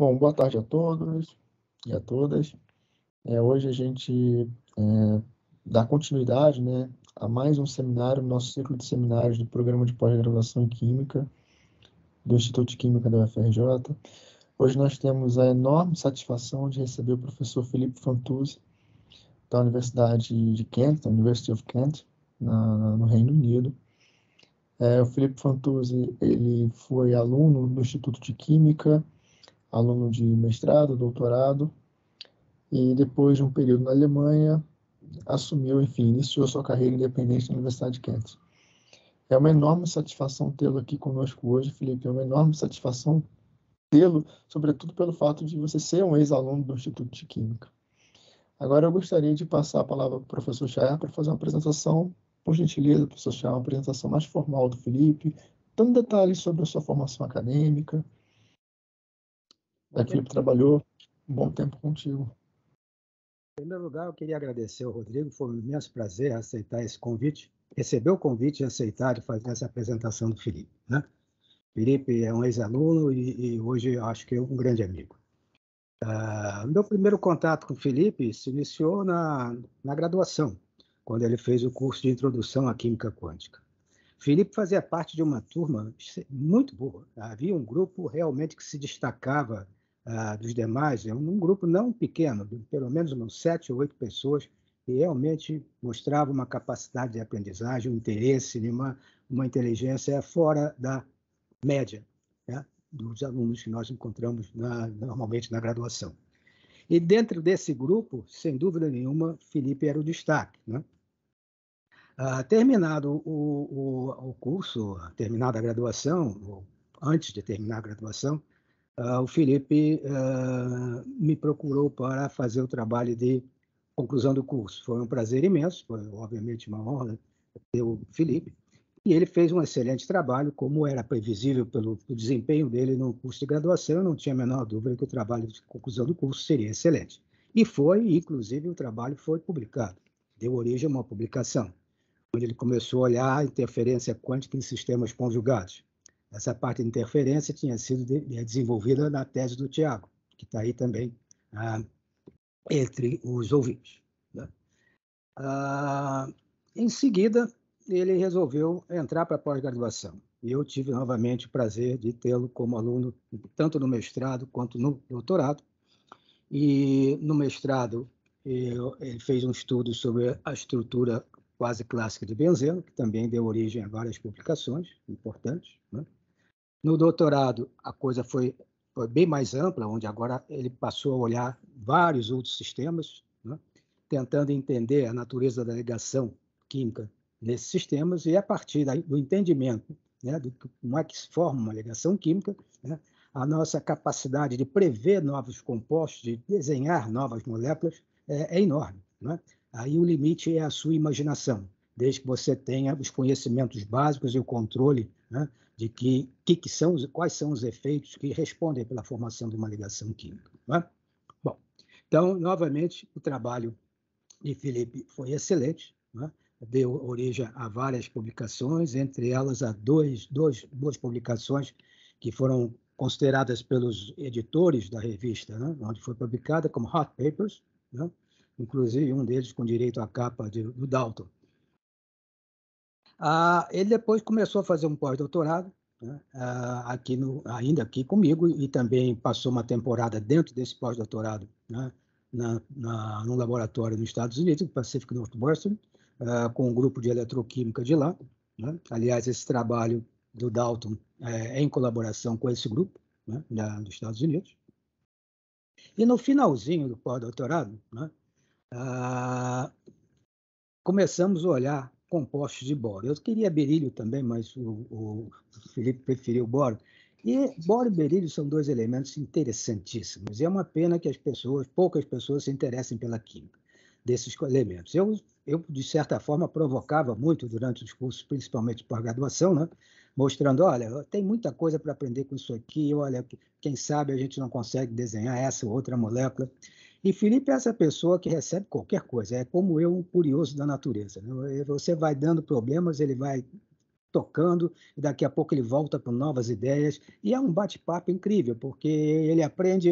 Bom, boa tarde a todos e a todas. É, hoje a gente é, dá continuidade né, a mais um seminário, nosso ciclo de seminários do Programa de Pós-Graduação em Química do Instituto de Química da UFRJ. Hoje nós temos a enorme satisfação de receber o professor Felipe Fantuzzi, da Universidade de Kent, da University of Kent, na, no Reino Unido. É, o Felipe Fantuzzi ele foi aluno do Instituto de Química, aluno de mestrado, doutorado, e depois de um período na Alemanha, assumiu, enfim, iniciou sua carreira independente na Universidade de Kent. É uma enorme satisfação tê-lo aqui conosco hoje, Felipe. É uma enorme satisfação tê-lo, sobretudo pelo fato de você ser um ex-aluno do Instituto de Química. Agora eu gostaria de passar a palavra para o professor Chair para fazer uma apresentação, por gentileza, professor Chair, uma apresentação mais formal do Felipe, dando detalhes sobre a sua formação acadêmica, Felipe equipe trabalhou um bom tempo contigo. Em primeiro lugar, eu queria agradecer ao Rodrigo, foi um imenso prazer aceitar esse convite, receber o convite e aceitar de fazer essa apresentação do Felipe. Né? Felipe é um ex-aluno e, e, hoje acho que é um grande amigo. Uh, meu primeiro contato com o Felipe se iniciou na, na graduação, quando ele fez o curso de introdução à química quântica. Felipe fazia parte de uma turma é muito boa. Havia um grupo realmente que se destacava ah, dos demais, é né, um, um grupo não pequeno, de pelo menos umas sete ou oito pessoas, que realmente mostrava uma capacidade de aprendizagem, um interesse, né, uma, uma inteligência fora da média né, dos alunos que nós encontramos na, normalmente na graduação. E dentro desse grupo, sem dúvida nenhuma, Felipe era o destaque. Né? Ah, terminado o, o, o curso, terminada a graduação, ou antes de terminar a graduação, Uh, o Felipe uh, me procurou para fazer o trabalho de conclusão do curso. Foi um prazer imenso, foi obviamente uma honra ter o Felipe. E ele fez um excelente trabalho, como era previsível pelo, pelo desempenho dele no curso de graduação, eu não tinha a menor dúvida que o trabalho de conclusão do curso seria excelente. E foi, inclusive, o trabalho foi publicado, deu origem a uma publicação, onde ele começou a olhar a interferência quântica em sistemas conjugados. Essa parte de interferência tinha sido de, é, desenvolvida na tese do Tiago, que está aí também ah, entre os ouvintes. Né? Ah, em seguida, ele resolveu entrar para a pós-graduação. E eu tive novamente o prazer de tê-lo como aluno, tanto no mestrado quanto no doutorado. E no mestrado, eu, ele fez um estudo sobre a estrutura quase clássica de benzeno, que também deu origem a várias publicações importantes. Né? No doutorado, a coisa foi, foi bem mais ampla, onde agora ele passou a olhar vários outros sistemas, né? tentando entender a natureza da ligação química nesses sistemas e, a partir do entendimento né, como é que se forma uma ligação química, né, a nossa capacidade de prever novos compostos, de desenhar novas moléculas, é, é enorme. Né? Aí o limite é a sua imaginação desde que você tenha os conhecimentos básicos e o controle né, de que, que, que são, quais são os efeitos que respondem pela formação de uma ligação química. Né? Bom, então, novamente, o trabalho de Felipe foi excelente, né? deu origem a várias publicações, entre elas a dois, dois, duas publicações que foram consideradas pelos editores da revista, né? onde foi publicada como hot papers, né? inclusive um deles com direito à capa de, do Dalton, ah, ele depois começou a fazer um pós-doutorado, né, ah, aqui no, ainda aqui comigo, e também passou uma temporada dentro desse pós-doutorado né, na, na, num laboratório nos Estados Unidos, no Pacific Northwestern, ah, com um grupo de eletroquímica de lá. Né. Aliás, esse trabalho do Dalton é, em colaboração com esse grupo né, da, dos Estados Unidos. E no finalzinho do pós-doutorado, né, ah, começamos a olhar compostos de boro. Eu queria berílio também, mas o, o Felipe preferiu boro. E boro e berílio são dois elementos interessantíssimos. E é uma pena que as pessoas, poucas pessoas, se interessem pela química desses elementos. Eu, eu de certa forma, provocava muito durante os cursos, principalmente de pós-graduação, né? mostrando, olha, tem muita coisa para aprender com isso aqui, olha, quem sabe a gente não consegue desenhar essa ou outra molécula. E Felipe é essa pessoa que recebe qualquer coisa, é como eu, um curioso da natureza. Né? Você vai dando problemas, ele vai tocando, e daqui a pouco ele volta com novas ideias, e é um bate-papo incrível, porque ele aprende,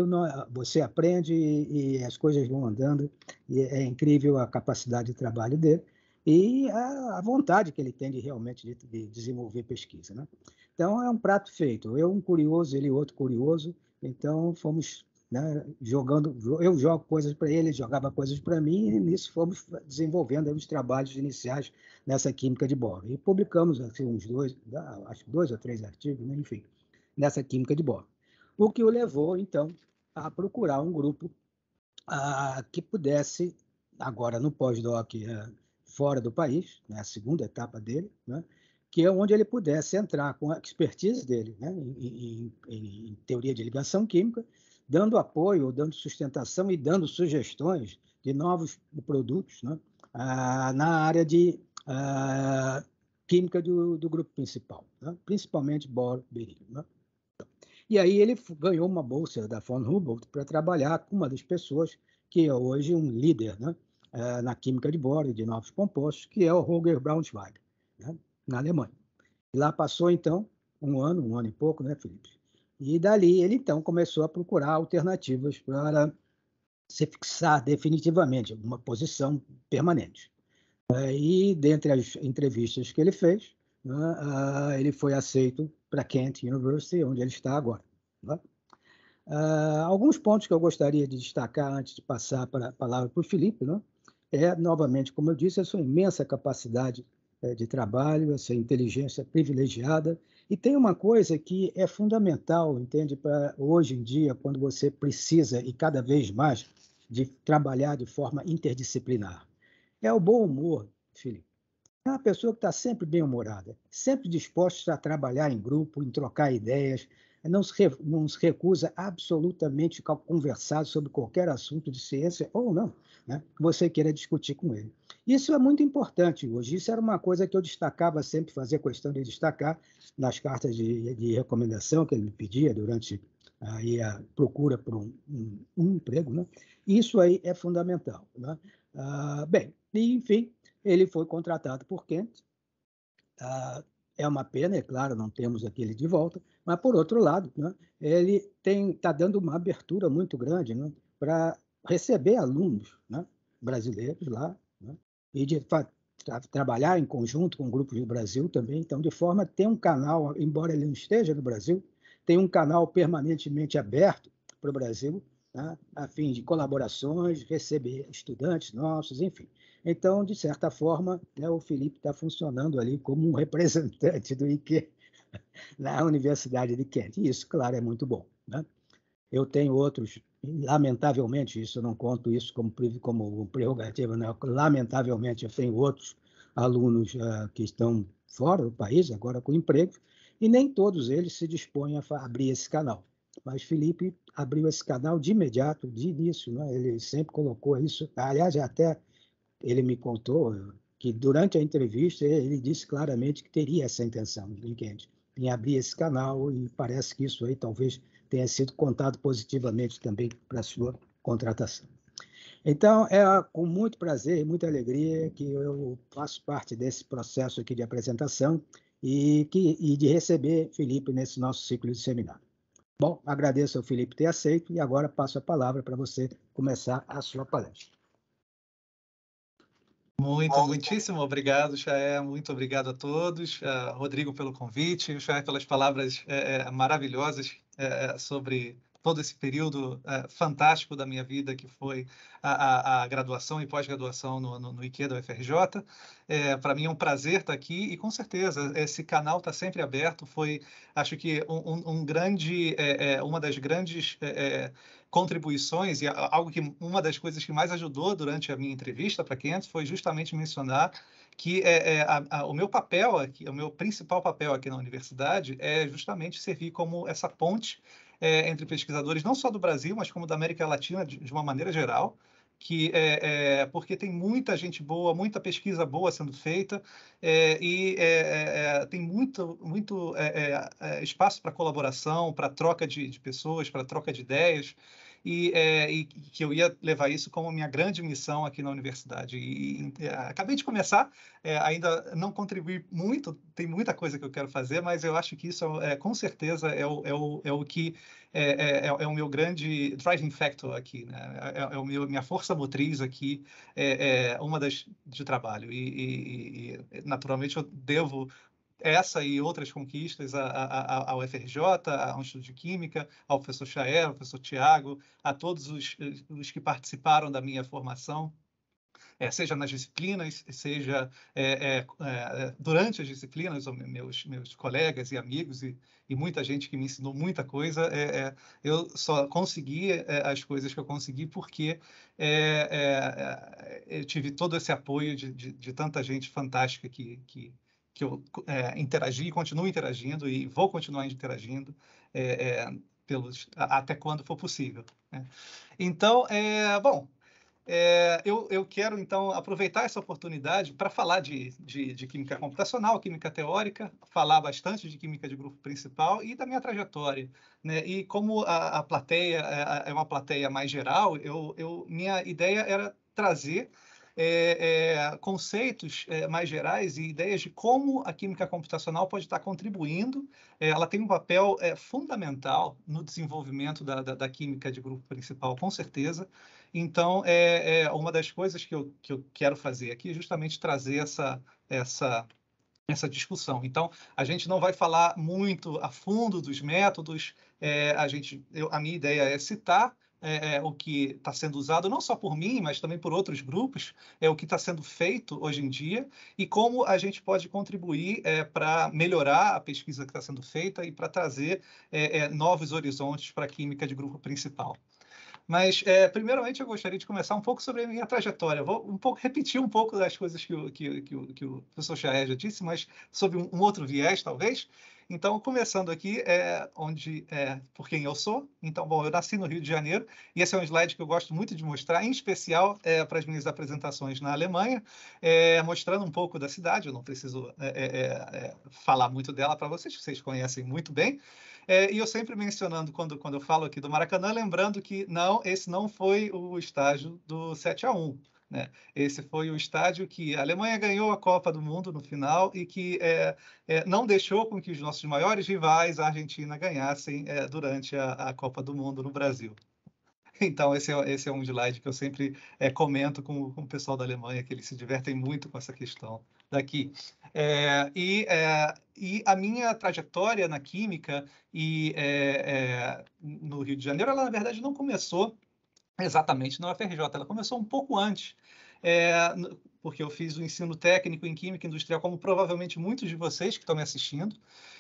você aprende, e as coisas vão andando, e é incrível a capacidade de trabalho dele e a, vontade que ele tem de realmente de, desenvolver pesquisa. Né? Então, é um prato feito. Eu, um curioso, ele outro curioso. Então, fomos né, jogando, eu jogo coisas para ele, ele jogava coisas para mim, e nisso fomos desenvolvendo os trabalhos iniciais nessa química de Bohr. E publicamos assim, uns dois, acho dois ou três artigos, né, enfim, nessa química de Bohr. O que o levou, então, a procurar um grupo que pudesse, agora no pós-doc, ah, fora do país, né, a segunda etapa dele, né, que é onde ele pudesse entrar com a expertise dele né, em, em, em teoria de ligação química, dando apoio, dando sustentação e dando sugestões de novos produtos né, ah, na área de ah, química do, do, grupo principal, né, principalmente boro berílio. Né. E aí ele ganhou uma bolsa da von Humboldt para trabalhar com uma das pessoas que é hoje um líder né, ah, na química de boro e de novos compostos, que é o Roger Braunschweig, né? na Alemanha. E lá passou, então, um ano, um ano e pouco, né, Felipe? E dali ele então começou a procurar alternativas para se fixar definitivamente, uma posição permanente. É, e dentre as entrevistas que ele fez, né, ah, ele foi aceito para Kent University, onde ele está agora. Né. Ah, alguns pontos que eu gostaria de destacar antes de passar para a palavra para o Felipe, né, é, novamente, como eu disse, a sua imensa capacidade é, de trabalho, essa inteligência privilegiada e tem uma coisa que é fundamental, entende, para hoje em dia, quando você precisa e cada vez mais de trabalhar de forma interdisciplinar. É o bom humor, Felipe. É uma pessoa que está sempre bem-humorada, sempre disposta a trabalhar em grupo, em trocar ideias, não se, não se recusa absolutamente a conversar sobre qualquer assunto de ciência ou não, né, que você queira discutir com ele. Isso é muito importante hoje. Isso era uma coisa que eu destacava sempre, fazia questão de destacar nas cartas de, de recomendação que ele me pedia durante aí, a procura por um, um, um emprego. Né? Isso aí é fundamental. Né? Ah, bem, e, enfim, ele foi contratado por Kent. Ah, é uma pena, é claro, não temos aquele de volta, mas, por outro lado, né, ele está dando uma abertura muito grande né, para receber alunos né, brasileiros lá e de tra trabalhar em conjunto com grupos do Brasil também. Então, de forma a ter um canal, embora ele não esteja no Brasil, tem um canal permanentemente aberto para o Brasil, né, a fim de colaborações, receber estudantes nossos, enfim. Então, de certa forma, né, o Felipe está funcionando ali como um representante do IQ na Universidade de Kent. E isso, claro, é muito bom. Né? Eu tenho outros lamentavelmente, isso eu não conto isso como, como prerrogativa, né? lamentavelmente eu tenho outros alunos uh, que estão fora do país, agora com emprego, e nem todos eles se dispõem a abrir esse canal. Mas Felipe abriu esse canal de imediato, de início, né? ele sempre colocou isso. Aliás, é até ele me contou que durante a entrevista ele disse claramente que teria essa intenção, em abrir esse canal, e parece que isso aí talvez tenha sido contado positivamente também para a sua contratação. Então, é com muito prazer e muita alegria que eu faço parte desse processo aqui de apresentação e, que, e de receber Felipe nesse nosso ciclo de seminário. Bom, agradeço ao Felipe ter aceito e agora passo a palavra para você começar a sua palestra. Muito, muitíssimo obrigado, Xaé. Muito obrigado a todos. Uh, Rodrigo pelo convite, Xaé, pelas palavras é, é maravilhosas é, é, sobre todo esse período é, fantástico da minha vida, que foi a, a, a graduação e pós-graduação no, no, no IQ da UFRJ. É, Para mim é um prazer estar tá aqui e, com certeza, esse canal está sempre aberto. Foi, acho que, um, um grande, uma das grandes contribuições, e algo que uma das coisas que mais ajudou durante a minha entrevista para 500 foi justamente mencionar que é, é a, a, o meu papel aqui, o meu principal papel aqui na universidade é justamente servir como essa ponte é, entre pesquisadores, não só do Brasil, mas como da América Latina de, de uma maneira geral, que é, é, porque tem muita gente boa, muita pesquisa boa sendo feita é, e é, é, é, tem muito, muito espaço para colaboração, para troca de, de pessoas, para troca de ideias e, é, e, que eu ia levar isso como minha grande missão aqui na universidade. E, e é, acabei de começar, é, ainda não contribuí muito, tem muita coisa que eu quero fazer, mas eu acho que isso é, com certeza é o, é o, é o que é, é, é o meu grande driving factor aqui, né? é, o meu, minha força motriz aqui, é, uma das de trabalho. E, e, e naturalmente eu devo essa e outras conquistas à, ao FRJ, ao Instituto de Química, ao professor Chaer, ao professor Tiago, a todos os, os que participaram da minha formação. É, seja nas disciplinas, seja é, é, é durante as disciplinas, meus, meus colegas e amigos e, e, muita gente que me ensinou muita coisa, é, é, eu só consegui as coisas que eu consegui porque eu tive todo esse apoio de, de, de tanta gente fantástica que, que, que eu é, interagi, continuo interagindo e vou continuar interagindo é, é, pelos, até quando for possível. Né? Então, é, bom, é, eu, eu, quero, então, aproveitar essa oportunidade para falar de, de, de, química computacional, química teórica, falar bastante de química de grupo principal e da minha trajetória. Né? E como a, a plateia é, é uma plateia mais geral, eu, eu, minha ideia era trazer é, é, conceitos é, mais gerais e ideias de como a química computacional pode estar contribuindo. É, ela tem um papel é, fundamental no desenvolvimento da, da, da, química de grupo principal, com certeza. Então, é, uma das coisas que eu, que eu quero fazer aqui é justamente trazer essa, essa essa discussão. Então, a gente não vai falar muito a fundo dos métodos, é, a, gente, eu, a minha ideia é citar é, é, o que está sendo usado, não só por mim, mas também por outros grupos, é o que está sendo feito hoje em dia e como a gente pode contribuir é, para melhorar a pesquisa que está sendo feita e para trazer é, é, novos horizontes para a química de grupo principal. Mas, é, primeiramente, eu gostaria de começar um pouco sobre a minha trajetória. vou um pouco, repetir um pouco das coisas que o, que, que, o, que o professor Charé já disse, mas sobre um, um outro viés, talvez. Então, começando aqui, é, onde, é, por quem eu sou. Então, bom, eu nasci no Rio de Janeiro e esse é um slide que eu gosto muito de mostrar, em especial é, para as minhas apresentações na Alemanha, é, mostrando um pouco da cidade. Eu não preciso é, é, falar muito dela para vocês, vocês conhecem muito bem. É, e eu sempre mencionando, quando, quando eu falo aqui do Maracanã, lembrando que não, esse não foi o estágio do 7 a 1 né? Esse foi o estádio que a Alemanha ganhou a Copa do Mundo no final e que é, é, não deixou com que os nossos maiores rivais, a Argentina, ganhassem é, durante a, a, Copa do Mundo no Brasil. Então, esse é, esse é um slide que eu sempre é, comento com, com, o pessoal da Alemanha, que eles se divertem muito com essa questão daqui. É, e, e, a minha trajetória na química e no Rio de Janeiro, ela, na verdade, não começou exatamente na UFRJ. Ela começou um pouco antes, é, porque eu fiz o ensino técnico em Química Industrial, como provavelmente muitos de vocês que estão me assistindo.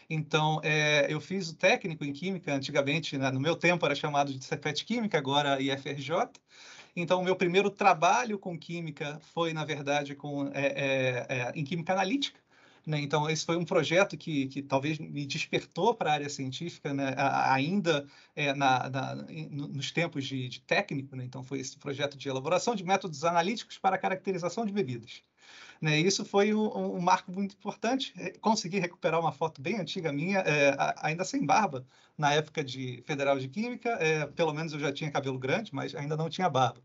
Então, é, eu fiz o técnico em Química, antigamente, né, no meu tempo era chamado de Cefet Química, agora IFRJ. É então, o meu primeiro trabalho com Química foi, na verdade, com, é, é, é em Química Analítica. Né? Então, esse foi um projeto que, que talvez me despertou para a área científica, né? ainda é, na, na, nos tempos de, de técnico. Né? Então, foi esse projeto de elaboração de métodos analíticos para a caracterização de bebidas. Né, isso foi um, um, marco muito importante. É, consegui recuperar uma foto bem antiga minha, é, ainda sem barba, na época de Federal de Química. É, pelo menos eu já tinha cabelo grande, mas ainda não tinha barba.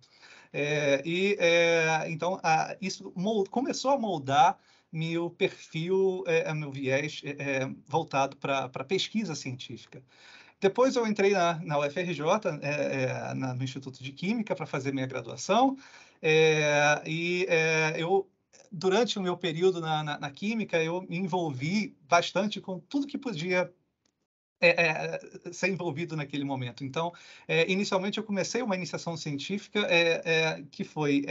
É, e é, então a, isso mold, começou a moldar meu perfil, é, é, meu viés é, é voltado para pesquisa científica. Depois eu entrei na, na UFRJ, é, é, na, no Instituto de Química, para fazer minha graduação, e eu durante o meu período na, na, na, química, eu me envolvi bastante com tudo que podia é, é, ser envolvido naquele momento. Então, é, inicialmente, eu comecei uma iniciação científica que foi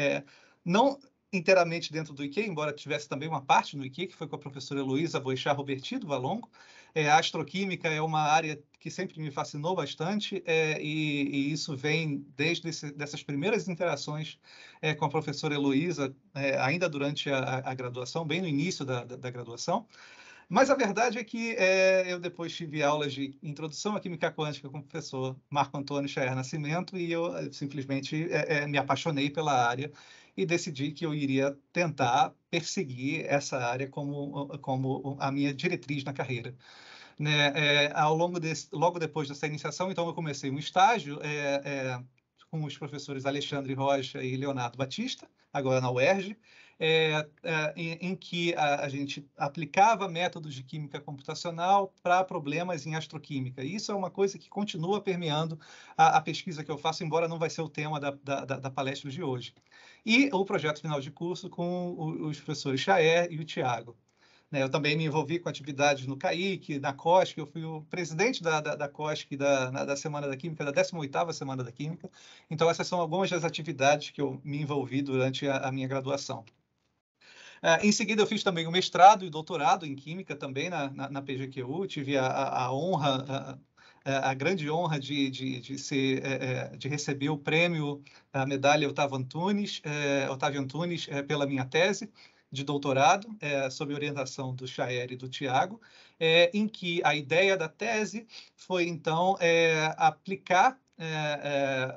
não inteiramente dentro do IQ, embora tivesse também uma parte no IQ, que foi com a professora Heloísa Boixá Roberti do Valongo. É, a astroquímica é uma área que sempre me fascinou bastante é, e, e, isso vem desde esse, dessas primeiras interações é, com a professora Heloísa, é, ainda durante a, a, graduação, bem no início da, da, da graduação. Mas a verdade é que é, eu depois tive aulas de introdução à química quântica com o professor Marco Antônio Xaer Nascimento e eu eh, simplesmente é, é, me apaixonei pela área e decidi que eu iria tentar perseguir essa área como, como a minha diretriz na carreira. Né, é, ao longo desse, logo depois dessa iniciação, então eu comecei um estágio é, é, com os professores Alexandre Rocha e Leonardo Batista, agora na UERJ, é, é, em, que a, a, gente aplicava métodos de química computacional para problemas em astroquímica. Isso é uma coisa que continua permeando a, a, pesquisa que eu faço, embora não vai ser o tema da, da, da palestra de hoje e o projeto final de curso com os professores Chaé e o Tiago. Né? Eu também me envolvi com atividades no CAIC, na COSC, eu fui o presidente da, da, da COSC da, da Semana da Química, da 18ª Semana da Química. Então, essas são algumas das atividades que eu me envolvi durante a, a minha graduação. É, em seguida, eu fiz também o mestrado e doutorado em Química, também na, na, na PGQU. Tive a, a honra, é, a grande honra de, de, de, ser, é, é, de receber o prêmio, a medalha Otávio Antunes, Otávio Antunes pela minha tese de doutorado, é, sob orientação do Chaer e do Tiago, é, em que a ideia da tese foi, então, é, aplicar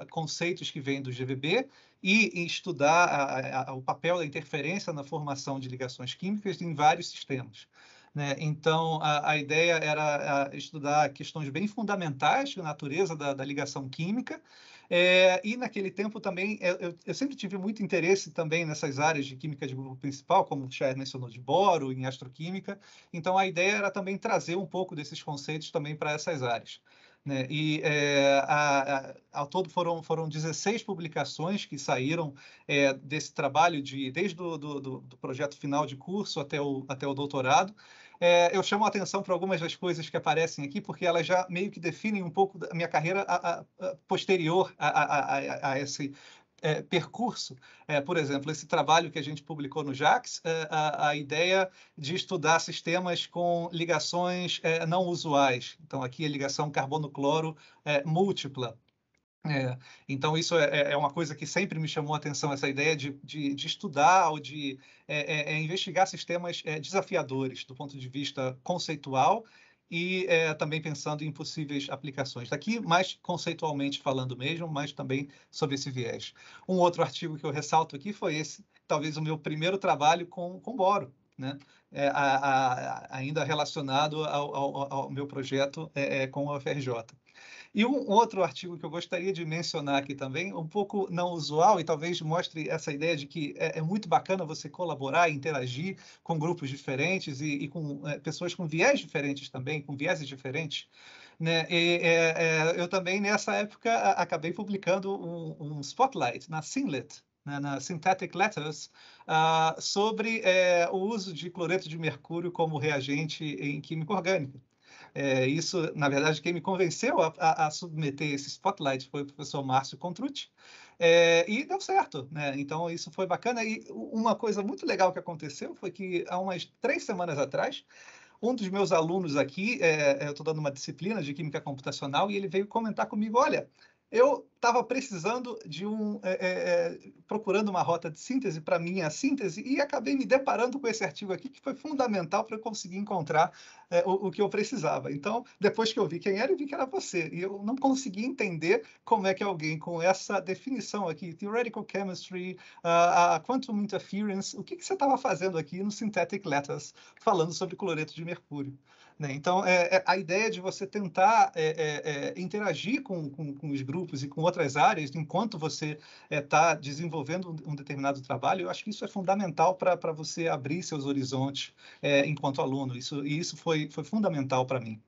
conceitos que vêm do GVB e, e estudar a, a, o papel da interferência na formação de ligações químicas em vários sistemas. Né? Então, a, a, ideia era a, estudar questões bem fundamentais de natureza da, da ligação química, é, e naquele tempo também, eu, eu, sempre tive muito interesse também nessas áreas de química de grupo principal, como o Chair mencionou, de boro, em astroquímica. Então, a ideia era também trazer um pouco desses conceitos também para essas áreas. Né? E é, a, a, ao todo foram, foram 16 publicações que saíram é, desse trabalho, de, desde o do, do, do, projeto final de curso até o, até o doutorado. É, eu chamo a atenção para algumas das coisas que aparecem aqui, porque elas já meio que definem um pouco a minha carreira a, a, a posterior a esse é, percurso, é, por exemplo, esse trabalho que a gente publicou no JAX, é, a, a, ideia de estudar sistemas com ligações é, não usuais. Então, aqui a ligação carbono-cloro é, múltipla, é, então, isso é, é, é, uma coisa que sempre me chamou a atenção, essa ideia de, de, de estudar ou de é, é, é investigar sistemas desafiadores do ponto de vista conceitual e também pensando em possíveis aplicações. Daqui, mais conceitualmente falando mesmo, mas também sobre esse viés. Um outro artigo que eu ressalto aqui foi esse, talvez o meu primeiro trabalho com, com Boro, né? É, a, a, ainda relacionado ao, ao, ao meu projeto é, é, com a UFRJ. E um outro artigo que eu gostaria de mencionar aqui também, um pouco não usual e talvez mostre essa ideia de que é, é muito bacana você colaborar, interagir com grupos diferentes e, e com é, pessoas com viés diferentes também, com viéses diferentes. Né? E, é, é, eu também, nessa época, acabei publicando um, um spotlight na Singlet, né? na Synthetic Letters, uh, sobre é, o uso de cloreto de mercúrio como reagente em química orgânica. É, isso, na verdade, quem me convenceu a, a, a, submeter esse spotlight foi o professor Márcio Contrucci, é, e deu certo, né? Então, isso foi bacana. E uma coisa muito legal que aconteceu foi que, há umas três semanas atrás, um dos meus alunos aqui, é, eu estou dando uma disciplina de Química Computacional, e ele veio comentar comigo, olha, eu estava precisando de um. É, é, é, procurando uma rota de síntese para minha síntese e acabei me deparando com esse artigo aqui, que foi fundamental para eu conseguir encontrar é, o, o, que eu precisava. Então, depois que eu vi quem era, eu vi que era você. E eu não consegui entender como é que alguém com essa definição aqui, Theoretical Chemistry, a, a Quantum Interference, o que, que você estava fazendo aqui no Synthetic Letters, falando sobre cloreto de mercúrio. Né? Então, é, é, a ideia de você tentar é, é, é, interagir com, com, com, os grupos e com outras áreas enquanto você está é, desenvolvendo um, um, determinado trabalho, eu acho que isso é fundamental para você abrir seus horizontes enquanto aluno. Isso, e isso foi, foi fundamental para mim.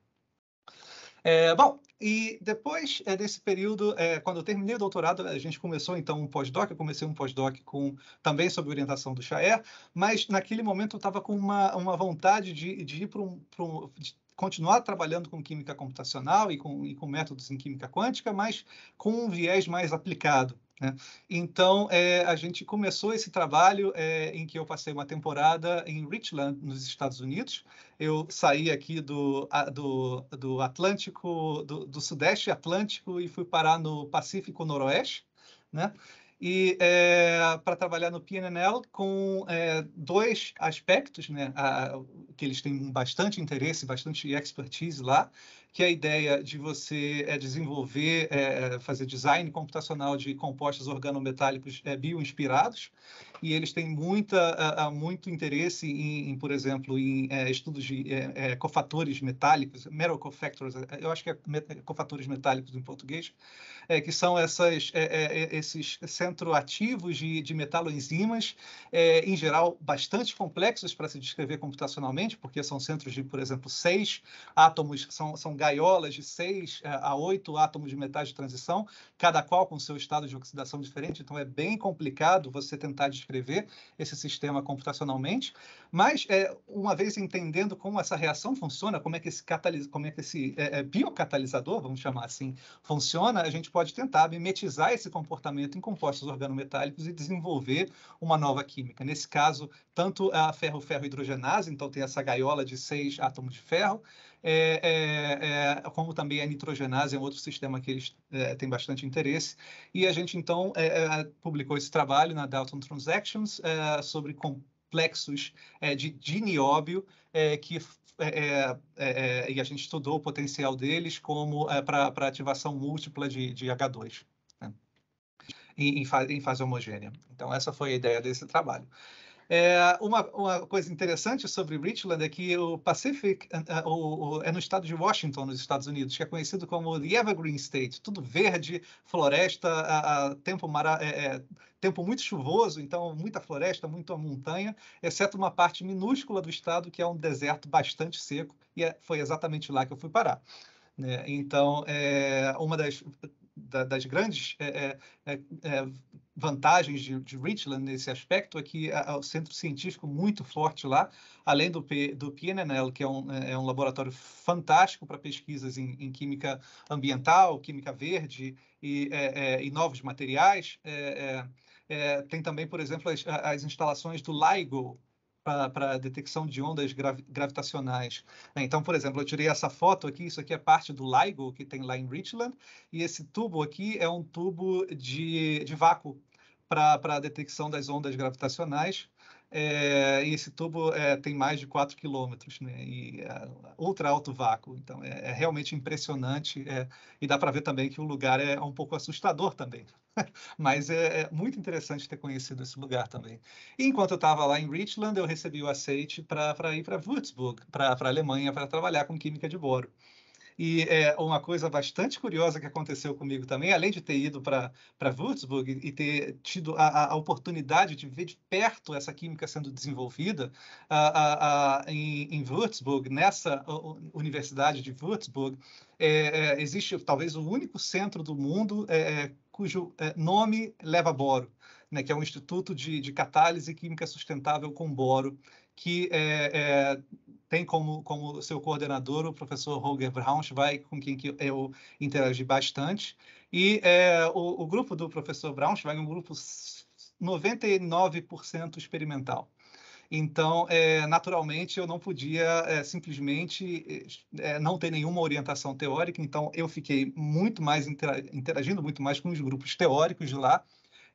bom, e depois é, desse período, é, quando eu terminei o doutorado, a gente começou então um pós-doc. Eu comecei um pós-doc com, também sob orientação do Chaer, mas naquele momento eu estava com uma, uma vontade de, de ir para um. Pra um de, continuar trabalhando com química computacional e com, e com métodos em química quântica, mas com um viés mais aplicado. Né? Então, é, a gente começou esse trabalho é, em que eu passei uma temporada em Richland, nos Estados Unidos. Eu saí aqui do, do, do Atlântico, do, do, Sudeste Atlântico e fui parar no Pacífico Noroeste, né? E é, para trabalhar no PNL com é, dois aspectos, né? A, que eles têm bastante interesse, bastante expertise lá, que a ideia de você é, desenvolver, é, fazer design computacional de compostos organometálicos é, bioinspirados, e eles têm muita, a, a muito interesse em, em, por exemplo, em é, estudos de cofatores metálicos, metal cofactors, eu acho que é cofatores metálicos em português, que são essas, esses centroativos de, de metaloenzimas, em geral bastante complexos para se descrever computacionalmente, porque são centros de, por exemplo, seis átomos, são, são gases gaiolas de 6 eh, a 8 átomos de metais de transição, cada qual com seu estado de oxidação diferente, então é bem complicado você tentar descrever esse sistema computacionalmente, mas é, uma vez entendendo como essa reação funciona, como é que esse, catalis... como é que esse é, é, biocatalisador, vamos chamar assim, funciona, a gente pode tentar mimetizar esse comportamento em compostos organometálicos e desenvolver uma nova química. Nesse caso, tanto a ferro-ferro hidrogenase, então tem essa gaiola de seis átomos de ferro, é, é, é, como também a nitrogenase é um outro sistema que eles é, têm bastante interesse. E a gente, então, é, publicou esse trabalho na Dalton Transactions sobre complexos de dinióbio que é, é, é, e a gente estudou o potencial deles como para ativação múltipla de, de H2 né? em, em, em, fase, homogênea. Então, essa foi a ideia desse trabalho. É, uma, uma, coisa interessante sobre Richland é que o Pacific uh, é no estado de Washington, nos Estados Unidos, que é conhecido como the Evergreen State, tudo verde, floresta, tempo, mara, é, é, tempo muito chuvoso, então muita floresta, muita montanha, exceto uma parte minúscula do estado que é um deserto bastante seco, e é, foi exatamente lá que eu fui parar. Né? Então, é, uma das, da, das grandes é, é, é vantagens de, de, Richland nesse aspecto é que é um centro científico muito forte lá, além do, P, do PNNL, que é um, é, é um laboratório fantástico para pesquisas em, em, química ambiental, química verde e, é, é, e novos materiais. É, é, tem também, por exemplo, as, as instalações do LIGO, para detecção de ondas gravi gravitacionais. Então, por exemplo, eu tirei essa foto aqui, isso aqui é parte do LIGO que tem lá em Richland, e esse tubo aqui é um tubo de, de vácuo para a detecção das ondas gravitacionais. É, e esse tubo é, tem mais de 4 quilômetros, né? E é ultra alto vácuo. Então é, é realmente impressionante. É, e dá para ver também que o lugar é um pouco assustador também. Mas é, é, muito interessante ter conhecido esse lugar também. E enquanto eu estava lá em Richland, eu recebi o aceite para ir para Würzburg, para a Alemanha, para trabalhar com química de boro. E é, uma coisa bastante curiosa que aconteceu comigo também, além de ter ido para Würzburg e ter tido a, a, oportunidade de ver de perto essa química sendo desenvolvida a, a, em, em Würzburg, nessa universidade de Würzburg, é, é, existe talvez o único centro do mundo é, é cujo é, nome leva boro, né, que é um instituto de, de catálise química sustentável com boro, que é, é, tem como, como seu coordenador o professor Roger Braunschweig, com quem que eu interagi bastante. E é, o, o, grupo do professor Braunschweig é um grupo 99% experimental. Então, é, naturalmente, eu não podia é, simplesmente é, não ter nenhuma orientação teórica, então eu fiquei muito mais interagindo, muito mais com os grupos teóricos de lá,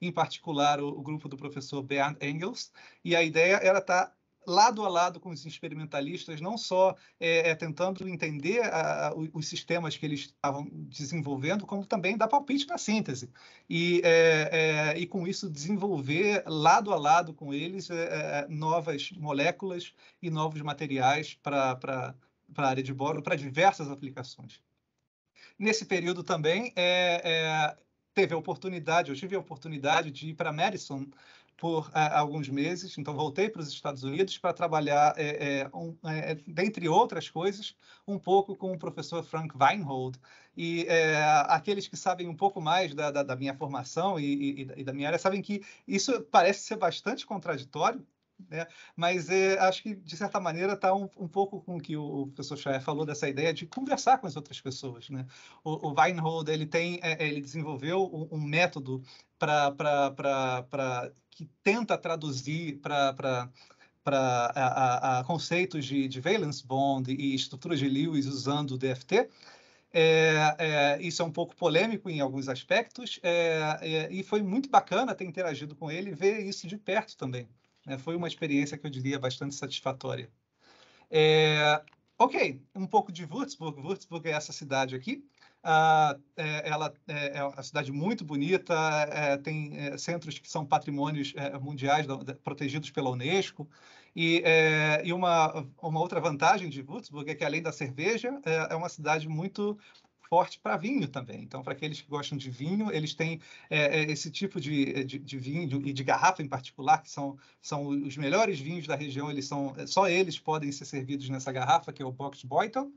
em particular o, o grupo do professor Bernd Engels, e a ideia era estar tá lado a lado com os experimentalistas, não só é, é tentando entender a, os sistemas que eles estavam desenvolvendo, como também dar palpite para a síntese. E, é, é, e com isso desenvolver lado a lado com eles é, é, novas moléculas e novos materiais para a área de boro, para diversas aplicações. Nesse período também, teve a oportunidade, eu tive a oportunidade de ir para Madison, por eh, alguns meses, então voltei para os Estados Unidos para trabalhar, é, é, um, é, dentre outras coisas, um pouco com o professor Frank Weinhold. E aqueles que sabem um pouco mais da, da, da minha formação e, e, e, da minha área sabem que isso parece ser bastante contraditório, né? Mas é, acho que, de certa maneira, está um, um, pouco com o que o, professor Schreier falou dessa ideia de conversar com as outras pessoas. Né? O, o Weinhold ele tem, é, é ele desenvolveu um, um método que tenta traduzir para para conceitos de, de valence bond e estruturas de Lewis usando o DFT, é, é, isso é um pouco polêmico em alguns aspectos, é, é, e foi muito bacana ter interagido com ele e ver isso de perto também. Né? Foi uma experiência que eu diria bastante satisfatória. É, ok, um pouco de Würzburg. Würzburg é essa cidade aqui. Ah, é, ela é, é, uma cidade muito bonita, é, tem é, centros que são patrimônios é, mundiais da, protegidos pela Unesco. E, é, e uma, uma, outra vantagem de Würzburg é que, além da cerveja, é, uma cidade muito forte para vinho também. Então, para aqueles que gostam de vinho, eles têm é, é esse tipo de, é, de, de, vinho e de garrafa em particular, que são, são os melhores vinhos da região, eles são é, só eles podem ser servidos nessa garrafa, que é o Box Boyton.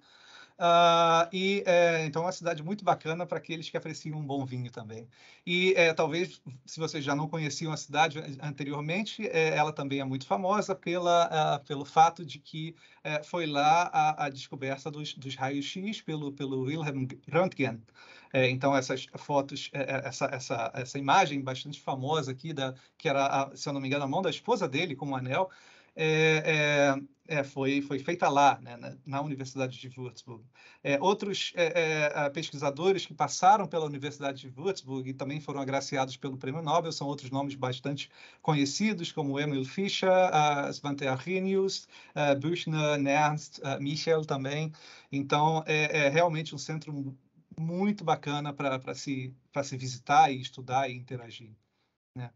Uh, e é, então é uma cidade muito bacana para aqueles que apreciam um bom vinho também. E é, talvez, se vocês já não conheciam a cidade anteriormente, é, ela também é muito famosa pela, uh, pelo fato de que é, foi lá a, a descoberta dos, dos raios-x pelo, pelo Wilhelm Röntgen. É, então, essas fotos, é, essa, essa, essa imagem bastante famosa aqui, da, que era, a, se eu não me engano, a mão da esposa dele com um anel, é, é, é, foi, foi feita lá, né, na, Universidade de Würzburg. É, outros é, é pesquisadores que passaram pela Universidade de Würzburg e também foram agraciados pelo Prêmio Nobel são outros nomes bastante conhecidos, como Emil Fischer, uh, Svante Arrhenius, uh, Büchner, Nernst, uh, Michel também. Então, é, é, realmente um centro muito bacana para se, se visitar e estudar e interagir. Né?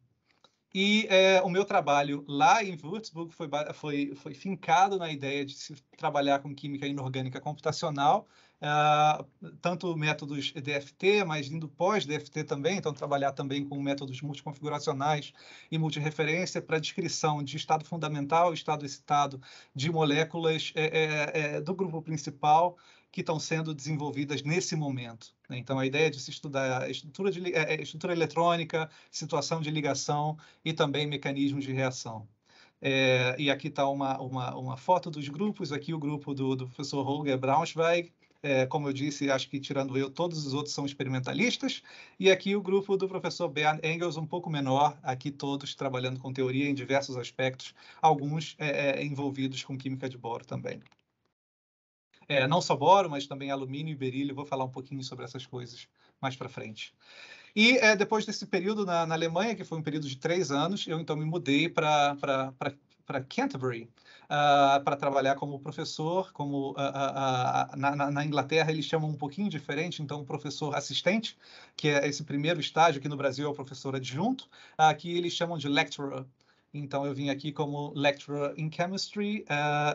E é, o meu trabalho lá em Würzburg foi, foi, foi, fincado na ideia de se trabalhar com química inorgânica computacional, uh, tanto métodos DFT, mas indo pós-DFT também, então trabalhar também com métodos multiconfiguracionais e multireferência para descrição de estado fundamental, estado excitado de moléculas é, é, é do grupo principal, que estão sendo desenvolvidas nesse momento. Né? Então, a ideia de se estudar estrutura, de, é, é, estrutura eletrônica, situação de ligação e também mecanismos de reação. É, e aqui está uma, uma, uma, foto dos grupos, aqui o grupo do, do professor Holger Braunschweig, é, como eu disse, acho que tirando eu, todos os outros são experimentalistas, e aqui o grupo do professor Bernd Engels, um pouco menor, aqui todos trabalhando com teoria em diversos aspectos, alguns é, é envolvidos com química de boro também. É, não só boro, mas também alumínio e berílio. Vou falar um pouquinho sobre essas coisas mais para frente. E é, depois desse período na, na, Alemanha, que foi um período de três anos, eu então me mudei para Canterbury, uh, ah, para trabalhar como professor, como uh, uh, na, na, Inglaterra eles chamam um pouquinho diferente, então professor assistente, que é esse primeiro estágio, aqui no Brasil é o professor adjunto, aqui eles chamam de lecturer. Então eu vim aqui como lecturer in chemistry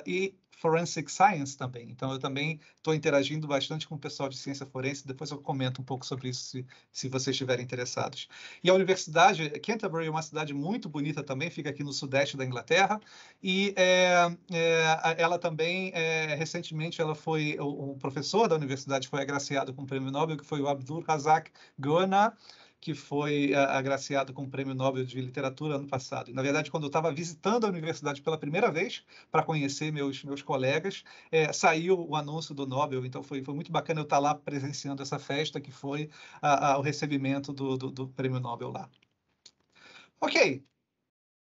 e forensic science também. Então, eu também estou interagindo bastante com o pessoal de ciência forense. Depois eu comento um pouco sobre isso, se, se vocês estiverem interessados. E a universidade, Canterbury é uma cidade muito bonita também, fica aqui no sudeste da Inglaterra. E é, é, ela também, é, recentemente, ela foi o, o, professor da universidade foi agraciado com o prêmio Nobel, que foi o Abdul Razak Ghana que foi eh, agraciado com o Prêmio Nobel de Literatura ano passado. na verdade, quando eu estava visitando a universidade pela primeira vez para conhecer meus, meus colegas, é, saiu o anúncio do Nobel. Então, foi, foi muito bacana eu estar tá lá presenciando essa festa que foi a, a, o recebimento do, do, do Prêmio Nobel lá. Ok.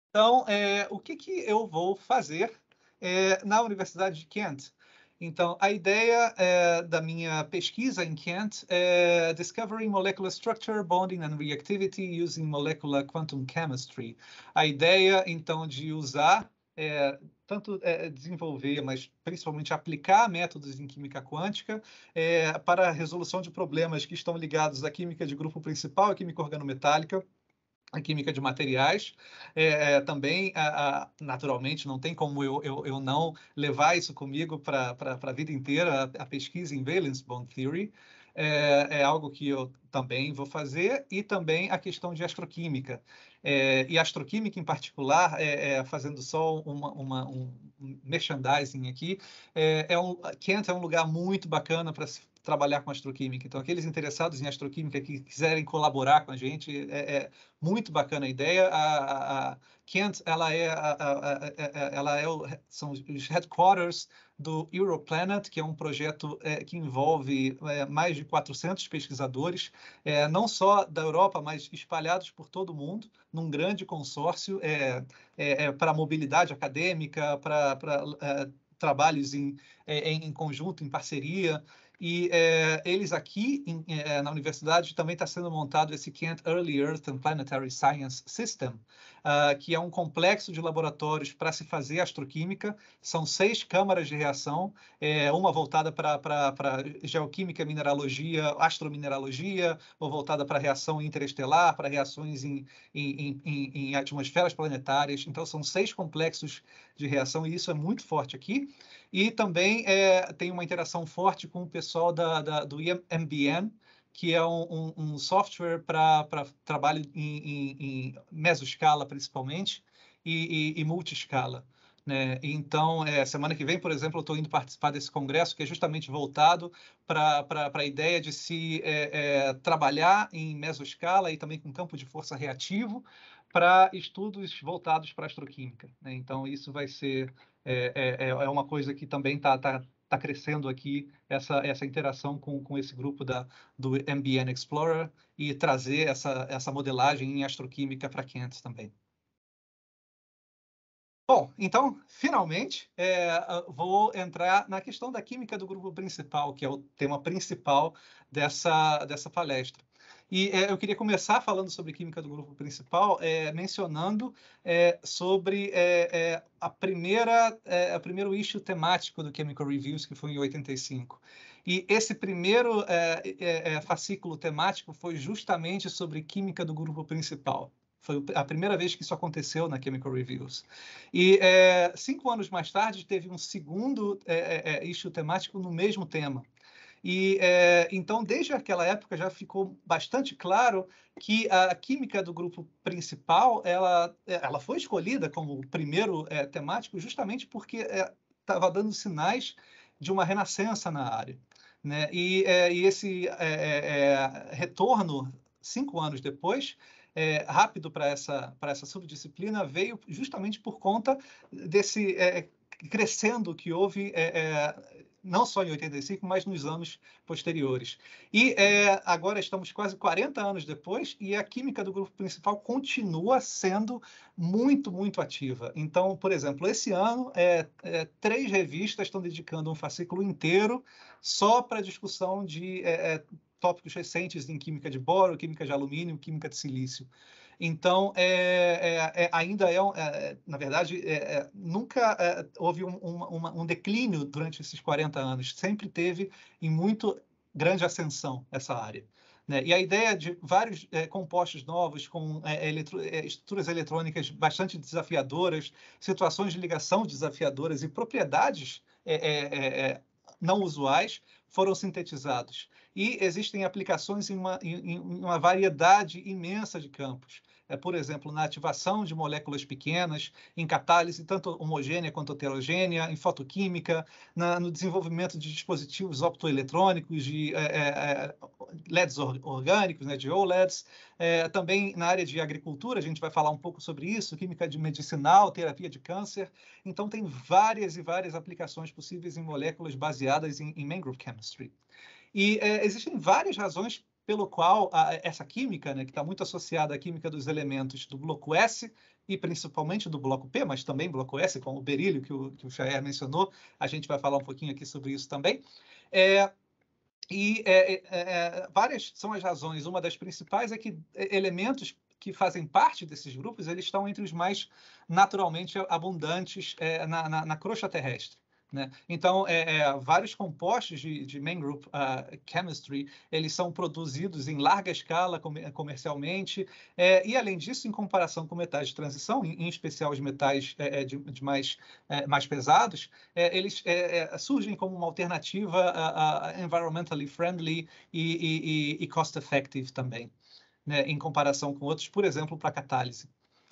Então, é, o que, que eu vou fazer é, na Universidade de Kent? Então, a ideia é, da minha pesquisa em Kent é Discovering Molecular Structure, Bonding and Reactivity Using Molecular Quantum Chemistry. A ideia, então, de usar é, tanto é, desenvolver, mas principalmente aplicar métodos em química quântica é, para a resolução de problemas que estão ligados à química de grupo principal e química organometálica a química de materiais. É, é, também, a, a, naturalmente, não tem como eu, eu, eu não levar isso comigo para a vida inteira, a, a, pesquisa em valence bond theory. É, é, algo que eu também vou fazer, e também a questão de astroquímica. É, e astroquímica, em particular, é, é, fazendo só uma, uma, um merchandising aqui, é um, Kent é um lugar muito bacana trabalhar com astroquímica. Então, aqueles interessados em astroquímica que quiserem colaborar com a gente, é, é muito bacana a ideia. A, a, a Kent, ela é, a, ela é o, são os headquarters do Europlanet, que é um projeto é, que envolve é, mais de 400 pesquisadores, é, não só da Europa, mas espalhados por todo o mundo, num grande consórcio é, é, é para mobilidade acadêmica, para trabalhos em, em, conjunto, em parceria. E é, eles aqui em, é, na universidade também está sendo montado esse Kent Early Earth and Planetary Science System, uh, que é um complexo de laboratórios para se fazer astroquímica. São seis câmaras de reação, é, uma voltada para geoquímica, mineralogia, astromineralogia, ou voltada para reação interestelar, para reações em, em, em, em atmosferas planetárias. Então, são seis complexos de reação e isso é muito forte aqui. E também é, tem uma interação forte com o pessoal da, da do MBN, que é um, um, um software para trabalho em, em, em mesoscala, principalmente, e, e, e multiscala. Né? Então, é, semana que vem, por exemplo, eu estou indo participar desse congresso que é justamente voltado para a ideia de se é, é, trabalhar em mesoscala e também com campo de força reativo para estudos voltados para astroquímica. Né? Então, isso vai ser é é, é, é, uma coisa que também está tá, tá crescendo aqui, essa, essa interação com, com esse grupo da, do MBN Explorer e trazer essa, essa modelagem em astroquímica para Kent também. Bom, então, finalmente, é, vou entrar na questão da química do grupo principal, que é o tema principal dessa, dessa palestra. E é, eu queria começar falando sobre química do grupo principal, é, mencionando é, sobre é, é, a primeira, a é, primeiro issue temático do Chemical Reviews, que foi em 85. E esse primeiro fascículo temático foi justamente sobre química do grupo principal. Foi a primeira vez que isso aconteceu na Chemical Reviews. E é, cinco anos mais tarde, teve um segundo é, é, issue temático no mesmo tema. E é, então, desde aquela época, já ficou bastante claro que a química do grupo principal ela, é, ela foi escolhida como o primeiro é, temático justamente porque estava é, dando sinais de uma renascença na área. Né? E, é, e esse retorno, cinco anos depois, é, rápido para essa, para essa subdisciplina veio justamente por conta desse é, crescendo que houve é, não só em 85, mas nos anos posteriores. E é, agora estamos quase 40 anos depois e a química do grupo principal continua sendo muito, muito ativa. Então, por exemplo, esse ano, é, é, três revistas estão dedicando um fascículo inteiro só para discussão de é, é, tópicos recentes em química de boro, química de alumínio, química de silício. Então, é, é, é, ainda é, é, é na verdade, nunca houve um, um, um declínio durante esses 40 anos, sempre teve em muito grande ascensão essa área. Né? E a ideia de vários é, compostos novos, com é, eletro, é, estruturas eletrônicas bastante desafiadoras, situações de ligação desafiadoras e propriedades não usuais foram sintetizados. E existem aplicações em uma, em uma variedade imensa de campos. É, por exemplo, na ativação de moléculas pequenas, em catálise tanto homogênea quanto heterogênea, em fotoquímica, na, no desenvolvimento de dispositivos optoeletrônicos, de é, é, é LEDs orgânicos, né, de OLEDs, é, também na área de agricultura, a gente vai falar um pouco sobre isso, química de medicinal, terapia de câncer. Então, tem várias e várias aplicações possíveis em moléculas baseadas em, em mangrove chemistry. E é, existem várias razões pelo qual a, essa química, né, que está muito associada à química dos elementos do bloco S e principalmente do bloco P, mas também bloco S, com o berílio que o, que o Xavier mencionou, a gente vai falar um pouquinho aqui sobre isso também. É, e é, é, é, é várias são as razões. Uma das principais é que é, elementos que fazem parte desses grupos eles estão entre os mais naturalmente abundantes na, na, na crosta terrestre. Né? Então, é, é, vários compostos de, de main group uh, chemistry, eles são produzidos em larga escala com, comercialmente, é, e além disso, em comparação com metais de transição, em, em especial os metais é, é, de, de, mais, é, mais pesados, eles surgem como uma alternativa a, environmentally friendly e, e, e cost-effective também, né? em comparação com outros, por exemplo, para catálise.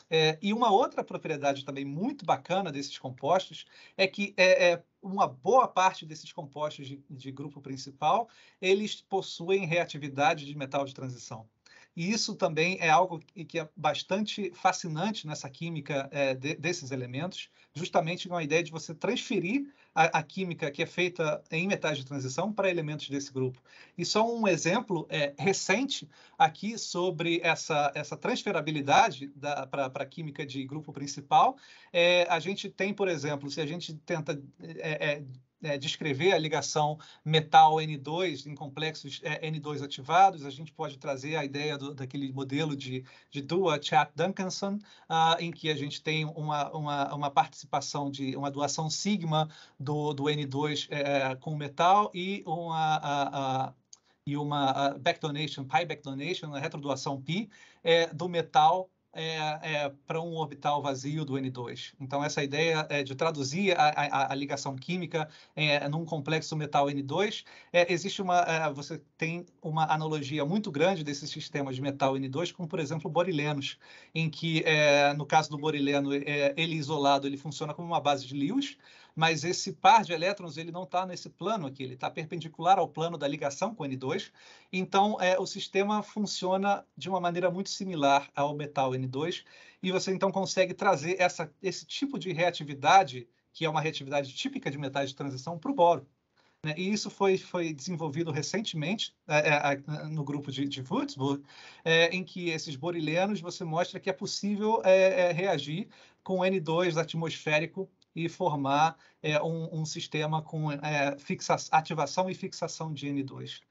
É, e uma outra propriedade também muito bacana desses compostos é que é, é uma boa parte desses compostos de, de grupo principal eles possuem reatividade de metal de transição. E isso também é algo que é bastante fascinante nessa química é, de, desses elementos, justamente com a ideia de você transferir a, a química que é feita em metais de transição para elementos desse grupo. E só um exemplo é, recente aqui sobre essa, essa transferabilidade para a química de grupo principal, é, a gente tem, por exemplo, se a gente tenta é, é é, né, descrever a ligação metal N2 em complexos é, N2 ativados, a gente pode trazer a ideia do, daquele modelo de, de Dua Chat Duncanson, ah, em que a gente tem uma, uma, uma, participação de uma doação sigma do, do N2 é, com metal e uma, a, a, e uma back donation, pi back donation, a retrodoação pi, é, do metal é, é, para um orbital vazio do N2. Então, essa ideia é, de traduzir a, a, a ligação química é, num complexo metal N2, é, existe uma, é, você tem uma analogia muito grande desses sistemas de metal N2 com, por exemplo, borilenos, em que, no caso do borileno, ele isolado ele funciona como uma base de Lewis, mas esse par de elétrons ele não está nesse plano aqui, ele está perpendicular ao plano da ligação com N2. Então, é, o sistema funciona de uma maneira muito similar ao metal N2, e você então consegue trazer essa, esse tipo de reatividade, que é uma reatividade típica de metais de transição, para o boro. Né? E isso foi, foi desenvolvido recentemente é, é, no grupo de, de Würzburg, é, em que esses borilenos você mostra que é possível é, é, reagir com N2 atmosférico e formar é, um, um, sistema com é, fixa, ativação e fixação de N2.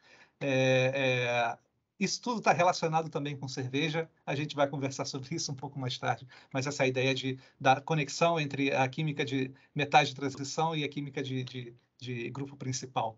É, é, isso tudo está relacionado também com cerveja. A gente vai conversar sobre isso um pouco mais tarde. Mas essa ideia de, da conexão entre a química de metais de transição e a química de, de, de grupo principal.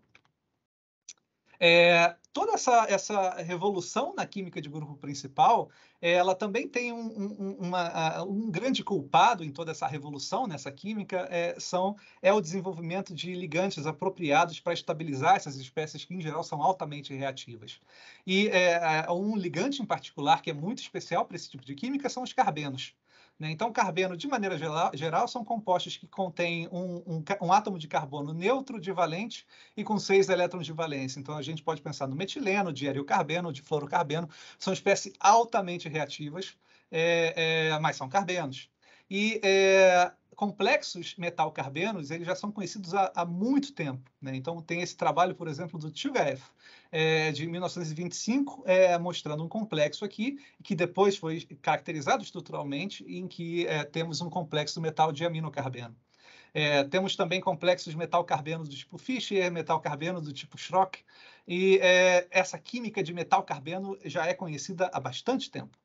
É, toda essa, essa revolução na química de grupo principal, é, ela também tem um, um, uma, um grande culpado em toda essa revolução nessa química, é, são, é o desenvolvimento de ligantes apropriados para estabilizar essas espécies que, em geral, são altamente reativas. E é, é um ligante em particular que é muito especial para esse tipo de química são os carbenos. Né? Então, carbeno, de maneira geral, são compostos que contêm um, um, um, átomo de carbono neutro de valente e com seis elétrons de valência. Então, a gente pode pensar no metileno, de carbeno, de fluorocarbeno, são espécies altamente reativas, é, é, mas são carbenos. E é, complexos metalcarbenos, eles já são conhecidos há, há muito tempo. Né? Então, tem esse trabalho, por exemplo, do Tchugaev, é, de 1925, é, mostrando um complexo aqui, que depois foi caracterizado estruturalmente, em que é, temos um complexo metal de aminocarbeno. É, temos também complexos metal-carbeno do tipo Fischer, metal-carbeno do tipo Schrock, e é, essa química de metal-carbeno já é conhecida há bastante tempo.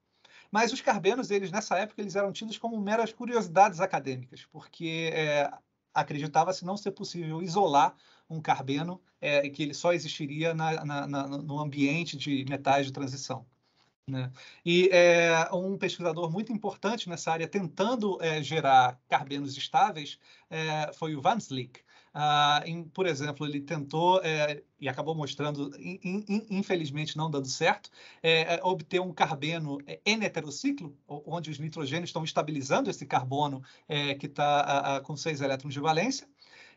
Mas os carbenos, eles nessa época, eles eram tidos como meras curiosidades acadêmicas, porque é, acreditava-se não ser possível isolar um carbeno é, que ele só existiria na, na, na, no ambiente de metais de transição. Né? E é, um pesquisador muito importante nessa área, tentando é, gerar carbenos estáveis, é, foi o Van Slick. Ah, em, por exemplo, ele tentou é, e acabou mostrando, in, in, infelizmente não dando certo, é, é, obter um carbeno N-heterociclo, onde os nitrogênios estão estabilizando esse carbono que está com seis elétrons de valência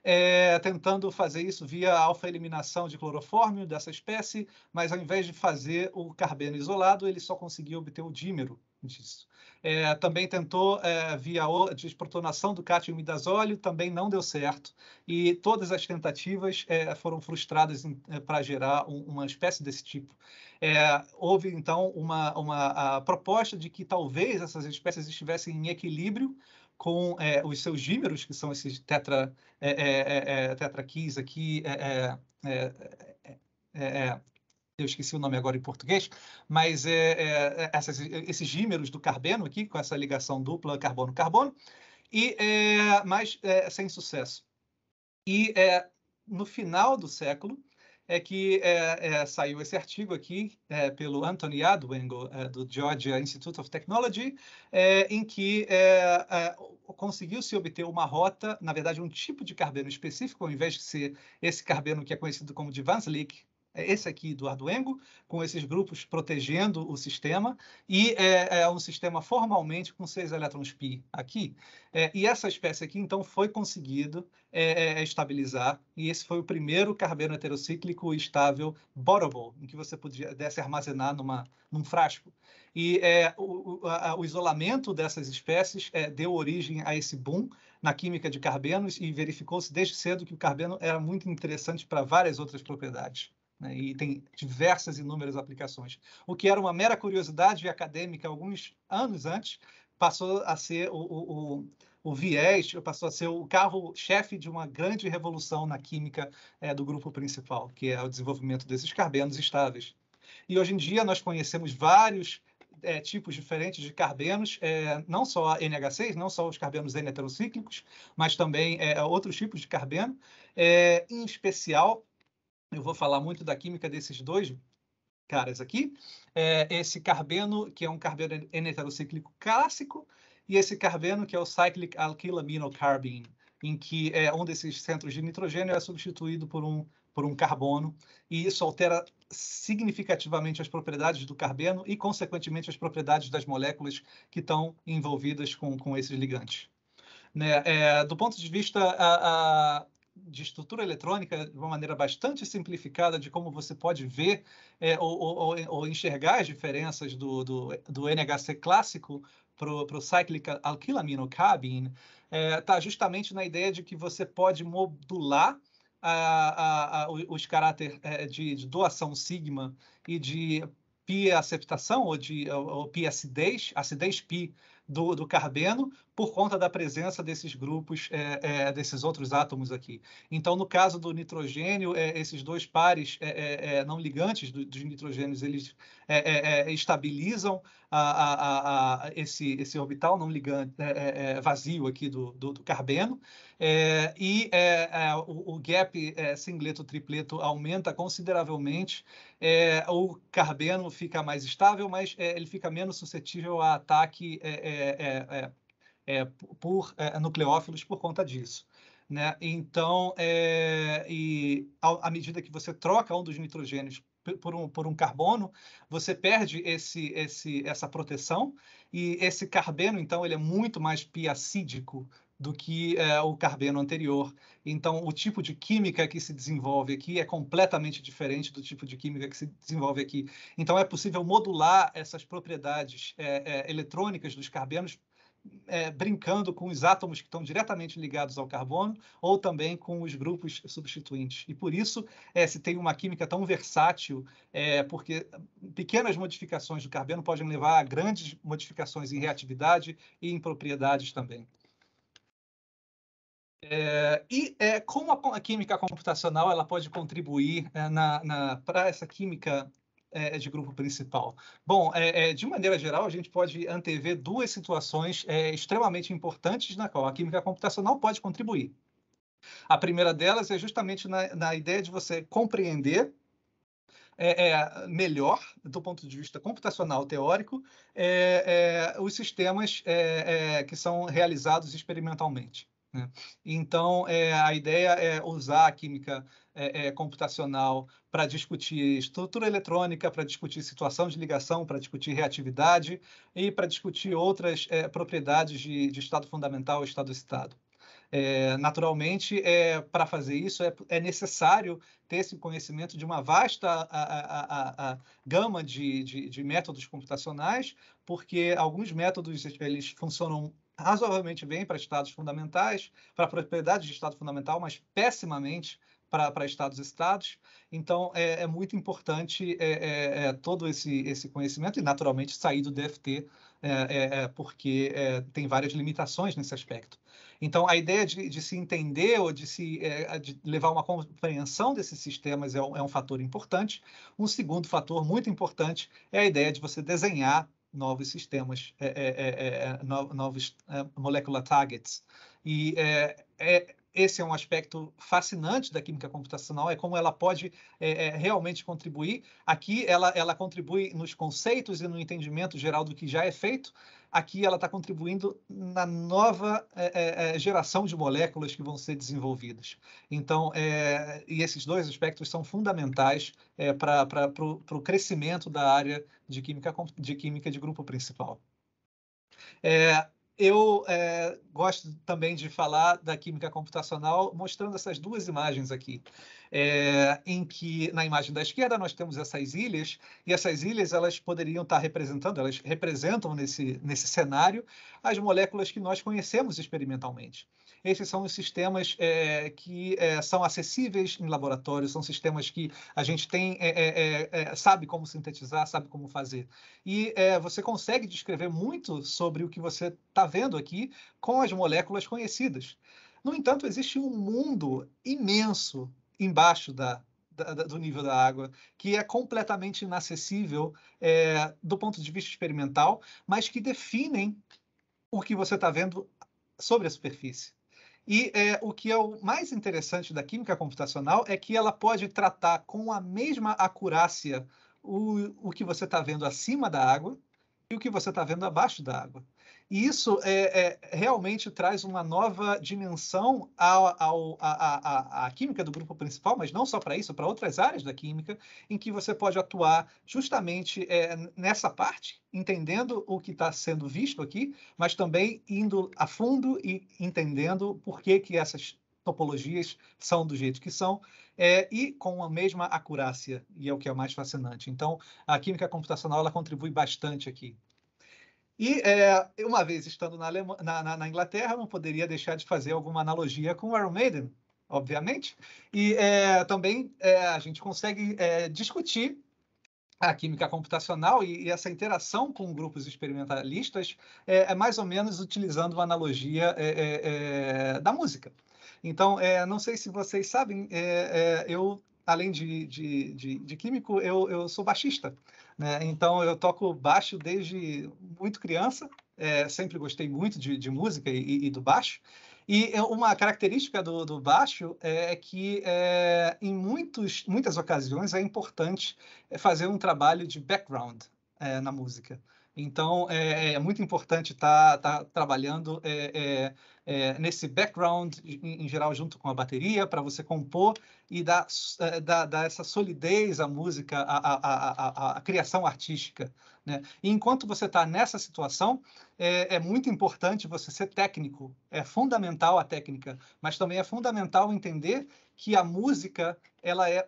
é, tentando fazer isso via alfa-eliminação de clorofórmio dessa espécie, mas ao invés de fazer o carbeno isolado, ele só conseguiu obter o dímero disso. É, também tentou é, via desprotonação do cátion hidrazólio, também não deu certo. E todas as tentativas é, foram frustradas é, para gerar um, uma espécie desse tipo. É, houve, então, uma, uma proposta de que talvez essas espécies estivessem em equilíbrio, com é, os seus dímeros, que são esses tetra, é, é, aqui, eu esqueci o nome agora em português, mas essas, esses dímeros do carbeno aqui, com essa ligação dupla carbono-carbono, e mas sem sucesso. E no final do século, é que é, é, saiu esse artigo aqui é, pelo Anthony Adwengo, do Georgia Institute of Technology, em que conseguiu-se obter uma rota, na verdade, um tipo de carbeno específico, ao invés de ser esse carbeno que é conhecido como de Van Slick, é esse aqui do Arduengo, com esses grupos protegendo o sistema, e é, é um sistema formalmente com seis elétrons pi aqui. É, e essa espécie aqui, então, foi conseguido é, é, é estabilizar, e esse foi o primeiro carbeno heterocíclico estável borable, em que você pudesse armazenar numa, num frasco. E o, a, o, isolamento dessas espécies deu origem a esse boom na química de carbenos e verificou-se desde cedo que o carbeno era muito interessante para várias outras propriedades né, e tem diversas inúmeras aplicações. O que era uma mera curiosidade acadêmica alguns anos antes passou a ser o, o, o o viés passou a ser o carro-chefe de uma grande revolução na química é, do grupo principal, que é o desenvolvimento desses carbenos estáveis. E hoje em dia nós conhecemos vários é, tipos diferentes de carbenos, é, não só NH6, não só os carbenos N-heterocíclicos, mas também é, outros tipos de carbeno. É, em especial, eu vou falar muito da química desses dois caras aqui. É esse carbeno, que é um carbeno enheterocíclico clássico, e esse carbeno, que é o cyclic alkyl aminocarbene, em que é, um desses centros de nitrogênio é substituído por um, por um carbono, e isso altera significativamente as propriedades do carbeno e, consequentemente, as propriedades das moléculas que estão envolvidas com, com esses ligantes. Né? É, do ponto de vista a, de estrutura eletrônica de uma maneira bastante simplificada de como você pode ver é, ou, ou, ou, enxergar as diferenças do, do, do NHC clássico para o cyclic alquilamino carbene está é, tá justamente na ideia de que você pode modular a, a, a, os caráteres é, de, de doação sigma e de pi aceptação ou de ou pi acidez, acidez pi do, do carbeno por conta da presença desses grupos, é, é, desses outros átomos aqui. Então, no caso do nitrogênio, é, esses dois pares não ligantes do, dos nitrogênios, eles estabilizam a, a, a, esse, esse, orbital não ligante vazio aqui do, do, do carbeno, e o, o, gap singleto-tripleto aumenta consideravelmente, o carbeno fica mais estável, mas ele fica menos suscetível a ataque é, por é, nucleófilos por conta disso. Né? Então, é, e ao, à medida que você troca um dos nitrogênios por um, por um carbono, você perde esse, esse, essa proteção e esse carbeno, então, ele é muito mais piacídico do que é, o carbeno anterior. Então, o tipo de química que se desenvolve aqui é completamente diferente do tipo de química que se desenvolve aqui. Então, é possível modular essas propriedades é, é, eletrônicas dos carbenos é, brincando com os átomos que estão diretamente ligados ao carbono ou também com os grupos substituintes. E por isso é, se tem uma química tão versátil, é, porque pequenas modificações do carbono podem levar a grandes modificações em reatividade e em propriedades também. É, e é, como a, química computacional ela pode contribuir é, na, na para essa química é, é, de grupo principal? Bom, é, é, de maneira geral, a gente pode antever duas situações é, extremamente importantes na qual a química computacional pode contribuir. A primeira delas é justamente na, na ideia de você compreender é, é, melhor, do ponto de vista computacional teórico, é, os sistemas que são realizados experimentalmente. Né? Então, é, a ideia é usar a química é, é, computacional para discutir estrutura eletrônica, para discutir situação de ligação, para discutir reatividade e para discutir outras propriedades de, de, estado fundamental, estado-estado. naturalmente, para fazer isso, é, é, necessário ter esse conhecimento de uma vasta a, a, a, gama de, de, de métodos computacionais, porque alguns métodos eles funcionam razoavelmente bem para estados fundamentais, para propriedades de estado fundamental, mas pessimamente para estados-estados. Então, é, é, muito importante é, é, é, todo esse, esse conhecimento e, naturalmente, sair do DFT, é, é, porque tem várias limitações nesse aspecto. Então, a ideia de, de se entender ou de se de levar uma compreensão desses sistemas é um, é um fator importante. Um segundo fator muito importante é a ideia de você desenhar novos sistemas, é, é, novos molecular targets. E esse é um aspecto fascinante da química computacional, é como ela pode realmente contribuir. Aqui ela, ela contribui nos conceitos e no entendimento geral do que já é feito, aqui ela está contribuindo na nova é, é, é, geração de moléculas que vão ser desenvolvidas. Então, é, e esses dois aspectos são fundamentais é, para o crescimento da área de química de, química de grupo principal. É, eu é, gosto também de falar da química computacional, mostrando essas duas imagens aqui, é, em que na imagem da esquerda nós temos essas ilhas e essas ilhas elas poderiam estar representando, elas representam nesse nesse cenário as moléculas que nós conhecemos experimentalmente. Esses são os sistemas é, que é, são acessíveis em laboratórios, são sistemas que a gente tem, é, sabe como sintetizar, sabe como fazer. E você consegue descrever muito sobre o que você está vendo aqui com as moléculas conhecidas. No entanto, existe um mundo imenso embaixo da, da, do nível da água, que é completamente inacessível é, do ponto de vista experimental, mas que definem o que você está vendo sobre a superfície. E é, o que é o mais interessante da química computacional é que ela pode tratar com a mesma acurácia o, o que você está vendo acima da água e o que você está vendo abaixo da água. E isso é, é, realmente traz uma nova dimensão à, química do grupo principal, mas não só para isso, para outras áreas da química, em que você pode atuar justamente é, nessa parte, entendendo o que está sendo visto aqui, mas também indo a fundo e entendendo por que, que essas topologias são do jeito que são é, e com a mesma acurácia, e é o que é mais fascinante. Então, a química computacional ela contribui bastante aqui. E é, uma vez estando na, na, na, na, Inglaterra, não poderia deixar de fazer alguma analogia com o Iron Maiden, obviamente. E é, também é, a gente consegue é, discutir a química computacional e, e, essa interação com grupos experimentalistas é, é mais ou menos utilizando uma analogia é, da música. Então, não sei se vocês sabem, eu além de, de, de, de químico, eu, eu sou baixista. Né? Então, eu toco baixo desde muito criança. É, sempre gostei muito de, de música e, e, do baixo. E é, uma característica do, do baixo é que, é, em muitos, muitas ocasiões, é importante fazer um trabalho de background é, na música. Então, é, é muito importante estar tá, tá trabalhando é, é, nesse background, em, em, geral, junto com a bateria, para você compor e dar, é, dar, dar, essa solidez à música, à, à, à, à criação artística. Né? E enquanto você está nessa situação, é, é, muito importante você ser técnico, é fundamental a técnica, mas também é fundamental entender que a música ela é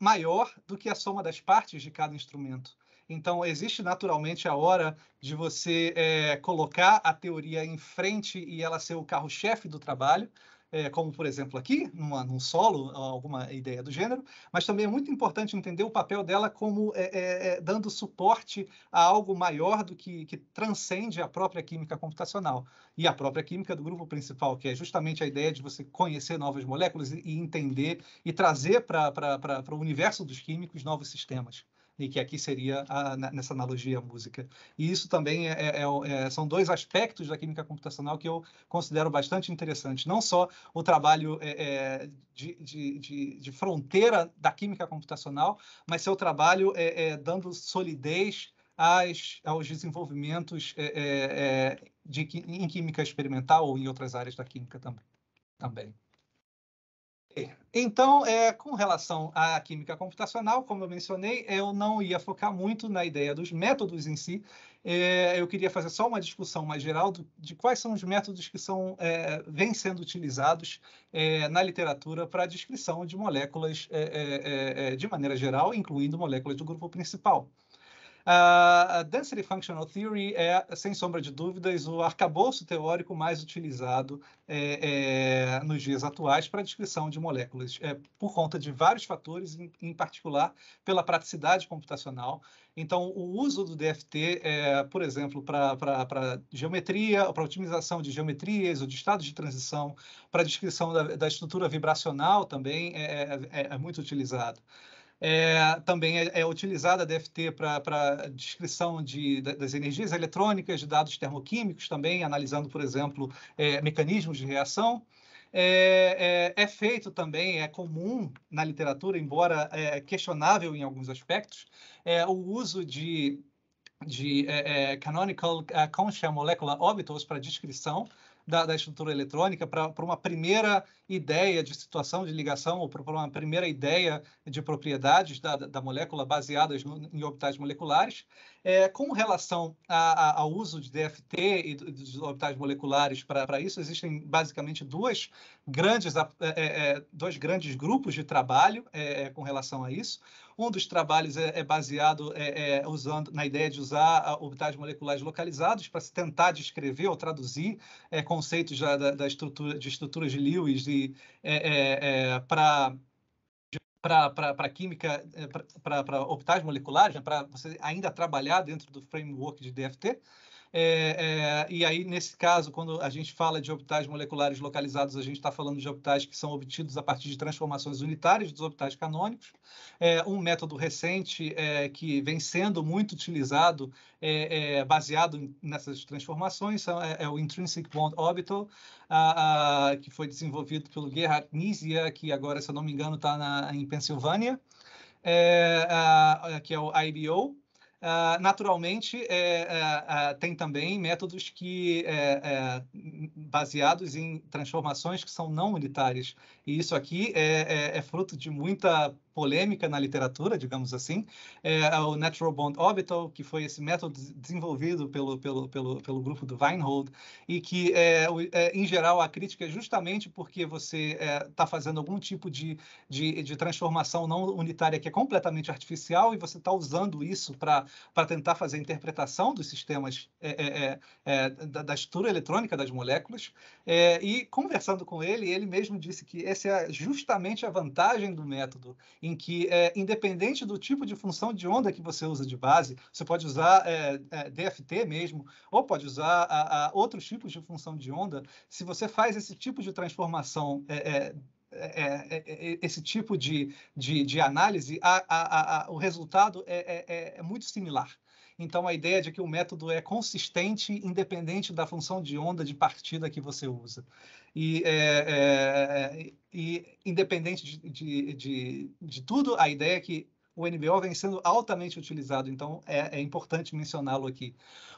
maior do que a soma das partes de cada instrumento. Então, existe naturalmente a hora de você é, colocar a teoria em frente e ela ser o carro-chefe do trabalho, é, como por exemplo aqui, numa, num solo, alguma ideia do gênero, mas também é muito importante entender o papel dela como é, é, é dando suporte a algo maior do que, que transcende a própria química computacional e a própria química do grupo principal, que é justamente a ideia de você conhecer novas moléculas e, e entender e trazer para o universo dos químicos novos sistemas e que aqui seria a, nessa analogia música. E isso também é, é, é, é, são dois aspectos da química computacional que eu considero bastante interessantes. Não só o trabalho é, é, de, de, de, de, fronteira da química computacional, mas seu trabalho dando solidez às, aos desenvolvimentos de, em química experimental ou em outras áreas da química também. também. Então, é, com relação à química computacional, como eu mencionei, eu não ia focar muito na ideia dos métodos em si. É, eu queria fazer só uma discussão mais geral do, de quais são os métodos que são, é, vêm sendo utilizados é, na literatura para a descrição de moléculas é, é, é, de maneira geral, incluindo moléculas do grupo principal. A Density Functional Theory é, sem sombra de dúvidas, o arcabouço teórico mais utilizado é, é, nos dias atuais para a descrição de moléculas, é, por conta de vários fatores, em, em, particular pela praticidade computacional. Então, o uso do DFT, é, por exemplo, para geometria, para otimização de geometrias ou de estados de transição, para descrição da, da, estrutura vibracional também é, é, é muito utilizado. É, também é, é, utilizada a DFT para descrição de, das energias eletrônicas, de dados termoquímicos também, analisando, por exemplo, é, mecanismos de reação. É, é, é, feito também, é comum na literatura, embora é, questionável em alguns aspectos, é, o uso de, de é, é, canonical uh, molecular orbitals para descrição da, da estrutura eletrônica para uma primeira ideia de situação de ligação ou para uma primeira ideia de propriedades da, da molécula baseadas no, em orbitais moleculares. É, com relação a, a, ao uso de DFT e dos orbitais moleculares para isso, existem basicamente duas grandes, é, é, é dois grandes grupos de trabalho é, é, com relação a isso. Um dos trabalhos é, é baseado é, é, usando na ideia de usar orbitais moleculares localizados para se tentar descrever ou traduzir é, conceitos da, da, estrutura, de estruturas de Lewis e, é, é, para para química, para orbitais moleculares, né, para você ainda trabalhar dentro do framework de DFT. É, é, e aí, nesse caso, quando a gente fala de orbitais moleculares localizados, a gente está falando de orbitais que são obtidos a partir de transformações unitárias dos orbitais canônicos. É, um método recente é, que vem sendo muito utilizado, é, é, baseado nessas transformações, é, o Intrinsic Bond Orbital, a, a, que foi desenvolvido pelo Gerhard Nizia que agora, se eu não me engano, está em Pensilvânia, a, que é o IBO. Ah, naturalmente, é, é, é, tem também métodos que é, é, baseados em transformações que são não unitárias. E isso aqui é, fruto de muita polêmica na literatura, digamos assim, é, é o Natural Bond Orbital, que foi esse método desenvolvido pelo, pelo, pelo, pelo grupo do Weinhold, e que, é, é, em geral, a crítica é justamente porque você está é, tá fazendo algum tipo de, de, de, transformação não unitária que é completamente artificial e você está usando isso para tentar fazer a interpretação dos sistemas é, é, da, da, estrutura eletrônica das moléculas. e, conversando com ele, ele mesmo disse que essa é justamente a vantagem do método em que, é, independente do tipo de função de onda que você usa de base, você pode usar é, é, DFT mesmo, ou pode usar a, a outros tipos de função de onda. Se você faz esse tipo de transformação é, é, é, esse tipo de, de, de análise, a, a, a, o resultado é, é, é, muito similar. Então, a ideia de que o método é consistente, independente da função de onda de partida que você usa. E, é, é, e independente de, de, de, de tudo, a ideia é que o NBO vem sendo altamente utilizado, então é, é importante mencioná-lo aqui.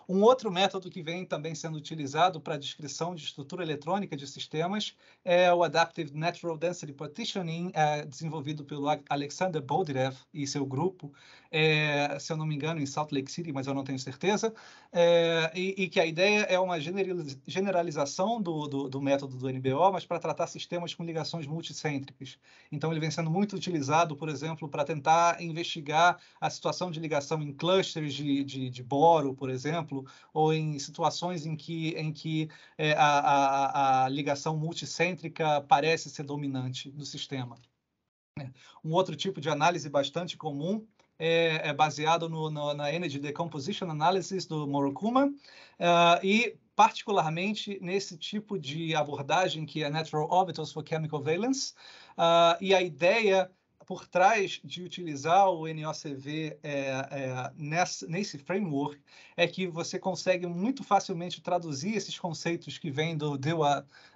Um outro método que vem também sendo utilizado para a descrição de estrutura eletrônica de sistemas é o Adaptive Natural Density Partitioning, é, desenvolvido pelo Alexander Boldirev e seu grupo, é, se eu não me engano, em Salt Lake City, mas eu não tenho certeza, é, e, e, que a ideia é uma generalização do, do, do método do NBO, mas para tratar sistemas com ligações multicêntricas. Então, ele vem sendo muito utilizado, por exemplo, para tentar investigar a situação de ligação em clusters de, de, de boro, por exemplo, ou em situações em que, em que é, a, a, a ligação multicêntrica parece ser dominante do sistema. Um outro tipo de análise bastante comum é, é, baseado no, no, na Energy Decomposition Analysis do Morokuma uh, é, e particularmente nesse tipo de abordagem que é Natural Orbitals for Chemical Valence uh, e a ideia por trás de utilizar o NOCV é, é, nesse, nesse, framework é que você consegue muito facilmente traduzir esses conceitos que vêm do, do,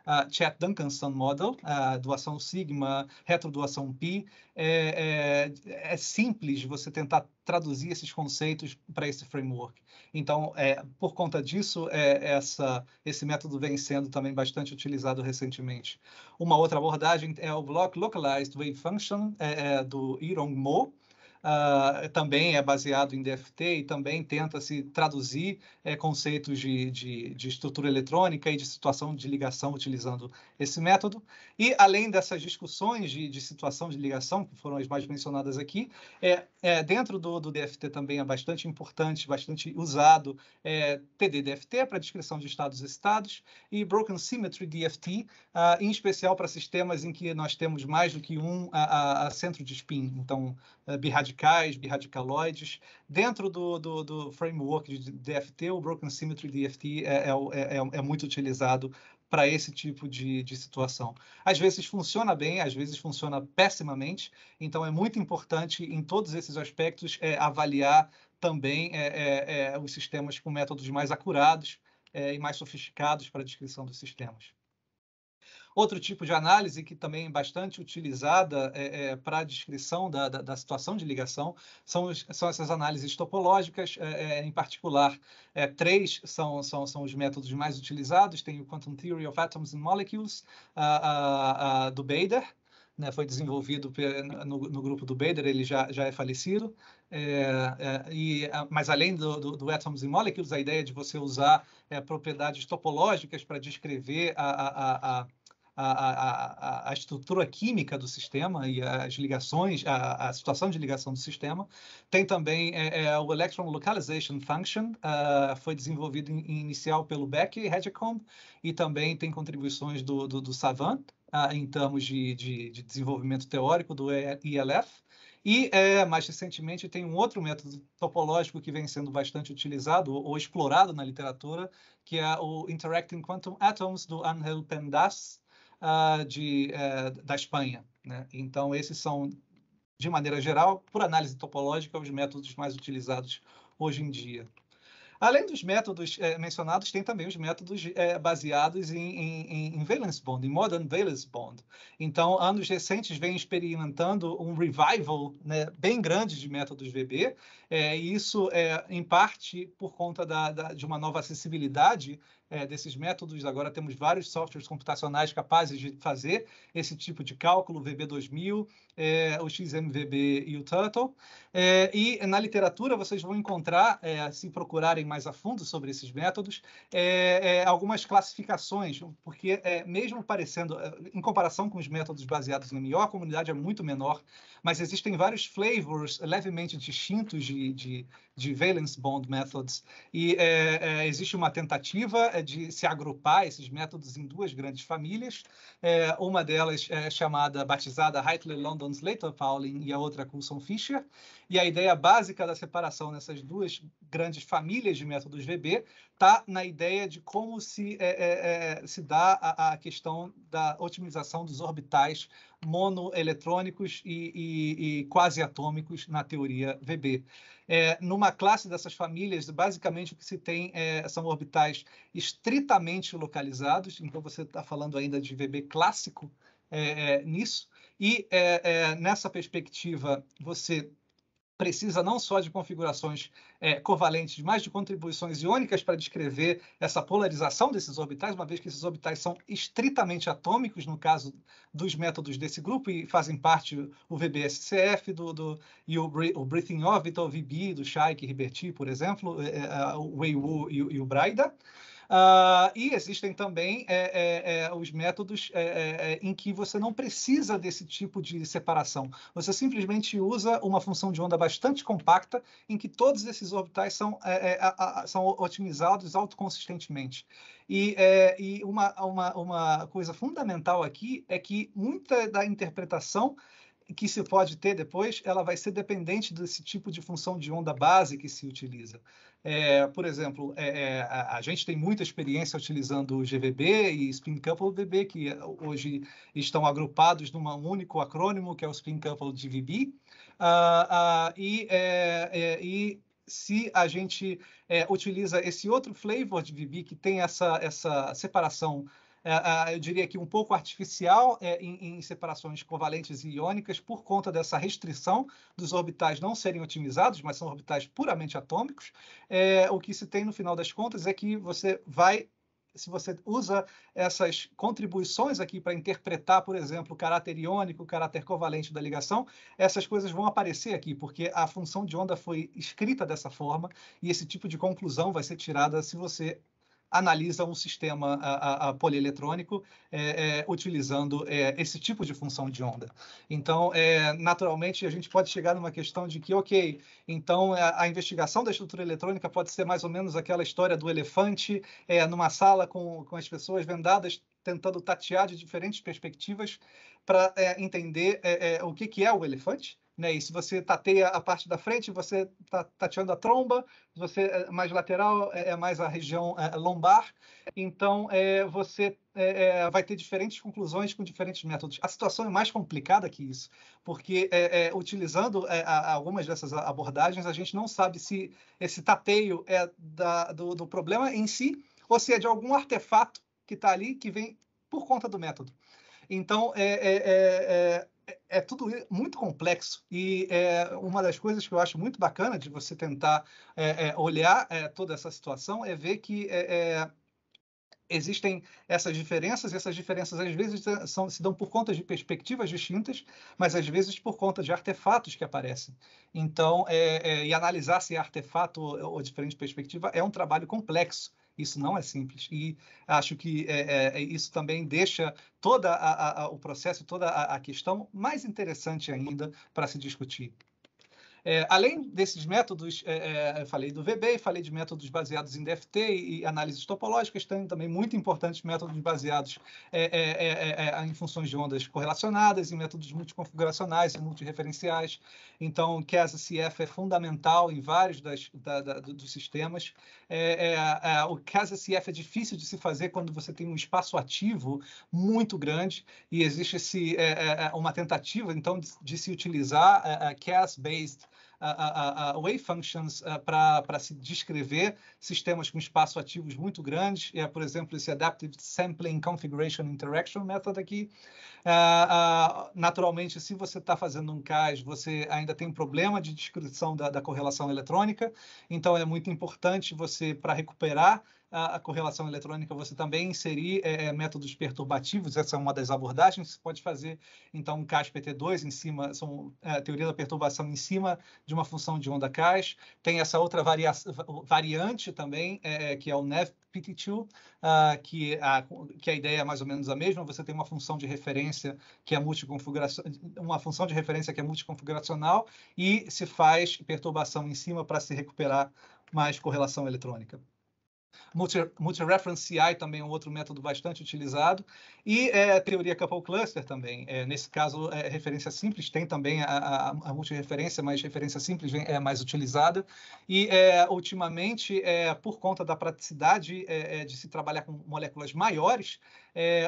uh, Chet Sun Model, a uh, doação sigma, retrodoação pi. É, é, é, simples você tentar traduzir esses conceitos para esse framework. Então, é, por conta disso, é, essa, esse método vem sendo também bastante utilizado recentemente. Uma outra abordagem é o Block Localized Wave Function é, é, do Irong Mo, uh, também é baseado em DFT e também tenta-se traduzir é, conceitos de, de, de, estrutura eletrônica e de situação de ligação utilizando esse método. E, além dessas discussões de, de situação de ligação, que foram as mais mencionadas aqui, é, é dentro do, do, DFT também é bastante importante, bastante usado é, DFT para descrição de estados e estados e Broken Symmetry DFT, uh, ah, em especial para sistemas em que nós temos mais do que um centro de spin, então uh, radicais, birradicaloides. Dentro do, do, do, framework de DFT, o Broken Symmetry DFT é, é, é, é, é muito utilizado para esse tipo de, de, situação. Às vezes funciona bem, às vezes funciona pessimamente, então é muito importante, em todos esses aspectos, é, avaliar também é, é, é os sistemas com métodos mais acurados é, e mais sofisticados para a descrição dos sistemas. Outro tipo de análise que também é bastante utilizada é, é, para a descrição da, da, da, situação de ligação são, são essas análises topológicas, é, é em particular, é, três são, são, são os métodos mais utilizados, tem o Quantum Theory of Atoms and Molecules, a, a, a, do Bader, né, foi desenvolvido no, no, grupo do Bader, ele já, já é falecido, é, é, e, mas além do, do, do, Atoms and Molecules, a ideia de você usar é, propriedades topológicas para descrever a, a, a, a, a, a estrutura química do sistema e as ligações, a, a situação de ligação do sistema. Tem também é, é, o Electron Localization Function, uh, foi desenvolvido in, inicial pelo Beck e Hedgecomb, e também tem contribuições do, do, do Savant, uh, em termos de, de, de desenvolvimento teórico do ELF. E é, mais recentemente tem um outro método topológico que vem sendo bastante utilizado ou, ou explorado na literatura, que é o Interacting Quantum Atoms do Angel Pendas, de, é, da Espanha. Né? Então, esses são, de maneira geral, por análise topológica, os métodos mais utilizados hoje em dia. Além dos métodos é, mencionados, tem também os métodos é, baseados em, em, em, valence bond, em modern valence bond. Então, anos recentes vêm experimentando um revival né, bem grande de métodos VB, e isso é em parte por conta da, da, de uma nova acessibilidade é, desses métodos. Agora temos vários softwares computacionais capazes de fazer esse tipo de cálculo, o VB2000, é, o XMVB e o Turtle. É, e na literatura vocês vão encontrar, é, se procurarem mais a fundo sobre esses métodos, é, é, algumas classificações, porque mesmo parecendo, em comparação com os métodos baseados no MIO, a comunidade é muito menor, mas existem vários flavors levemente distintos de, de de valence bond methods. E é, é, existe uma tentativa é, de se agrupar esses métodos em duas grandes famílias, é, uma delas é chamada, batizada Heitler London Slater Pauling e a outra Coulson Fisher. E a ideia básica da separação nessas duas grandes famílias de métodos VB está na ideia de como se, é, é, se dá a, a questão da otimização dos orbitais monoeletrônicos e, e, e quase atômicos na teoria VB. É, numa classe dessas famílias, basicamente o que se tem é, são orbitais estritamente localizados, então você está falando ainda de VB clássico é, é, nisso, e é, é, nessa perspectiva você precisa não só de configurações é, covalentes, mas de contribuições iônicas para descrever essa polarização desses orbitais, uma vez que esses orbitais são estritamente atômicos, no caso dos métodos desse grupo, e fazem parte o VBSCF do, do e o, o Breathing Orbital, o VB, do Shaik, Riberti, por exemplo, é, é, o Weiwu e, e o Braida. Ah, e existem também é, é, é os métodos é, é, em que você não precisa desse tipo de separação. Você simplesmente usa uma função de onda bastante compacta em que todos esses orbitais são, a, são otimizados autoconsistentemente. E, e uma, uma, uma coisa fundamental aqui é que muita da interpretação que se pode ter depois, ela vai ser dependente desse tipo de função de onda base que se utiliza. É, por exemplo, é, é a, a, gente tem muita experiência utilizando o GVB e Spin Couple VB, que hoje estão agrupados num único acrônimo, que é o Spin Couple DVB. Ah, ah, e, é, é, e se a gente é, utiliza esse outro flavor de VB, que tem essa, essa separação é, eu diria que um pouco artificial é, em, separações covalentes e iônicas por conta dessa restrição dos orbitais não serem otimizados, mas são orbitais puramente atômicos. É, o que se tem no final das contas é que você vai se você usa essas contribuições aqui para interpretar, por exemplo, o caráter iônico, o caráter covalente da ligação, essas coisas vão aparecer aqui, porque a função de onda foi escrita dessa forma e esse tipo de conclusão vai ser tirada se você analisa um sistema a, a, a é, é, utilizando é, esse tipo de função de onda. Então, é, naturalmente, a gente pode chegar numa questão de que, ok, então a, a, investigação da estrutura eletrônica pode ser mais ou menos aquela história do elefante é, numa sala com, com as pessoas vendadas tentando tatear de diferentes perspectivas para é, entender o que, que é o elefante né? E se você tateia a parte da frente, você está tateando a tromba, se você é mais lateral, é, é mais a região é, lombar. Então, é, você é, é, vai ter diferentes conclusões com diferentes métodos. A situação é mais complicada que isso, porque é, é, utilizando é, algumas dessas abordagens, a gente não sabe se esse tateio é da, do, do, problema em si ou se é de algum artefato que está ali que vem por conta do método. Então, é, é tudo muito complexo e é, uma das coisas que eu acho muito bacana de você tentar é, é, olhar é, toda essa situação é ver que é, existem essas diferenças, e essas diferenças às vezes são, se dão por conta de perspectivas distintas, mas às vezes por conta de artefatos que aparecem. Então, e analisar se é artefato ou diferente perspectiva é um trabalho complexo. Isso não é simples. E acho que é, é, é isso também deixa todo o processo, toda a, a questão mais interessante ainda para se discutir. É, além desses métodos, é, é, eu falei do VB, falei de métodos baseados em DFT e, e análises topológicas, tem também muito importantes métodos baseados é, é, é, em funções de ondas correlacionadas, em métodos multiconfiguracionais e multireferenciais. Então, CASA-CF é fundamental em vários das, da, da, dos sistemas. o CASA-CF é difícil de se fazer quando você tem um espaço ativo muito grande e existe esse, uma tentativa, então, de, de se utilizar a CAS-based a, a, wave functions eh, para se descrever sistemas com espaço ativos muito grandes. É, por exemplo, esse Adaptive Sampling Configuration Interaction Method aqui. Eh, eh, naturalmente, se você está fazendo um CAS, você ainda tem um problema de descrição da, da correlação eletrônica. Então, é muito importante você, para recuperar a, a correlação eletrônica, você também inserir é, é, métodos perturbativos, essa é uma das abordagens. Você pode fazer, então, um CAS-PT2 em cima, são a é, teoria da perturbação em cima de uma função de onda CAS. Tem essa outra varia variante também, é, é que é o NEV, pt 2 uh, ah, que, a, que a ideia é mais ou menos a mesma. Você tem uma função de referência que é multiconfiguração, uma função de referência que é multiconfiguracional e se faz perturbação em cima para se recuperar mais correlação eletrônica. Multi-reference CI também é um outro método bastante utilizado. E é, teoria couple cluster também. É, nesse caso, é, é referência simples tem também a, a, a multireferência, mas referência simples é mais utilizada. E, é, ultimamente, é, por conta da praticidade de se trabalhar com moléculas maiores,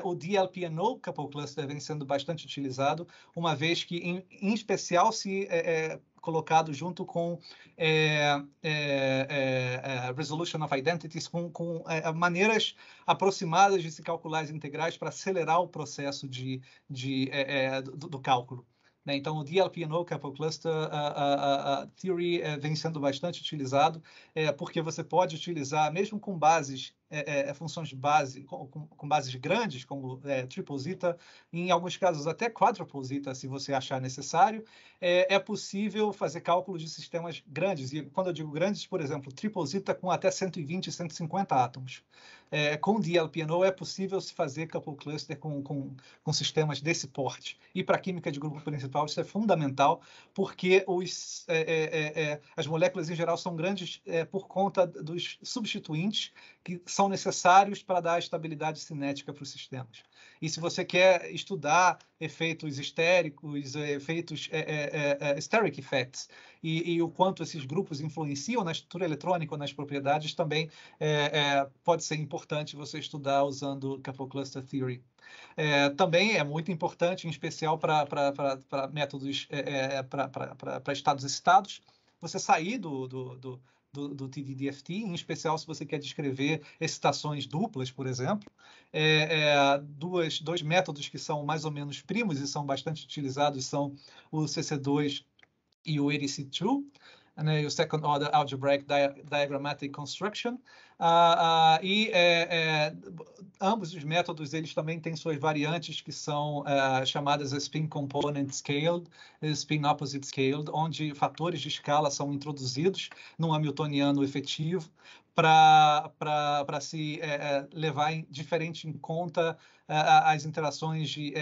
o DLPNO couple cluster vem sendo bastante utilizado, uma vez que, em, em especial, se colocado junto com é, é, é, é, Resolution of Identities, com, com é, é, maneiras aproximadas de se calcular as integrais para acelerar o processo de, de do, do, cálculo. Né? Então, o DLPNO Capital é Cluster Theory é, vem sendo bastante utilizado, é, porque você pode utilizar, mesmo com bases funções é, de funções base, com, com, bases grandes, como triposita, triple zeta, em alguns casos até quadruple zeta, se você achar necessário, é, possível fazer cálculos de sistemas grandes. E quando eu digo grandes, por exemplo, triple zeta com até 120, 150 átomos é, com DLPNO é possível se fazer couple cluster com, com, com sistemas desse porte. E para a química de grupo principal isso é fundamental, porque os, é, é, é, é as moléculas em geral são grandes é, por conta dos substituintes que são necessários para dar estabilidade cinética para os sistemas. E se você quer estudar efeitos histéricos, eh, efeitos é, é, é steric effects, e, e, o quanto esses grupos influenciam na estrutura eletrônica ou nas propriedades, também é, pode ser importante você estudar usando Couple Cluster Theory. É, também é muito importante, em especial para métodos, é, para estados excitados, você sair do, do, do do, do TDDFT, em especial se você quer descrever excitações duplas, por exemplo. É, é, duas, dois métodos que são mais ou menos primos e são bastante utilizados são o CC2 e o EDC2 and then second order algebraic diagrammatic construction. Ah, ah, e é, é, ambos os métodos eles também têm suas variantes que são é, chamadas spin component scaled, spin opposite scaled, onde fatores de escala são introduzidos num hamiltoniano efetivo para se é, é, levar em, diferente em conta é, as interações de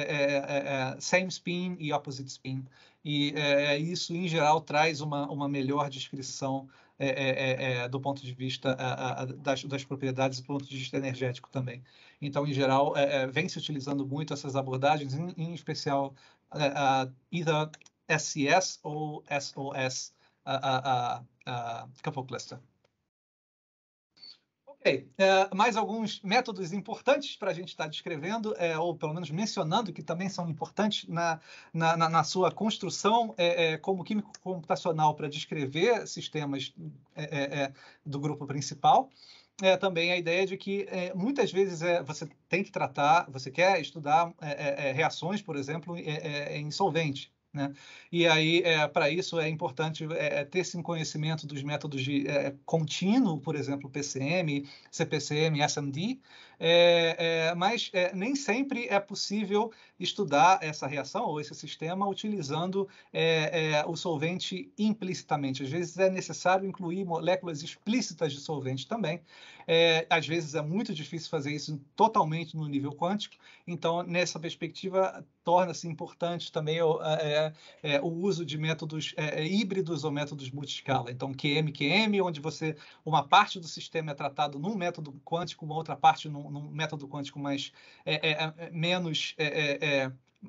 same spin e opposite spin e é, é, isso, em geral, traz uma, uma melhor descrição é, é, é, é do ponto de vista a, a, das, das, propriedades, do ponto de vista energético também. Então, em geral, vem se utilizando muito essas abordagens, em, em especial a, either SES ou SOS, a, a, a, a couple cluster. Ok. É, mais alguns métodos importantes para a gente estar tá descrevendo, é, ou pelo menos mencionando, que também são importantes na, na, na sua construção é, é, como químico computacional para descrever sistemas é, é, do grupo principal. É, também a ideia de que é, muitas vezes é, você tem que tratar, você quer estudar reações, por exemplo, em solvente. Né? E aí, é, para isso, é importante é, é, ter esse conhecimento dos métodos de é, é contínuo, por exemplo, PCM, CPCM, SMD, é, é, mas é, nem sempre é possível estudar essa reação ou esse sistema utilizando é, é, o solvente implicitamente. Às vezes é necessário incluir moléculas explícitas de solvente também. É, às vezes é muito difícil fazer isso totalmente no nível quântico. Então, nessa perspectiva, torna-se importante também o, o, uso de métodos híbridos ou métodos multiscala. Então, QM, QM, onde você uma parte do sistema é tratado num método quântico, uma outra parte num num, método quântico mais é, é, é, é menos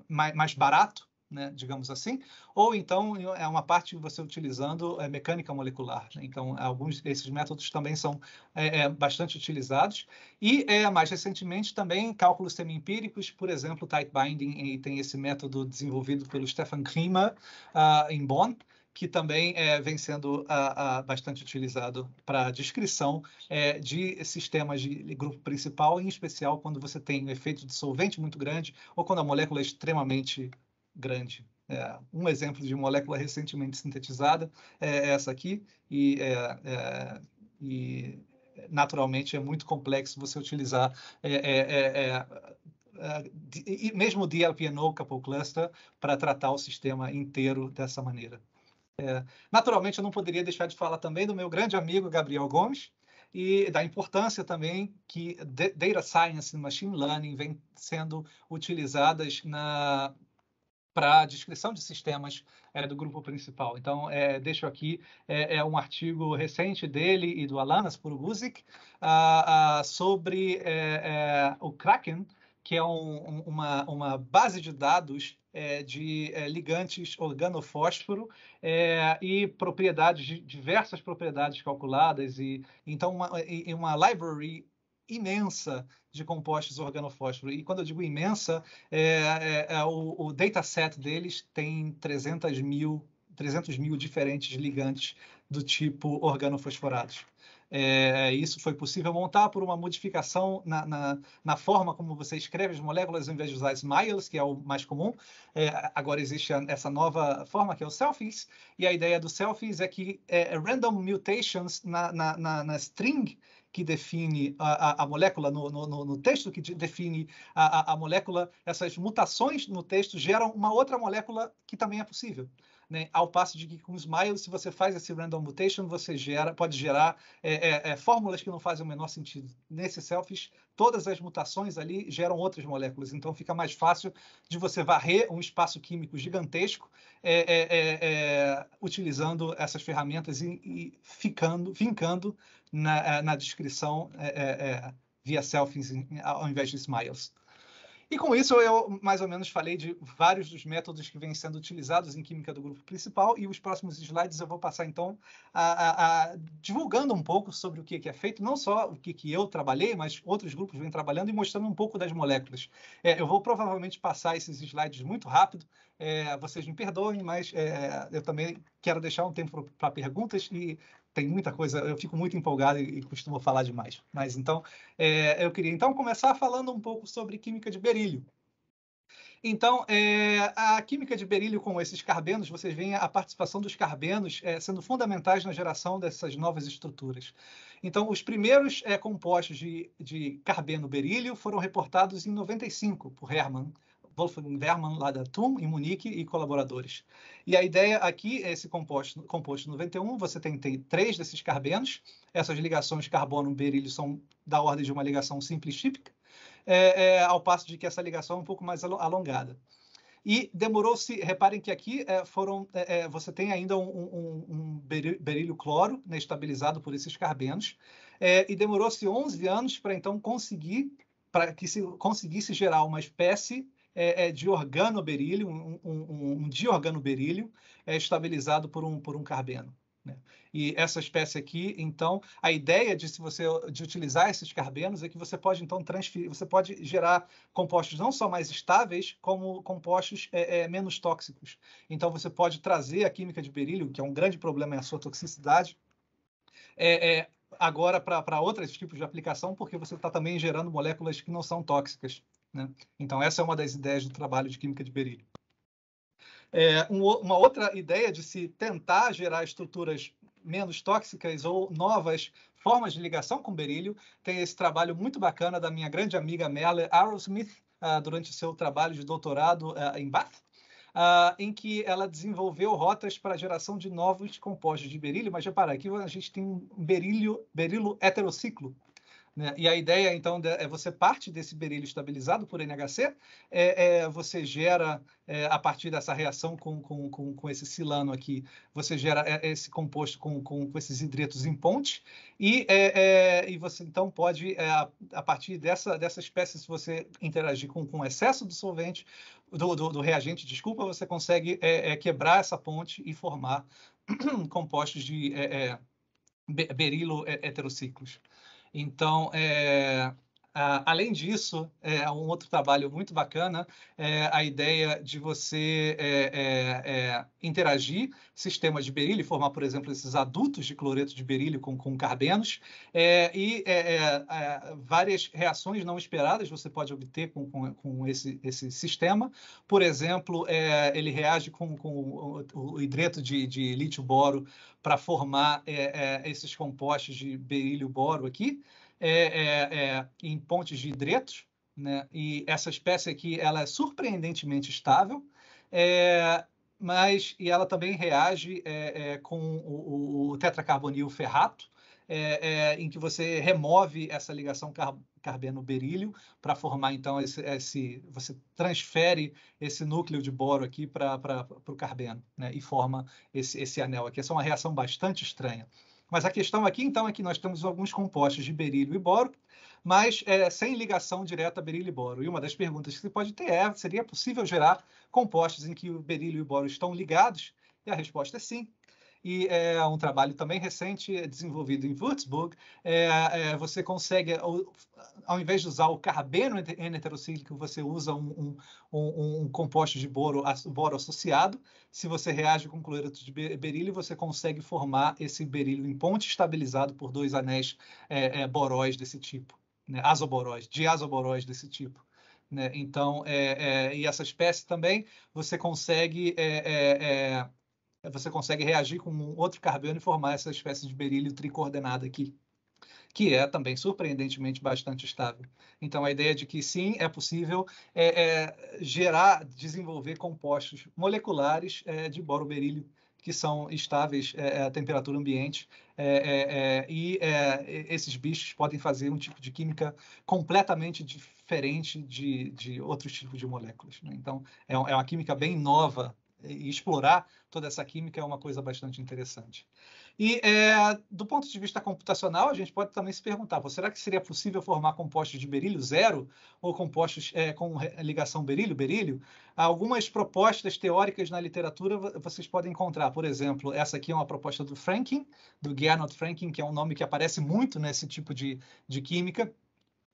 mais, mais barato, né, digamos assim, ou então é uma parte você utilizando é, mecânica molecular. Né? Então, alguns desses métodos também são é, é, bastante utilizados. E mais recentemente também cálculos semi-empíricos, por exemplo, tight binding, e tem esse método desenvolvido pelo Stefan Krima uh, em Bonn, que também é, vem sendo a, a, bastante utilizado para descrição é, de sistemas de grupo principal, em especial quando você tem um efeito dissolvente muito grande ou quando a molécula é extremamente grande. É, um exemplo de molécula recentemente sintetizada é essa aqui, e, é, é, e naturalmente é muito complexo você utilizar é, mesmo o DLPNO Couple Cluster para tratar o sistema inteiro dessa maneira. É, naturalmente, eu não poderia deixar de falar também do meu grande amigo Gabriel Gomes e da importância também que data science e machine learning vem sendo utilizadas na para a descrição de sistemas é, do grupo principal. Então, é, deixo aqui é, é um artigo recente dele e do Alanas Puruguzik uh, ah, uh, ah, sobre é, é, o Kraken, que é um, uma, uma base de dados é, de é, ligantes organofósforo é, e propriedades, diversas propriedades calculadas, e então uma, e uma library imensa de compostos organofósforo. E quando eu digo imensa, é, é, é, o, o dataset deles tem 300 mil, 300 mil diferentes ligantes do tipo organofosforados. É, isso foi possível montar por uma modificação na, na, na, forma como você escreve as moléculas, ao invés de usar smiles, que é o mais comum. É, agora existe essa nova forma, que é o selfies, e a ideia do selfies é que é, é, random mutations na, na, na, na string que define a, a, a molécula, no, no, no, texto que define a, a, molécula, essas mutações no texto geram uma outra molécula que também é possível né? ao passo de que com o Smile, se você faz esse random mutation, você gera, pode gerar é, é, é fórmulas que não fazem o menor sentido. Nesse selfies todas as mutações ali geram outras moléculas, então fica mais fácil de você varrer um espaço químico gigantesco é, é, utilizando essas ferramentas e, e ficando, fincando na, na descrição via selfies ao invés de smiles. E com isso eu mais ou menos falei de vários dos métodos que vêm sendo utilizados em química do grupo principal e os próximos slides eu vou passar então a, a, a divulgando um pouco sobre o que, é feito, não só o que, que eu trabalhei, mas outros grupos vêm trabalhando e mostrando um pouco das moléculas. É, eu vou provavelmente passar esses slides muito rápido, é, vocês me perdoem, mas é, eu também quero deixar um tempo para perguntas e tem muita coisa, eu fico muito empolgado e, e costumo falar demais. Mas então, é, eu queria então começar falando um pouco sobre química de berílio. Então, é, a química de berílio com esses carbenos, vocês veem a participação dos carbenos é, sendo fundamentais na geração dessas novas estruturas. Então, os primeiros é, compostos de, de carbeno-berílio foram reportados em 95 por Hermann Wolfgang Berman, lá da TUM, em Munique, e colaboradores. E a ideia aqui é esse composto, composto 91, você tem, tem três desses carbenos, essas ligações carbono-berílio são da ordem de uma ligação simples típica, é, é, ao passo de que essa ligação é um pouco mais alongada. E demorou-se, reparem que aqui é, foram, é, é, você tem ainda um, um, um berílio cloro né, estabilizado por esses carbenos, é, e demorou-se 11 anos para então conseguir para que se conseguisse gerar uma espécie é, é, de organoberílio, um, um, um diorganoberílio é estabilizado por um, por um carbeno. Né? E essa espécie aqui, então, a ideia de se você de utilizar esses carbenos é que você pode então transferir, você pode gerar compostos não só mais estáveis, como compostos é, é, menos tóxicos. Então você pode trazer a química de berílio, que é um grande problema é a sua toxicidade, é, é agora para outros tipos de aplicação, porque você está também gerando moléculas que não são tóxicas. Né? Então, essa é uma das ideias do trabalho de química de berílio. É, um, uma outra ideia de se tentar gerar estruturas menos tóxicas ou novas formas de ligação com berílio tem esse trabalho muito bacana da minha grande amiga Melle Arrowsmith, uh, durante seu trabalho de doutorado uh, em Bath, Uh, em que ela desenvolveu rotas para a geração de novos compostos de berílio, mas repara, aqui a gente tem um berílio, berílio heterociclo, né? E a ideia, então, é você parte desse berilo estabilizado por NHC, é, é você gera, é, a partir dessa reação com, com, com, com, esse silano aqui, você gera é, esse composto com, com, com esses hidretos em ponte, e, é, é e você, então, pode, é, a, a, partir dessa, dessa espécie, se você interagir com, com excesso do solvente, do, do, do reagente, desculpa, você consegue quebrar essa ponte e formar compostos de berilo heterociclos. Então, é, ah, além disso, é um outro trabalho muito bacana é a ideia de você é, é, é interagir sistemas de berílio, formar, por exemplo, esses adultos de cloreto de berílio com, com carbenos, é, e é, várias reações não esperadas você pode obter com, com, com esse, esse sistema. Por exemplo, ele reage com, com o, hidreto de, de lítio-boro para formar esses compostos de berílio-boro aqui. É, é, é, em pontes de hidretos, né? E essa espécie aqui ela é surpreendentemente estável, é, mas e ela também reage é, é, com o, o, tetracarbonil ferrato, é, é, em que você remove essa ligação car carbeno-berílio para formar então esse, esse, você transfere esse núcleo de boro aqui para o carbeno, né? E forma esse, esse anel aqui. Essa é uma reação bastante estranha. Mas a questão aqui, então, é que nós temos alguns compostos de berílio e boro, mas é, sem ligação direta berílio e boro. E uma das perguntas que se pode ter é: seria possível gerar compostos em que o berílio e o boro estão ligados? E a resposta é sim, e é um trabalho também recente é, desenvolvido em Würzburg. É, é, você consegue, ao, invés de usar o carbeno n heterocíclico, você usa um, um, um, um composto de boro, boro, associado. Se você reage com cloreto de berílio, você consegue formar esse berílio em ponte estabilizado por dois anéis é, é boróis desse tipo, né? azoboróis, diazoboróis desse tipo. Né? Então, é, é, e essa espécie também você consegue é, é é, você consegue reagir com um outro carbono e formar essa espécie de berílio tricoordenado aqui, que é também surpreendentemente bastante estável. Então, a ideia de que sim, é possível é, é, gerar, desenvolver compostos moleculares é, de berílio que são estáveis é, é, à temperatura ambiente e esses bichos podem fazer um tipo de química completamente diferente de, de outros tipos de moléculas. Né? Então, é, uma química bem nova e explorar toda essa química é uma coisa bastante interessante. E é, do ponto de vista computacional, a gente pode também se perguntar: será que seria possível formar compostos de berílio zero ou compostos é, com ligação berílio-berílio? Algumas propostas teóricas na literatura vocês podem encontrar. Por exemplo, essa aqui é uma proposta do Franklin, do Gernot Franklin, que é um nome que aparece muito nesse tipo de, de química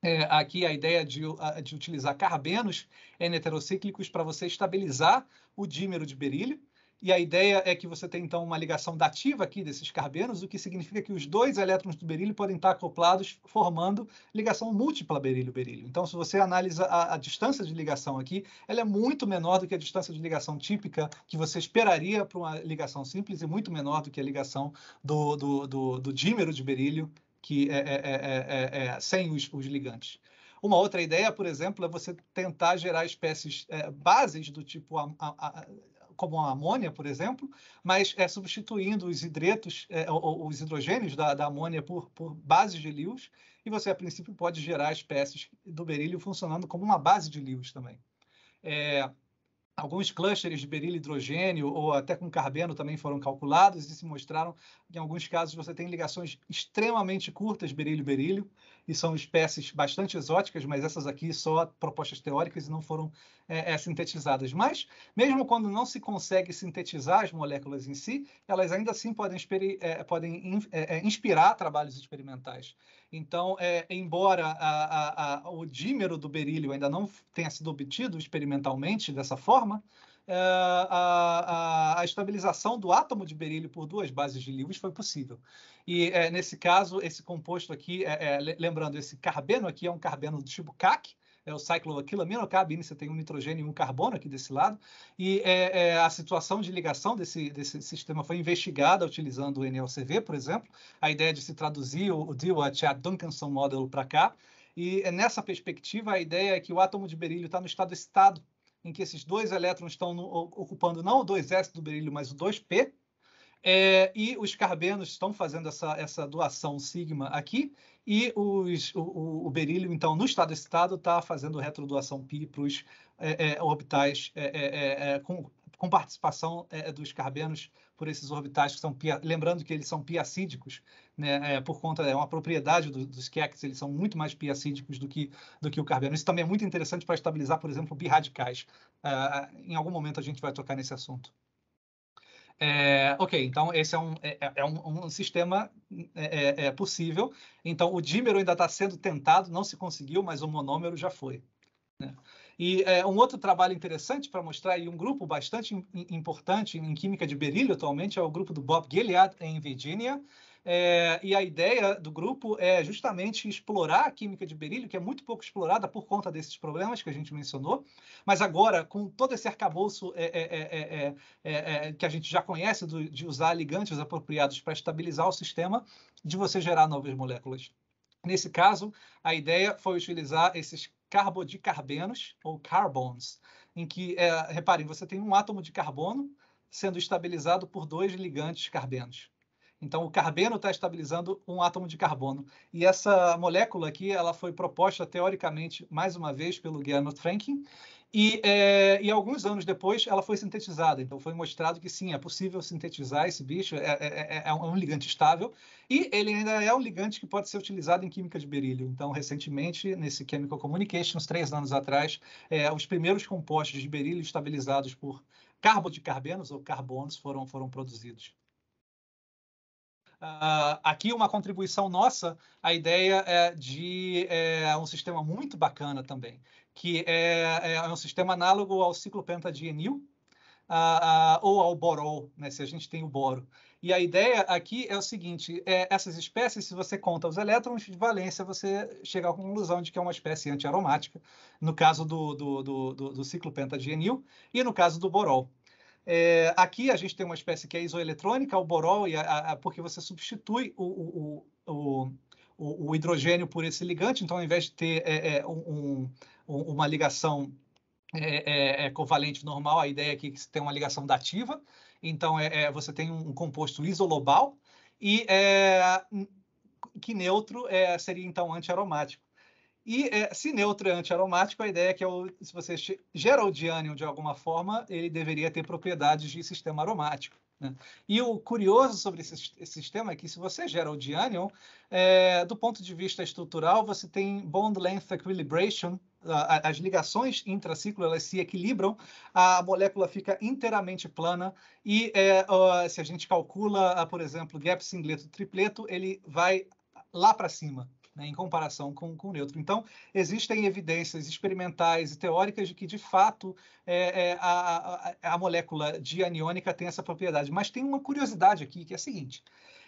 é, aqui a ideia de, uh, de utilizar carbenos N-heterocíclicos para você estabilizar o dímero de berílio. E a ideia é que você tem, então, uma ligação dativa aqui desses carbenos, o que significa que os dois elétrons do berílio podem estar acoplados, formando ligação múltipla berílio-berílio. Então, se você analisa a, a, distância de ligação aqui, ela é muito menor do que a distância de ligação típica que você esperaria para uma ligação simples e muito menor do que a ligação do, do, do, do dímero de berílio que é é, é, é, é, sem os, os, ligantes. Uma outra ideia, por exemplo, é você tentar gerar espécies bases do tipo a, a, a, como a amônia, por exemplo, mas é substituindo os hidretos, é, os hidrogênios da, da amônia por, por, bases de Lewis, e você, a princípio, pode gerar espécies do berílio funcionando como uma base de Lewis também. É, Alguns clusters de berilo hidrogênio ou até com carbeno também foram calculados e se mostraram que, em alguns casos, você tem ligações extremamente curtas berilo -berílio e são espécies bastante exóticas, mas essas aqui só propostas teóricas e não foram é, é, sintetizadas. Mas, mesmo quando não se consegue sintetizar as moléculas em si, elas ainda assim podem, é, podem in é, é, inspirar trabalhos experimentais. Então, é, embora a, a, a, o dímero do berílio ainda não tenha sido obtido experimentalmente dessa forma, é, a, a, a, estabilização do átomo de berílio por duas bases de Lewis foi possível. E é, nesse caso, esse composto aqui, é, é, lembrando, esse carbeno aqui é um carbeno do tipo CAC, é o cycloaquilaminocarbina, você tem um nitrogênio e um carbono aqui desse lado, e é, é, a situação de ligação desse, desse sistema foi investigada utilizando o NLCV, por exemplo, a ideia de se traduzir o, o Chad Duncanson Model, para cá, e é, nessa perspectiva a ideia é que o átomo de berílio está no estado excitado, em que esses dois elétrons estão no, ocupando não o 2s do berílio, mas o 2p, é, e os carbenos estão fazendo essa, essa doação sigma aqui, e os, o, o, berílio, então, no estado excitado, está fazendo retrodoação π para os é, é, orbitais é, é, é, com, com, participação dos carbenos por esses orbitais que são lembrando que eles são piacídicos, né, é, por conta é uma propriedade do, dos QX, eles são muito mais piacídicos do que do que o carbono Isso também é muito interessante para estabilizar, por exemplo, birradicais. Uh, ah, em algum momento a gente vai tocar nesse assunto. É, ok, então esse é um, é, é, é um, um, sistema é, é, é, possível. Então o dímero ainda está sendo tentado, não se conseguiu, mas o monômero já foi. Né? E é, um outro trabalho interessante para mostrar, e um grupo bastante importante em química de berílio atualmente, é o grupo do Bob Gilead, em Virginia É, e a ideia do grupo é justamente explorar a química de berílio, que é muito pouco explorada por conta desses problemas que a gente mencionou. Mas agora, com todo esse arcabouço é, é, é, é, é que a gente já conhece do, de usar ligantes apropriados para estabilizar o sistema, de você gerar novas moléculas. Nesse caso, a ideia foi utilizar esses carbodicarbenos, ou carbons, em que, é, reparem, você tem um átomo de carbono sendo estabilizado por dois ligantes carbenos. Então, o carbeno está estabilizando um átomo de carbono. E essa molécula aqui, ela foi proposta teoricamente, mais uma vez, pelo Gernot Franklin, e, é, e, alguns anos depois ela foi sintetizada, então foi mostrado que sim, é possível sintetizar esse bicho, é, é, é, um ligante estável, e ele ainda é um ligante que pode ser utilizado em química de berílio. Então, recentemente, nesse Chemical Communications, três anos atrás, os primeiros compostos de berílio estabilizados por carbodicarbenos ou carbonos foram, foram produzidos. Uh, aqui uma contribuição nossa, a ideia é de é, um sistema muito bacana também, que é, é um sistema análogo ao ciclo pentadienil, ou ao borol, né, se a gente tem o boro. E a ideia aqui é o seguinte: é, essas espécies, se você conta os elétrons de valência, você chega à conclusão de que é uma espécie antiaromática, no caso do, do, do, do, do ciclo pentadienil e no caso do borol. É, aqui a gente tem uma espécie que é isoeletrônica, o borol, a, porque você substitui o, o, o, o, o hidrogênio por esse ligante, então ao invés de ter é, é um, um, uma ligação é, é, é, covalente normal, a ideia é que tem uma ligação dativa, então é, é você tem um composto isolobal e é, que neutro seria então antiaromático. E se neutro é antiaromático, a ideia é que o, se você gera o diânion de alguma forma, ele deveria ter propriedades de sistema aromático. Né? E o curioso sobre esse, esse, sistema é que se você gera o diânion, é, do ponto de vista estrutural, você tem bond length equilibration, a, a, as ligações intraciclo elas se equilibram, a molécula fica inteiramente plana e é, ó, se a gente calcula, ah, por exemplo, gap singleto tripleto, ele vai lá para cima né, em comparação com, com o neutro. Então, existem evidências experimentais e teóricas de que, de fato, é, é, a, a, a, molécula de aniônica tem essa propriedade. Mas tem uma curiosidade aqui, que é a seguinte.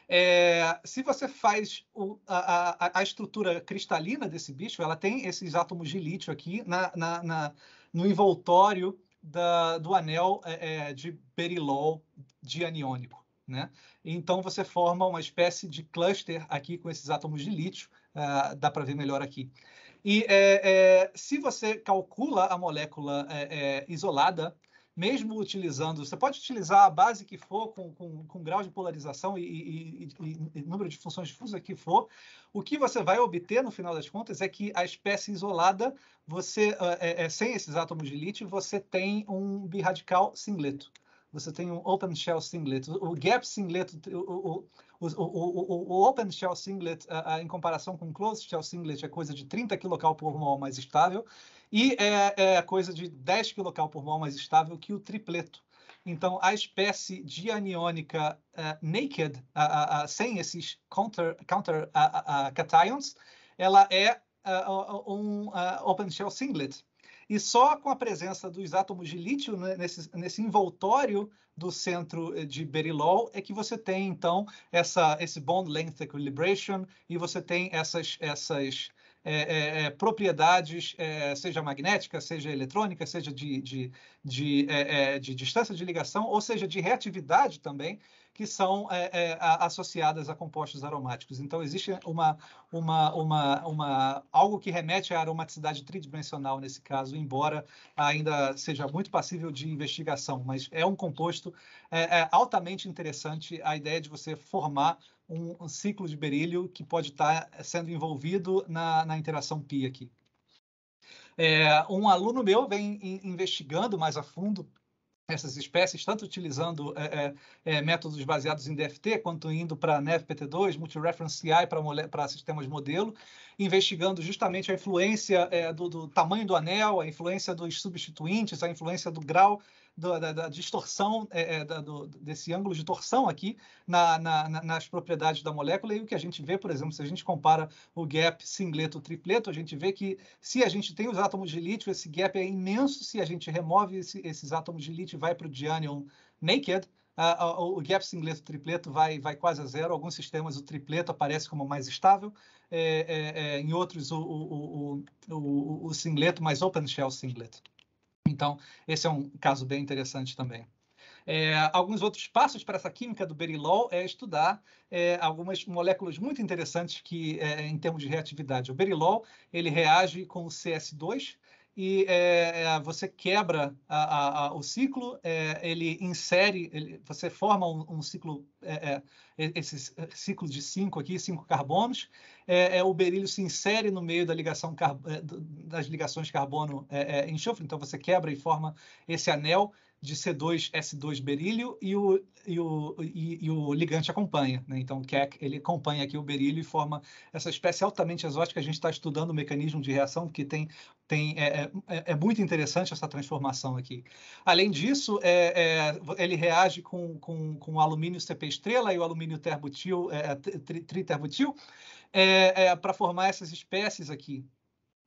É, se você faz o, a, a, estrutura cristalina desse bicho, ela tem esses átomos de lítio aqui na, na, na no envoltório da, do anel é, é de Berilol dianiônico. Né? Então você forma uma espécie de cluster aqui com esses átomos de lítio ah, dá para ver melhor aqui. E é, é, se você calcula a molécula é, é, isolada, mesmo utilizando, você pode utilizar a base que for, com, com, com grau de polarização e, e, e, e, número de funções difusas que for, o que você vai obter no final das contas é que a espécie isolada, você ah, é, é, sem esses átomos de lítio, você tem um birradical singleto. Você tem um open shell singleto. O gap singleto, o, o, o, o, o, Open Shell Singlet, eh, eh, em comparação com o Closed Shell Singlet, é coisa de 30 kcal por mol mais estável e é, é coisa de 10 kcal por mol mais estável que o tripleto. Então, a espécie de aniônica uh, eh, naked, uh, uh, sem esses counter, counter cations, ela é um open shell singlet e só com a presença dos átomos de lítio né, nesse, nesse envoltório do centro eh, de Berilow é que você tem, então, essa, esse bond length equilibration e você tem essas, essas é, é, é, propriedades, eh, seja magnética, seja eletrônica, seja de, de, de, eh, de distância de ligação, ou seja, de reatividade também, que são é, é, associadas a compostos aromáticos. Então, existe uma, uma, uma, uma, algo que remete à aromaticidade tridimensional nesse caso, embora ainda seja muito passível de investigação, mas é um composto é, é altamente interessante a ideia de você formar um, um ciclo de berílio que pode estar sendo envolvido na, na interação PI aqui. É, um aluno meu vem investigando mais a fundo essas espécies, tanto utilizando é, é, é métodos baseados em DFT, quanto indo para NEV PT2, Multi-Reference CI para sistemas modelo, investigando justamente a influência é, do, do, tamanho do anel, a influência dos substituintes, a influência do grau do, da, da, distorção, é, é da, desse ângulo de torção aqui na, na, nas propriedades da molécula. E o que a gente vê, por exemplo, se a gente compara o gap singleto-tripleto, a gente vê que se a gente tem os átomos de lítio, esse gap é imenso. Se a gente remove esse, esses átomos de lítio e vai para o diânion naked, o gap singleto tripleto vai, vai quase a zero. Alguns sistemas o tripleto aparece como mais estável, é, é, é em outros o, o, o, o, singleto mais open shell singleto. Então, esse é um caso bem interessante também. É, alguns outros passos para essa química do Berilol é estudar é, algumas moléculas muito interessantes que, é, em termos de reatividade. O Berilol ele reage com o CS2, e é, é, você quebra a, a, a, o ciclo, é, ele insere, ele, você forma um, um ciclo, é, é esse ciclo de cinco aqui, cinco carbonos, é, o berílio se insere no meio da ligação das ligações carbono-enxofre, então você quebra e forma esse anel, de C2S2 berílio e o, e o, e, e o ligante acompanha. Né? Então, o Keck ele acompanha aqui o berílio e forma essa espécie altamente exótica. A gente está estudando o mecanismo de reação, que tem, tem, é, é, é, é muito interessante essa transformação aqui. Além disso, é, é ele reage com, com, com alumínio CP estrela e o alumínio terbutil, é, triterbutil, para formar essas espécies aqui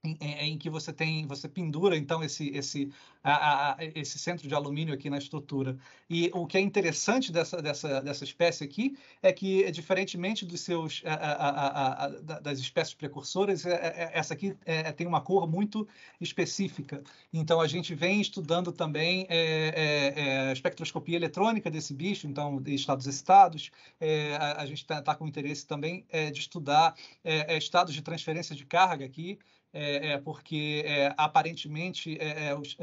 em, em, que você tem você pendura então esse esse a, a, esse centro de alumínio aqui na estrutura e o que é interessante dessa dessa dessa espécie aqui é que diferentemente dos seus a, das espécies precursoras é, é, essa aqui é, é, tem uma cor muito específica então a gente vem estudando também é, é, a espectroscopia eletrônica desse bicho então de estados excitados a, gente está tá com interesse também de estudar estados de transferência de carga aqui é, é porque é, aparentemente os,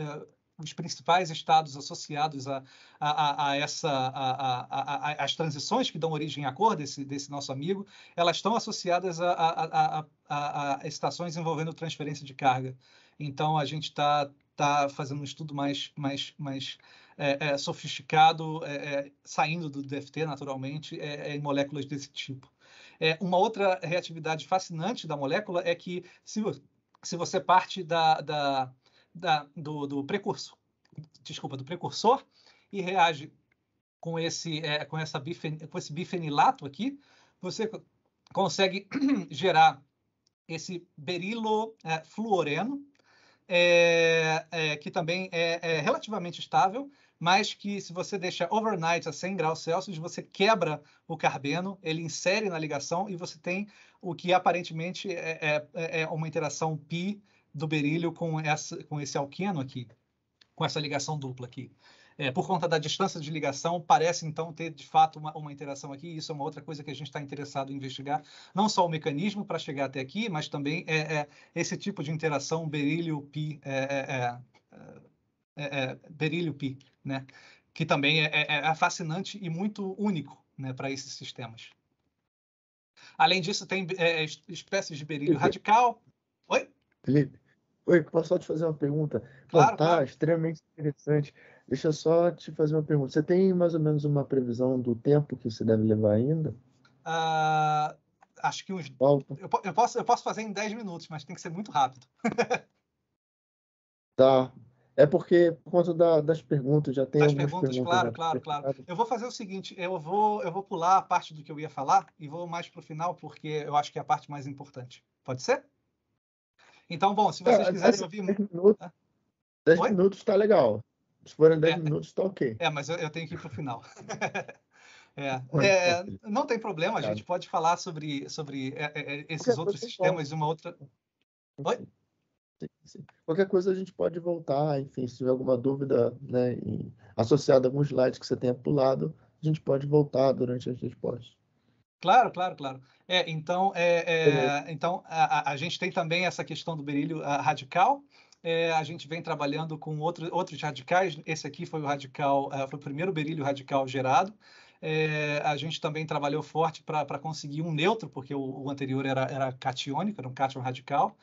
os, principais estados associados a, a, a essa a, a, as transições que dão origem à cor desse, desse nosso amigo, elas estão associadas a, estações envolvendo transferência de carga. Então a gente está tá fazendo um estudo mais, mais, mais sofisticado, saindo do DFT naturalmente, em moléculas desse tipo. É, uma outra reatividade fascinante da molécula é que, se, se você parte da, da, da do, do precursor, desculpa, do precursor e reage com esse, é, com, essa bifen, com esse bifenilato aqui, você consegue gerar esse berilo é, fluoreno, é, é, que também é, é relativamente estável mas que se você deixar overnight a 100 graus Celsius, você quebra o carbeno, ele insere na ligação e você tem o que aparentemente é, é, é uma interação pi do berílio com, essa, com esse alqueno aqui, com essa ligação dupla aqui. É, por conta da distância de ligação, parece então ter de fato uma, uma interação aqui. e Isso é uma outra coisa que a gente está interessado em investigar, não só o mecanismo para chegar até aqui, mas também é, é, esse tipo de interação berílio-pi é, é, é, é, é, berílio pi, né? que também é, é, é fascinante e muito único né, para esses sistemas. Além disso, tem é, é espécies de berílio radical. Oi? Felipe, oi, posso só te fazer uma pergunta? Claro, tá claro. extremamente interessante. Deixa eu só te fazer uma pergunta. Você tem mais ou menos uma previsão do tempo que você deve levar ainda? Ah, acho que uns. Eu, eu, posso, eu posso fazer em 10 minutos, mas tem que ser muito rápido. tá, é porque, por conta da, das perguntas, já tem. Das perguntas, perguntas, claro, claro, claro. Eu vou fazer o seguinte: eu vou, eu vou pular a parte do que eu ia falar e vou mais para o final, porque eu acho que é a parte mais importante. Pode ser? Então, bom, se vocês é, quiserem ouvir. dez minutos, 10 minutos está legal. Se forem dez é, é. minutos, está ok. É, mas eu, eu tenho que ir para o final. É, é, não tem problema, a gente pode falar sobre, sobre é, é, é esses outros sistemas de uma outra. Oi? Sim, sim. Qualquer coisa a gente pode voltar, enfim, se tiver alguma dúvida né, em, associada a algum slide que você tenha pulado, a gente pode voltar durante as respostas. Claro, claro, claro. É, então, é, é, então a, a, gente tem também essa questão do berílio a, ah, radical. É, a gente vem trabalhando com outro, outros radicais. Esse aqui foi o radical, ah, foi o primeiro berílio radical gerado. É, a gente também trabalhou forte para conseguir um neutro, porque o, o anterior era, era catiônico, era um cátion radical.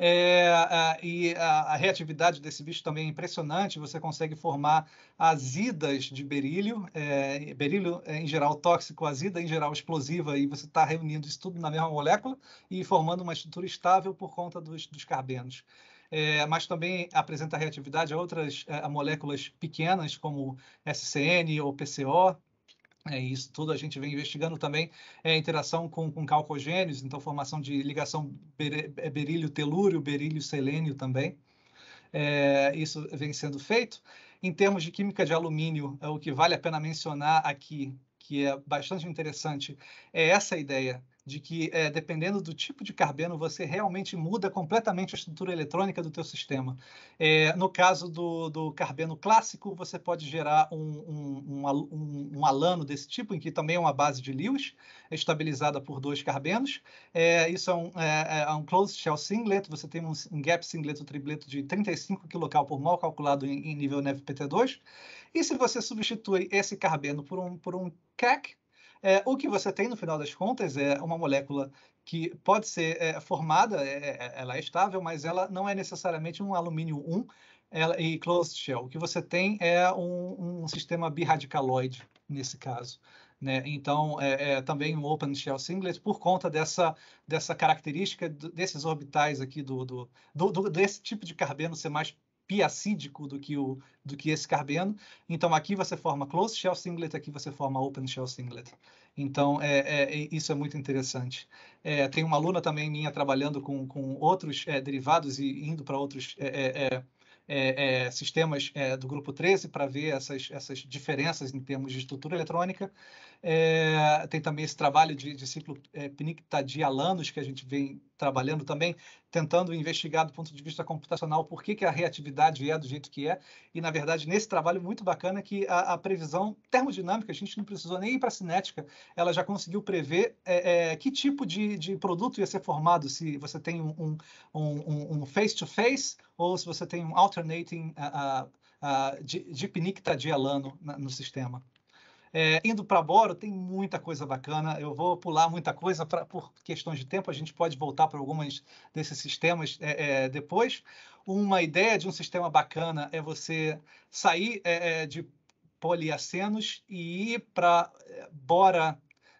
É, a, e a, a, reatividade desse bicho também é impressionante. Você consegue formar azidas de berílio, é, berílio é, em geral tóxico, azida em geral explosiva, e você está reunindo isso tudo na mesma molécula e formando uma estrutura estável por conta dos, dos carbenos. É, mas também apresenta reatividade a outras é, a moléculas pequenas, como SCN ou PCO, é isso tudo a gente vem investigando também é, interação com, com calcogênios, então formação de ligação ber, é, berílio-telúrio, berílio-selênio também. É, isso vem sendo feito. Em termos de química de alumínio, é, o que vale a pena mencionar aqui, que é bastante interessante, é essa ideia de que é, dependendo do tipo de carbeno você realmente muda completamente a estrutura eletrônica do teu sistema. É, no caso do, do, carbeno clássico, você pode gerar um, um, um, um, alano desse tipo, em que também é uma base de Lewis, é estabilizada por dois carbenos. É, isso é um, é, é, é um closed shell singlet, você tem um, gap singlet ou tripleto de 35 kcal por mol, calculado em, em nível NEV PT2. E se você substitui esse carbeno por um, por um CAC, é, o que você tem no final das contas é uma molécula que pode ser é, formada, é, é ela é estável, mas ela não é necessariamente um alumínio 1 ela, e closed shell. O que você tem é um, um sistema birradicaloide, nesse caso. Né? Então, é, é, também um Open Shell Singlet por conta dessa, dessa característica desses orbitais aqui, do, do, do, desse tipo de carbono ser mais piacídico do que, o, do que esse carbeno. Então, aqui você forma closed shell singlet, aqui você forma open shell singlet. Então, é, é, é isso é muito interessante. É, tem uma aluna também minha trabalhando com, com outros é, derivados e indo para outros é, é, sistemas do grupo 13 para ver essas, essas diferenças em termos de estrutura eletrônica. É, tem também esse trabalho de, de ciclo é, Pnictadialanos que a gente vem trabalhando também, tentando investigar do ponto de vista computacional por que, que a reatividade é do jeito que é. E, na verdade, nesse trabalho muito bacana que a, a previsão termodinâmica, a gente não precisou nem ir para a cinética, ela já conseguiu prever é, é, que tipo de, de produto ia ser formado, se você tem um face-to-face um, um, um -face, ou se você tem um alternating uh, uh, de, de Pnictadialano no sistema. É, indo para Boro, tem muita coisa bacana. Eu vou pular muita coisa pra, por questões de tempo. A gente pode voltar para algumas desses sistemas é, é, depois. Uma ideia de um sistema bacana é você sair é, é, de poliacenos e ir para é, Bora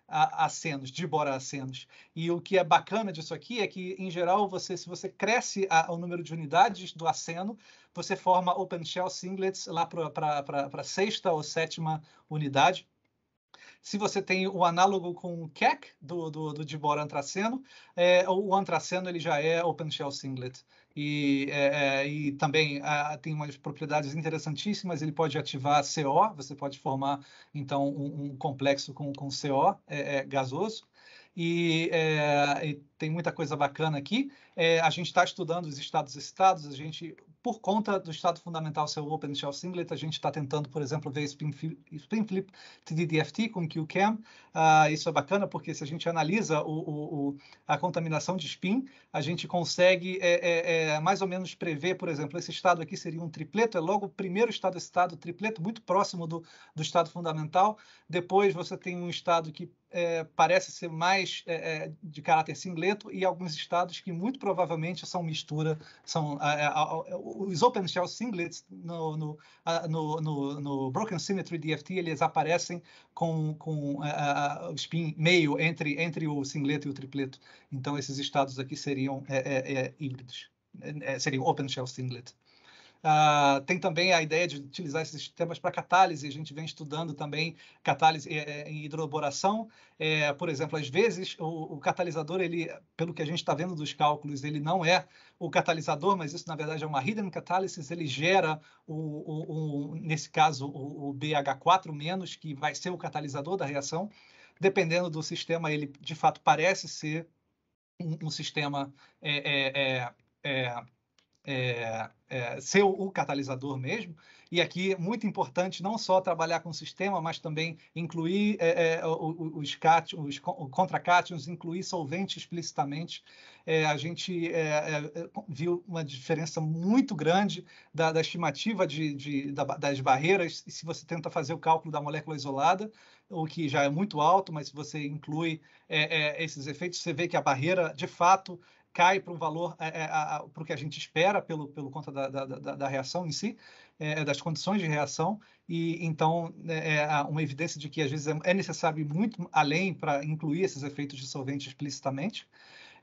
acenos, de bora acenos. E o que é bacana disso aqui é que, em geral, você, se você cresce a, o número de unidades do aceno, você forma open shell singlets lá para a sexta ou sétima unidade. Se você tem o análogo com o CAC do, do, do antraceno, é, o antraceno ele já é open shell singlet e, é, é, e também a, tem umas propriedades interessantíssimas. Ele pode ativar CO, você pode formar então um, um complexo com, com CO é, é, gasoso. E, é, e, tem muita coisa bacana aqui. É, a gente está estudando os estados estados, a gente, por conta do estado fundamental ser o Open Shell Singlet, a gente está tentando, por exemplo, ver spin Flip TDDFT com QCAM. Ah, isso é bacana porque se a gente analisa o, o, o, a contaminação de spin, a gente consegue é, é, é mais ou menos prever, por exemplo, esse estado aqui seria um tripleto, é logo o primeiro estado-estado, tripleto, muito próximo do, do estado fundamental. Depois você tem um estado que é, parece ser mais é, de caráter singlet, preto e alguns estados que muito provavelmente são mistura, são os open shell singlets no, no, no, no, Broken Symmetry DFT, eles aparecem com, com o spin meio entre, entre o singleto e o tripleto. Então, esses estados aqui seriam é, é, é híbridos, é, seriam open shell singlet. Ah, tem também a ideia de utilizar esses sistemas para catálise, a gente vem estudando também catálise é, é, em hidroboração. É, por exemplo, às vezes o, o, catalisador, ele, pelo que a gente está vendo dos cálculos, ele não é o catalisador, mas isso na verdade é uma hidden catalysis, ele gera, o, o, o nesse caso, o, BH4-, que vai ser o catalisador da reação. Dependendo do sistema, ele de fato parece ser um, um sistema. É, é é, é, ser o catalisador mesmo. E aqui, muito importante, não só trabalhar com o sistema, mas também incluir é, é os, cat, os contracátions, incluir solvente explicitamente. É, a gente é, viu uma diferença muito grande da, da estimativa de, de da, das barreiras, se você tenta fazer o cálculo da molécula isolada, o que já é muito alto, mas se você inclui esses efeitos, você vê que a barreira, de fato, cai para um valor é, é para o que a gente espera pelo, pelo conta da, da, da, da reação em si, é, é das condições de reação, e então é, é uma evidência de que às vezes é necessário ir muito além para incluir esses efeitos dissolventes explicitamente.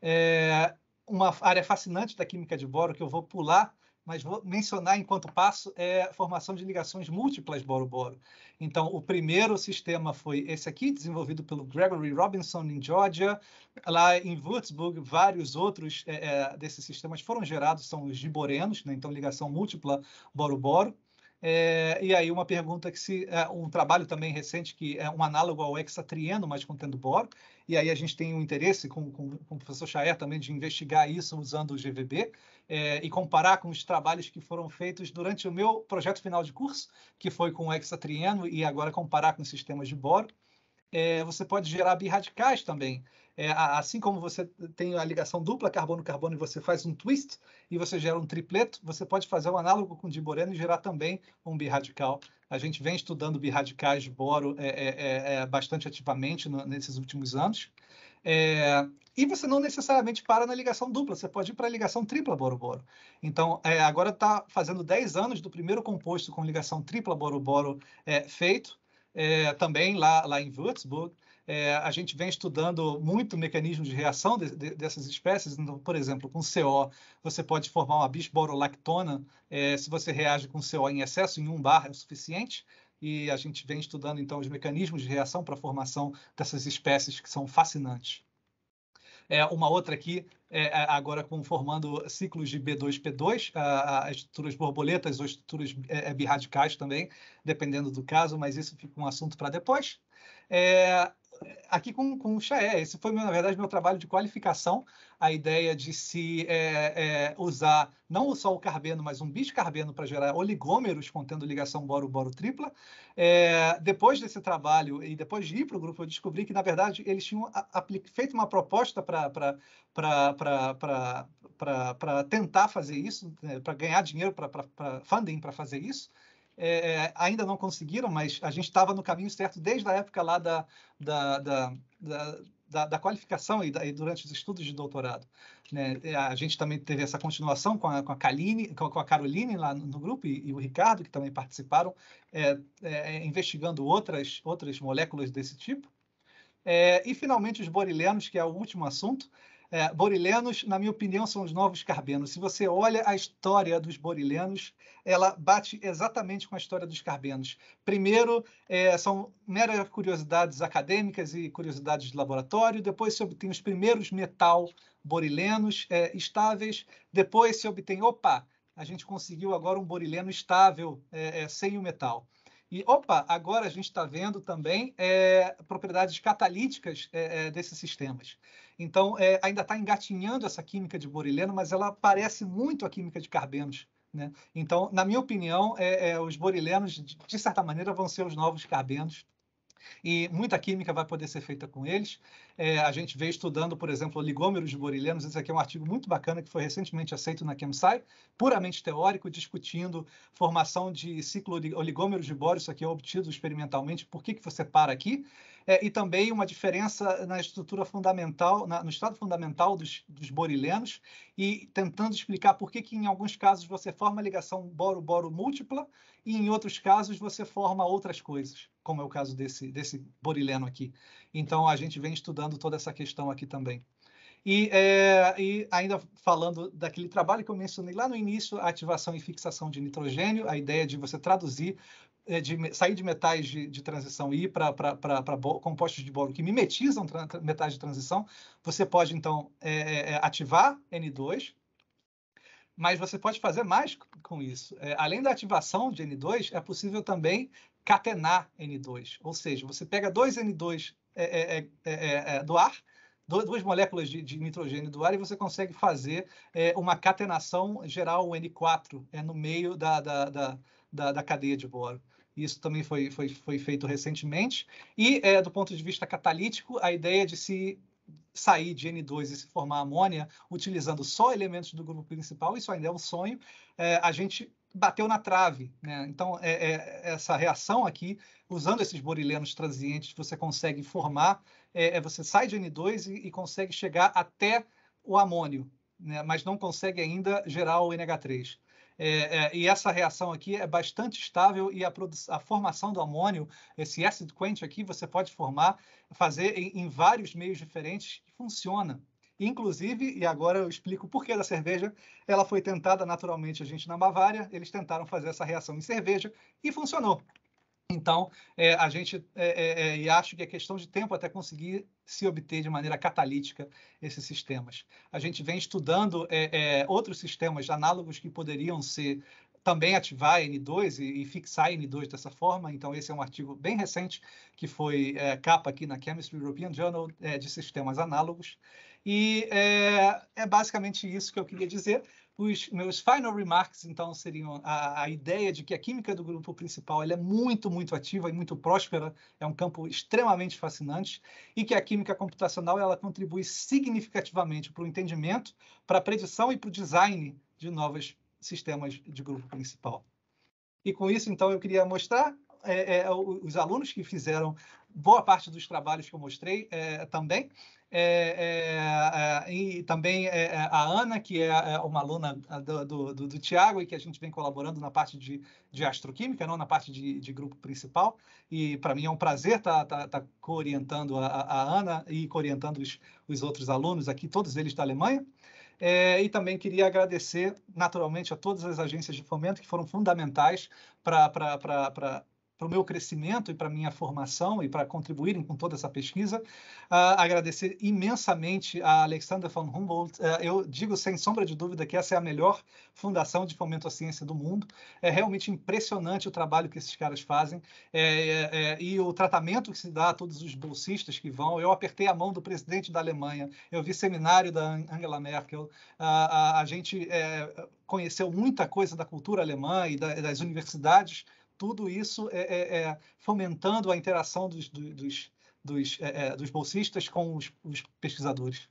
É, uma área fascinante da química de boro que eu vou pular mas vou mencionar enquanto passo, é a formação de ligações múltiplas Boro-Boro. Então, o primeiro sistema foi esse aqui, desenvolvido pelo Gregory Robinson em Georgia. Lá em Würzburg, vários outros é, é, desses sistemas foram gerados, são os giborenos, né? então ligação múltipla Boro-Boro. É, e aí uma pergunta que se é, um trabalho também recente que é um análogo ao hexatrieno, mas contendo boro. E aí a gente tem um interesse com, com, com o professor Chaer também de investigar isso usando o GVB é, e comparar com os trabalhos que foram feitos durante o meu projeto final de curso, que foi com o hexatrieno e agora comparar com sistemas de boro é, você pode gerar birradicais também. É, assim como você tem a ligação dupla carbono-carbono e você faz um twist e você gera um tripleto, você pode fazer um análogo com o diboreno e gerar também um birradical. A gente vem estudando birradicais de boro é, é, é, é bastante ativamente no, nesses últimos anos. É, e você não necessariamente para na ligação dupla, você pode ir para a ligação tripla boro-boro. Então, agora está fazendo 10 anos do primeiro composto com ligação tripla boro-boro feito é, também lá, lá em Würzburg, é, a gente vem estudando muito o mecanismo de reação de, de, dessas espécies. Então, por exemplo, com CO, você pode formar uma bisborolactona. É, se você reage com CO em excesso, em um bar é o suficiente. E a gente vem estudando, então, os mecanismos de reação para a formação dessas espécies que são fascinantes é, uma outra aqui, é, é agora conformando ciclos de B2P2, as estruturas borboletas ou estruturas é, é, birradicais também, dependendo do caso, mas isso fica um assunto para depois. É, aqui com, com o Xaé. Esse foi, na verdade, meu trabalho de qualificação, a ideia de se é, é, usar não só o carbeno, mas um biscarbeno para gerar oligômeros contendo ligação boro-boro tripla. É, depois desse trabalho e depois de ir para o grupo, eu descobri que, na verdade, eles tinham feito uma proposta para tentar fazer isso, né, para ganhar dinheiro, para funding para fazer isso, é, é, ainda não conseguiram, mas a gente estava no caminho certo desde a época lá da, da, da, da da, da, qualificação e, da, e, durante os estudos de doutorado. Né? A gente também teve essa continuação com a, com a, Kaline, com, com a Caroline lá no, no grupo e, e, o Ricardo, que também participaram, é, é, investigando outras, outras moléculas desse tipo. É, e, finalmente, os borilenos, que é o último assunto, é, borilenos, na minha opinião, são os novos carbenos. Se você olha a história dos borilenos, ela bate exatamente com a história dos carbenos. Primeiro, é, são meras curiosidades acadêmicas e curiosidades de laboratório, depois se obtém os primeiros metal borilenos é, estáveis, depois se obtém, opa, a gente conseguiu agora um borileno estável, é, é, sem o metal. E, opa, agora a gente está vendo também é, propriedades catalíticas desses sistemas. Então, é, ainda está engatinhando essa química de borileno, mas ela parece muito a química de carbenos. Né? Então, na minha opinião, é, é, os borilenos, de, de certa maneira, vão ser os novos carbenos e muita química vai poder ser feita com eles. É, a gente vê estudando, por exemplo, oligômeros de borilenos. Esse aqui é um artigo muito bacana que foi recentemente aceito na ChemSci, puramente teórico, discutindo formação de ciclo oligômeros de boro. Isso aqui é obtido experimentalmente. Por que, que você para aqui? é, e também uma diferença na estrutura fundamental, na, no estado fundamental dos, dos borilenos, e tentando explicar por que, que em alguns casos você forma a ligação boro-boro múltipla e em outros casos você forma outras coisas, como é o caso desse, desse borileno aqui. Então a gente vem estudando toda essa questão aqui também. E, é, e, ainda falando daquele trabalho que eu mencionei lá no início, a ativação e fixação de nitrogênio, a ideia de você traduzir é, de sair de metais de, de transição e ir para compostos de boro que mimetizam metais de transição, você pode, então, é, é, é ativar N2, mas você pode fazer mais com isso. É, além da ativação de N2, é possível também catenar N2, ou seja, você pega dois N2 é, do ar, duas moléculas de, de, nitrogênio do ar e você consegue fazer uma catenação geral N4 é, no meio da, da, da, da, da cadeia de boro. Isso também foi, foi, foi feito recentemente. E, é, do ponto de vista catalítico, a ideia de se sair de N2 e se formar amônia utilizando só elementos do grupo principal, isso ainda é um sonho. É, a gente bateu na trave. Né? Então, é, é, essa reação aqui, usando esses borilenos transientes, você consegue formar, é, é você sai de N2 e, e consegue chegar até o amônio, né? mas não consegue ainda gerar o NH3. É, é, e essa reação aqui é bastante estável e a, a, formação do amônio, esse ácido quente aqui, você pode formar, fazer em, em vários meios diferentes e funciona. Inclusive, e agora eu explico o porquê da cerveja, ela foi tentada naturalmente a gente na Bavária, eles tentaram fazer essa reação em cerveja e funcionou. Então, é, a gente é, é, é, e acho que é questão de tempo até conseguir se obter de maneira catalítica esses sistemas. A gente vem estudando é, é, outros sistemas análogos que poderiam ser também ativar N2 e, e, fixar N2 dessa forma. Então, esse é um artigo bem recente que foi capa aqui na Chemistry European Journal de sistemas análogos. E é basicamente isso que eu queria dizer. Os meus final remarks, então, seriam a, a ideia de que a química do grupo principal é muito, muito ativa e muito próspera, é um campo extremamente fascinante, e que a química computacional ela contribui significativamente para o entendimento, para a predição e para o design de novos sistemas de grupo principal. E com isso, então, eu queria mostrar é, é, os alunos que fizeram boa parte dos trabalhos que eu mostrei é, também. É, é, é, e também é, é, a Ana, que é uma aluna do, do, do, do Tiago e que a gente vem colaborando na parte de, de astroquímica, não na parte de, de grupo principal. E para mim é um prazer estar tá, tá, tá orientando a, a, Ana e orientando os, os outros alunos aqui, todos eles da Alemanha. É, e também queria agradecer, naturalmente, a todas as agências de fomento que foram fundamentais para para o meu crescimento e para a minha formação e para contribuírem com toda essa pesquisa. Uh, agradecer imensamente a Alexander von Humboldt. Uh, eu digo sem sombra de dúvida que essa é a melhor fundação de fomento à ciência do mundo. É realmente impressionante o trabalho que esses caras fazem é, é, é e o tratamento que se dá a todos os bolsistas que vão. Eu apertei a mão do presidente da Alemanha, eu vi seminário da Angela Merkel, uh, ah, a, a, gente é, conheceu muita coisa da cultura alemã e da, das universidades tudo isso é, é, é, fomentando a interação dos, dos, dos, é, é, dos bolsistas com os, os pesquisadores.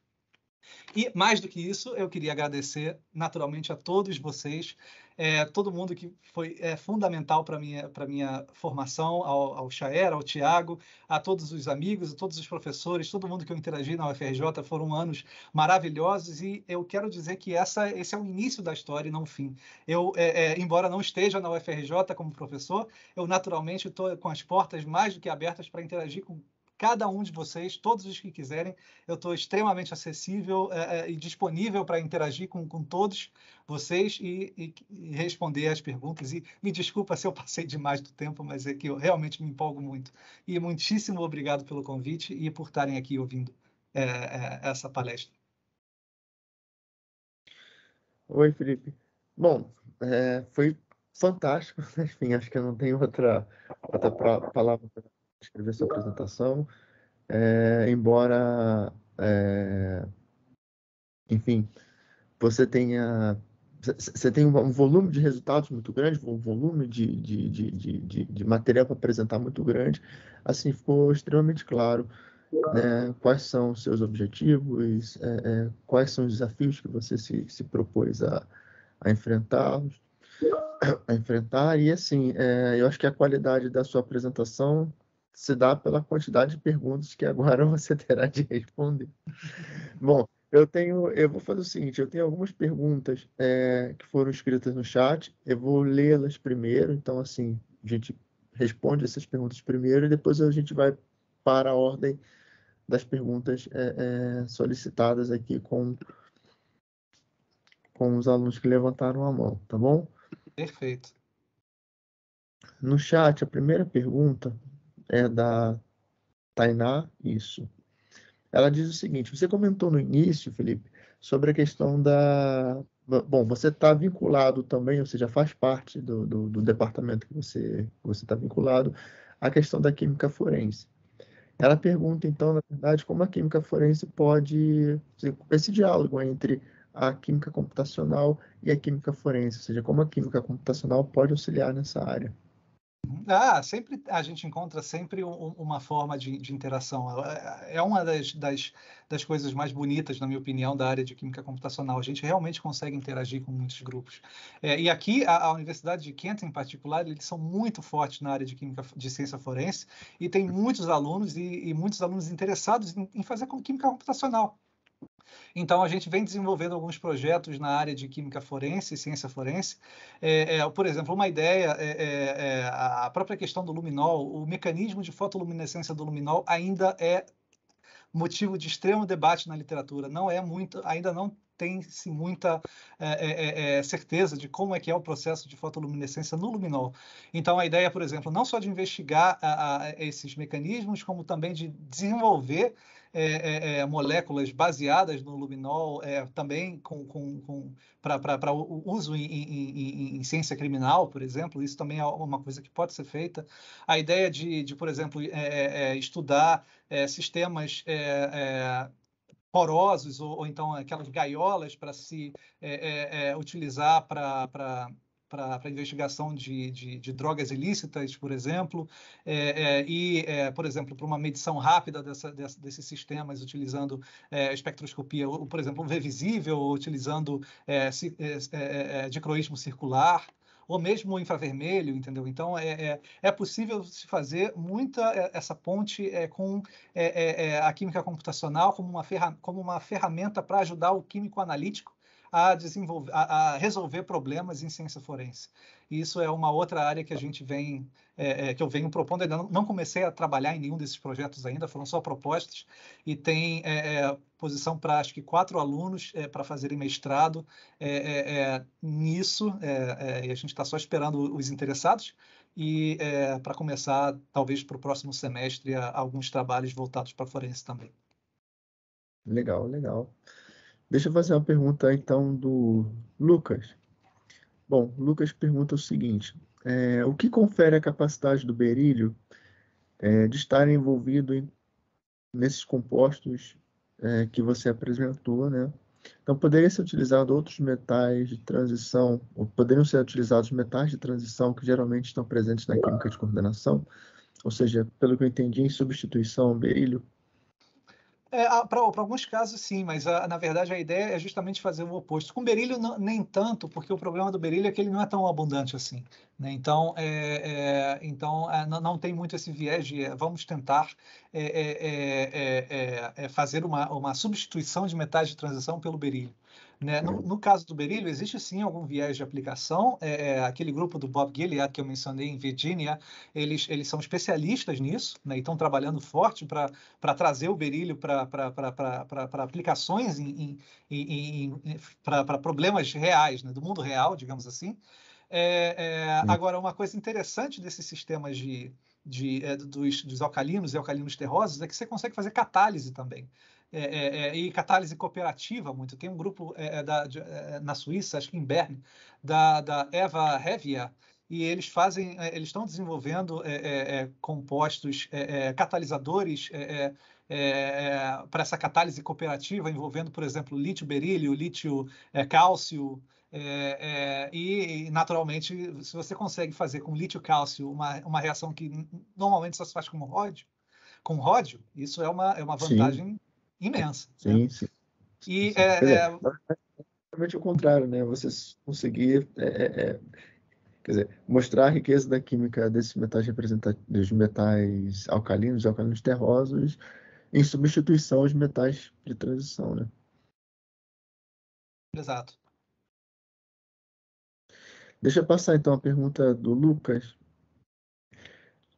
E mais do que isso, eu queria agradecer naturalmente a todos vocês, é, todo mundo que foi é, fundamental para minha para minha formação, ao, ao ao Tiago, a todos os amigos, a todos os professores, todo mundo que eu interagi na UFRJ, foram anos maravilhosos e eu quero dizer que essa esse é o início da história e não o fim. Eu, é, é embora não esteja na UFRJ como professor, eu naturalmente estou com as portas mais do que abertas para interagir com cada um de vocês, todos os que quiserem. Eu estou extremamente acessível é, é e disponível para interagir com, com todos vocês e, e, e, responder as perguntas. E me desculpa se eu passei demais do tempo, mas é que eu realmente me empolgo muito. E muitíssimo obrigado pelo convite e por estarem aqui ouvindo é, é essa palestra. Oi, Felipe. Bom, é, foi fantástico, enfim, acho que eu não tenho outra, outra palavra para escrever sua apresentação, é, embora, é, enfim, você tenha você tem um volume de resultados muito grande, um volume de, de, de, de, de material para apresentar muito grande, assim ficou extremamente claro né, quais são os seus objetivos, é, é, quais são os desafios que você se, se propôs a, a enfrentar, a enfrentar, e assim, é, eu acho que a qualidade da sua apresentação se dá pela quantidade de perguntas que agora você terá de responder. Bom, eu tenho, eu vou fazer o seguinte, eu tenho algumas perguntas é, que foram escritas no chat, eu vou lê-las primeiro, então assim, a gente responde essas perguntas primeiro e depois a gente vai para a ordem das perguntas é, é, solicitadas aqui com, com os alunos que levantaram a mão, tá bom? Perfeito. No chat, a primeira pergunta é da Tainá, isso. Ela diz o seguinte: você comentou no início, Felipe, sobre a questão da. Bom, você está vinculado também, ou seja, faz parte do, do, do departamento que você está vinculado, à questão da química forense. Ela pergunta, então, na verdade, como a química forense pode. Esse diálogo entre a química computacional e a química forense, ou seja, como a química computacional pode auxiliar nessa área. Ah, sempre a gente encontra sempre um, uma forma de, de, interação. É, é uma das, das, das, coisas mais bonitas, na minha opinião, da área de química computacional. A gente realmente consegue interagir com muitos grupos. É, e aqui, a, a, Universidade de Kent, em particular, eles são muito fortes na área de química de ciência forense e tem muitos alunos e, e muitos alunos interessados em, em fazer química computacional. Então, a gente vem desenvolvendo alguns projetos na área de química forense, ciência forense. É, é, por exemplo, uma ideia, é, é, é a própria questão do luminol, o mecanismo de fotoluminescência do luminol ainda é motivo de extremo debate na literatura. Não é muito, ainda não tem-se muita é, é, é, é, certeza de como é que é o processo de fotoluminescência no luminol. Então, a ideia, por exemplo, não só de investigar a, a, esses mecanismos, como também de desenvolver é, é, é, moléculas baseadas no luminol é, também com, com, com para uso em, em, em, em, ciência criminal, por exemplo. Isso também é uma coisa que pode ser feita. A ideia de, de por exemplo, é, estudar sistemas porosos ou, ou, então aquelas gaiolas para se utilizar para para investigação de, de, de, drogas ilícitas, por exemplo, é, é, e, é, por exemplo, para uma medição rápida dessa, dessa, desses sistemas utilizando é, espectroscopia, ou, por exemplo, um V visível, ou utilizando si, é, é, dicroísmo circular ou mesmo infravermelho, entendeu? Então é, é, é, possível se fazer muita essa ponte é, com é, a química computacional como uma, ferra, como uma ferramenta para ajudar o químico analítico a, desenvolver, a, a resolver problemas em ciência forense. E isso é uma outra área que a gente vem, é, é, que eu venho propondo. Ainda não, não, comecei a trabalhar em nenhum desses projetos ainda, foram só propostas. E tem é, é posição para acho que quatro alunos é, para fazerem mestrado é, nisso. e a gente está só esperando os interessados e é, para começar, talvez para o próximo semestre, alguns trabalhos voltados para a forense também. Legal, legal. Deixa eu fazer uma pergunta então do Lucas. Bom, Lucas pergunta o seguinte: é, o que confere a capacidade do berílio é, de estar envolvido em, nesses compostos é, que você apresentou, né? Então, poderiam ser utilizados outros metais de transição, ou poderiam ser utilizados metais de transição que geralmente estão presentes na química de coordenação, ou seja, pelo que eu entendi, em substituição ao berílio, é, ah, para alguns casos, sim, mas a, ah, na verdade a ideia é justamente fazer o oposto. Com berílio, não, nem tanto, porque o problema do berílio é que ele não é tão abundante assim. Né? Então, é, é, então é, não, não, tem muito esse viés de é, vamos tentar é, fazer uma, uma substituição de metais de transição pelo berílio. Né? No, no, caso do berilo, existe sim algum viés de aplicação. É, é aquele grupo do Bob Gilead que eu mencionei em Virginia eles, eles são especialistas nisso né? e estão trabalhando forte para trazer o berilo para aplicações em, em, em, para problemas reais, né? do mundo real, digamos assim. É, é, agora, uma coisa interessante desses sistemas de, de, é, dos, dos, alcalinos e alcalinos terrosos é que você consegue fazer catálise também. É, é, é, e catálise cooperativa muito. Tem um grupo é, é, da, de, na Suíça, acho que em Bern, da, da Eva Hevia, e eles fazem, eles estão desenvolvendo compostos catalisadores para essa catálise cooperativa, envolvendo, por exemplo, lítio berílio, lítio cálcio, é, é, e, naturalmente, se você consegue fazer com lítio-cálcio uma, uma reação que normalmente só se faz com ródio, com ródio isso é uma, é uma vantagem imensa. Sim, né? sim. E sim, é, é, o contrário, né? Você conseguir é, é, é, quer dizer, mostrar a riqueza da química desses metais representativos, metais alcalinos, alcalinos terrosos, em substituição aos metais de transição, né? Exato. Deixa eu passar então a pergunta do Lucas.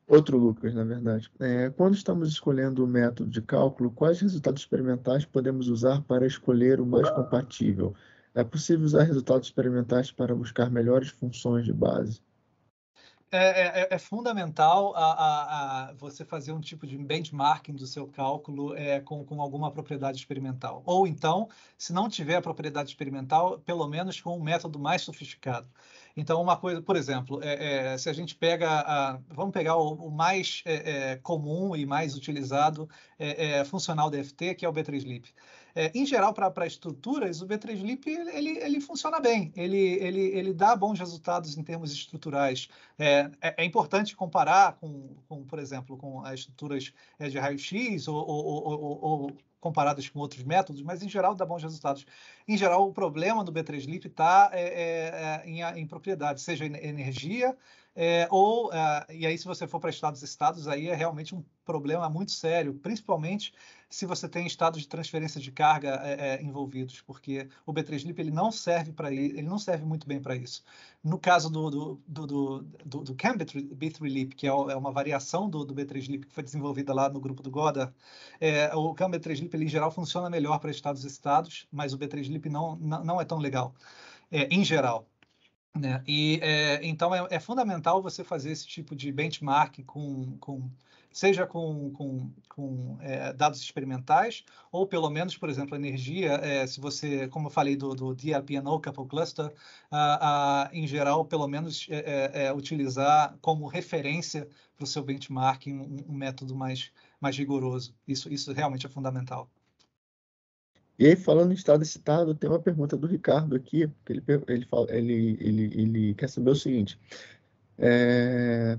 Outro Lucas, na verdade. É, quando estamos escolhendo o método de cálculo, quais resultados experimentais podemos usar para escolher o mais compatível? É possível usar resultados experimentais para buscar melhores funções de base? É, é, é, é, fundamental a, a, a você fazer um tipo de benchmarking do seu cálculo é, com, com, alguma propriedade experimental. Ou então, se não tiver a propriedade experimental, pelo menos com um método mais sofisticado. Então, uma coisa, por exemplo, é, é, se a gente pega, a, vamos pegar o, o mais é, é comum e mais utilizado é, é, funcional DFT, que é o B3Lip. É, em geral, para estruturas, o B3 Lip ele, ele funciona bem, ele, ele, ele dá bons resultados em termos estruturais. É, é, é importante comparar com, com, por exemplo, com as estruturas é, de raio-x ou, ou, ou, ou comparadas com outros métodos, mas em geral dá bons resultados. Em geral, o problema do B3LIP está é, é, é, em, em, propriedade, seja em energia, é, ou, é, e aí se você for para estados e estados, aí é realmente um problema muito sério, principalmente se você tem estados de transferência de carga é, é, envolvidos, porque o B3LIP ele não serve para ele não serve muito bem para isso. No caso do do, do, do, do, CAM B3LIP, que é, é, uma variação do, do B3LIP que foi desenvolvida lá no grupo do Goda, é, o CAM B3LIP ele, em geral funciona melhor para estados e estados, mas o B3LIP não, não, não é tão legal, é, em geral. Né? E é, então é, é, fundamental você fazer esse tipo de benchmark com, com seja com, com, com é, dados experimentais, ou pelo menos, por exemplo, energia, é, se você, como eu falei do, do DRPNO Couple Cluster, a, a, em geral, pelo menos é, é, é, utilizar como referência para o seu benchmarking um, um, método mais, mais rigoroso. Isso, isso realmente é fundamental. E aí, falando em estado excitado, tem uma pergunta do Ricardo aqui, que ele, ele, fala, ele, ele, ele quer saber o seguinte. É,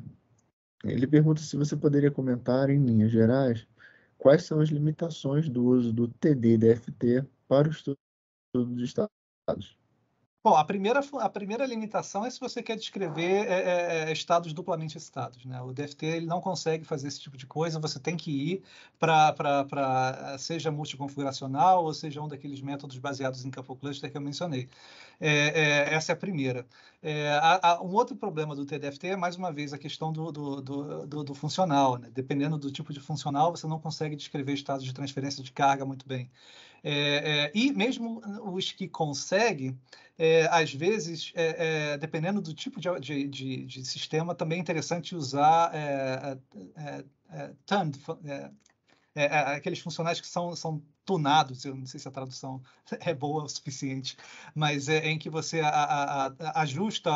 ele pergunta se você poderia comentar, em linhas gerais, quais são as limitações do uso do TD e DFT para o estudo de estados. Bom, a primeira, a primeira limitação é se você quer descrever é, é, é estados duplamente excitados. Né? O DFT ele não consegue fazer esse tipo de coisa, você tem que ir para, seja multiconfiguracional ou seja um daqueles métodos baseados em campo cluster que eu mencionei. É, é essa é a primeira. É, um outro problema do TDFT é, mais uma vez, a questão do, do, do, do funcional. Né? Dependendo do tipo de funcional, você não consegue descrever estados de transferência de carga muito bem. É, é, e mesmo os que conseguem, é, às vezes, é, é, dependendo do tipo de, de, de, de, sistema, também é interessante usar é, turned, aqueles funcionais que são, são tunados, eu não sei se a tradução é boa o suficiente, mas é em que você a, a, a, ajusta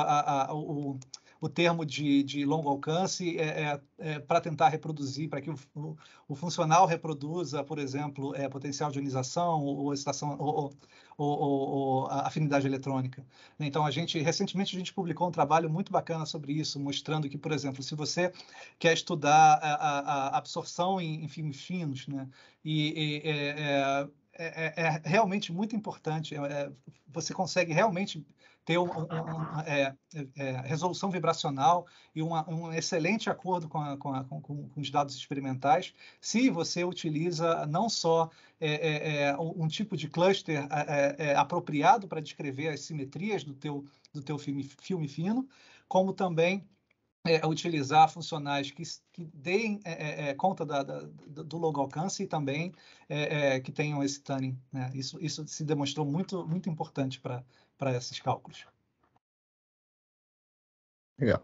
o, o termo de, de longo alcance é, é, é para tentar reproduzir, para que o, o, o, funcional reproduza, por exemplo, é, potencial de ionização ou, ou ou, ou, afinidade eletrônica. Então, a gente recentemente a gente publicou um trabalho muito bacana sobre isso, mostrando que, por exemplo, se você quer estudar a, a, a absorção em, em, filmes finos, né, e, e é, é, é, é, é realmente muito importante. É, é você consegue realmente ter uma é, é, é, resolução vibracional e uma, um excelente acordo com, a, com, a, com, com, os dados experimentais, se você utiliza não só é, é, é um tipo de cluster apropriado para descrever as simetrias do teu, do teu filme, filme fino, como também é, utilizar funcionais que, que deem é, é, conta da, da, do longo alcance e também que tenham esse tanning. Né? Isso, isso se demonstrou muito, muito importante para para esses cálculos. Legal.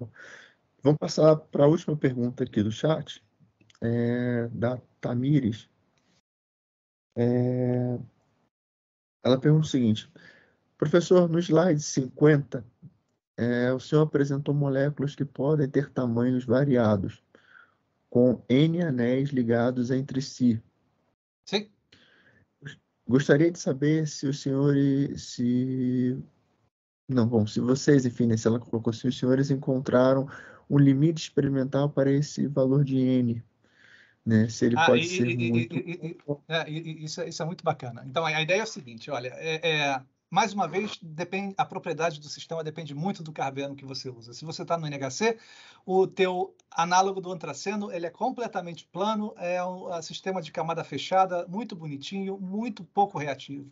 Vamos passar para a última pergunta aqui do chat, é, da Tamires. É, ela pergunta o seguinte: Professor, no slide 50, é, o senhor apresentou moléculas que podem ter tamanhos variados, com N anéis ligados entre si. Sim. Gostaria de saber se os senhores, se não, bom, se vocês, enfim, né, se ela colocou, se os senhores encontraram um limite experimental para esse valor de N, né? Se ele ah, pode e, ser e, muito... E, é, isso, é, isso, é muito bacana. Então, a ideia é a seguinte, olha, é, é mais uma vez, depende, a propriedade do sistema depende muito do carbono que você usa. Se você está no NHC, o teu análogo do antraceno ele é completamente plano, é um sistema de camada fechada, muito bonitinho, muito pouco reativo.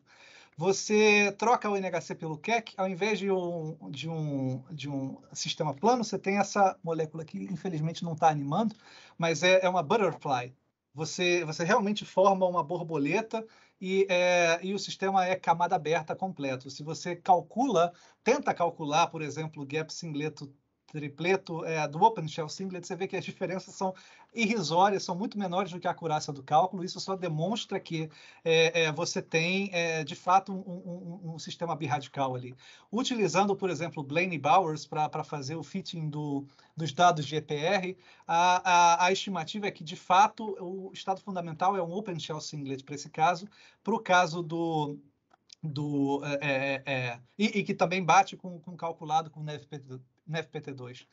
Você troca o NHC pelo QEC, ao invés de um, de um, de um sistema plano, você tem essa molécula que infelizmente não está animando, mas é, é uma butterfly. Você, você realmente forma uma borboleta e, é, e o sistema é camada aberta completo. Se você calcula, tenta calcular, por exemplo, o gap singleto tripleto é, do Open Shell Singlet, você vê que as diferenças são irrisórias, são muito menores do que a acurácia do cálculo. Isso só demonstra que é, é, você tem, é, de fato, um, um, um, sistema birradical ali. Utilizando, por exemplo, Blaney Bowers para fazer o fitting do, dos dados de EPR, a, a, a, estimativa é que, de fato, o estado fundamental é um Open Shell Singlet para esse caso. Para o caso do do é, é, é, e, e, que também bate com, com calculado com neve no né, FPT2.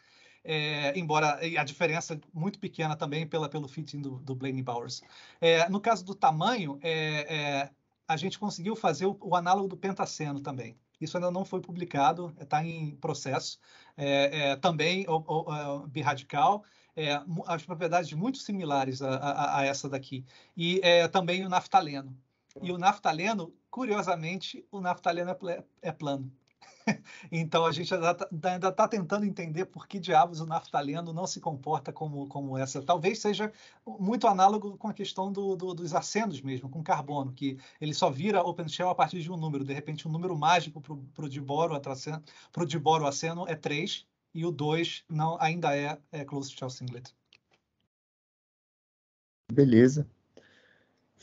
É, embora a diferença muito pequena também pela, pelo fitting do, do Blaney Bowers. É, no caso do tamanho, é, é, a gente conseguiu fazer o, o análogo do pentaceno também. Isso ainda não foi publicado, está é, em processo. É, é, também o, o, o birradical, é, é as propriedades muito similares a, a, a essa daqui. E também o naftaleno. E o naftaleno, curiosamente, o naftaleno é, plano. então a gente tá, tá, ainda está tentando entender por que diabos o naftaleno não se comporta como, como essa. Talvez seja muito análogo com a questão do, do, dos acenos mesmo, com carbono, que ele só vira open shell a partir de um número. De repente, um número mágico para o diboro, diboro aceno é 3 e o 2 não, ainda é, é closed shell singlet. Beleza.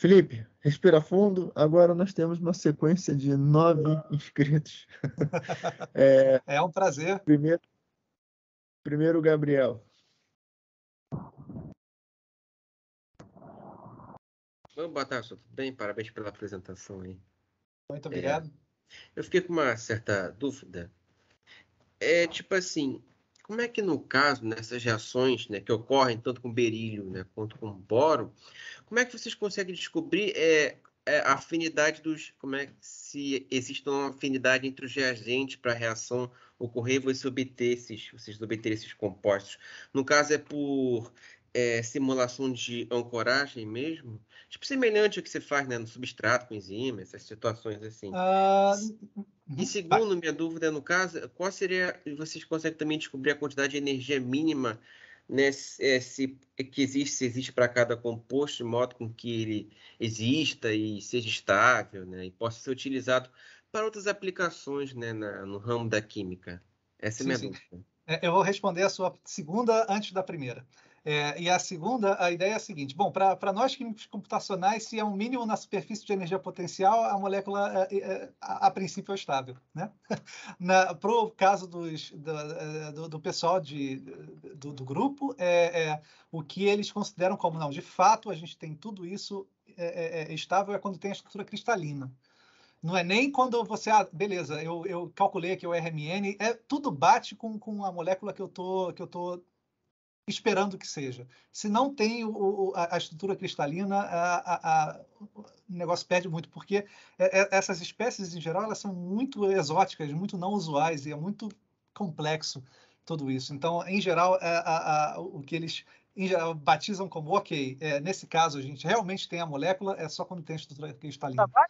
Felipe, respira fundo. Agora nós temos uma sequência de nove ah. inscritos. é, é um prazer. Primeiro, primeiro Gabriel. Boa tarde, tudo bem? Parabéns pela apresentação aí. Muito obrigado. É, eu fiquei com uma certa dúvida. É tipo assim, como é que no caso, nessas reações né, que ocorrem tanto com berílio né, quanto com boro, como é que vocês conseguem descobrir é, é a afinidade dos. Como é que se existe uma afinidade entre os reagentes para a reação ocorrer e você obter esses, vocês obter esses compostos? No caso, é por é, simulação de ancoragem mesmo? Tipo, semelhante ao que você faz né, no substrato com enzimas, essas situações assim. Ah, e uhum. segundo, minha dúvida no caso, qual seria. Vocês conseguem também descobrir a quantidade de energia mínima né, se, é, é que existe, se existe para cada composto, de modo com que ele exista e seja estável, né, e possa ser utilizado para outras aplicações né, na, no ramo da química? Essa é minha sim. dúvida. É, eu vou responder a sua segunda antes da primeira. É, e a segunda, a ideia é a seguinte: bom, para nós químicos computacionais, se é um mínimo na superfície de energia potencial, a molécula, é, é, é a, a, princípio, é estável. Né? para o caso dos, do, é, do, do, pessoal de, do, do grupo, é, é, o que eles consideram como não, de fato, a gente tem tudo isso estável é quando tem a estrutura cristalina. Não é nem quando você, ah, beleza, eu, eu calculei aqui o RMN, é, tudo bate com, com a molécula que eu tô, que eu tô esperando que seja. Se não tem o, a, estrutura cristalina, a, a, o negócio perde muito, porque é, é, essas espécies, em geral, elas são muito exóticas, muito não usuais, e é muito complexo tudo isso. Então, em geral, é, a, a, o que eles geral, batizam como, ok, é, nesse caso a gente realmente tem a molécula, é só quando tem a estrutura cristalina. Tá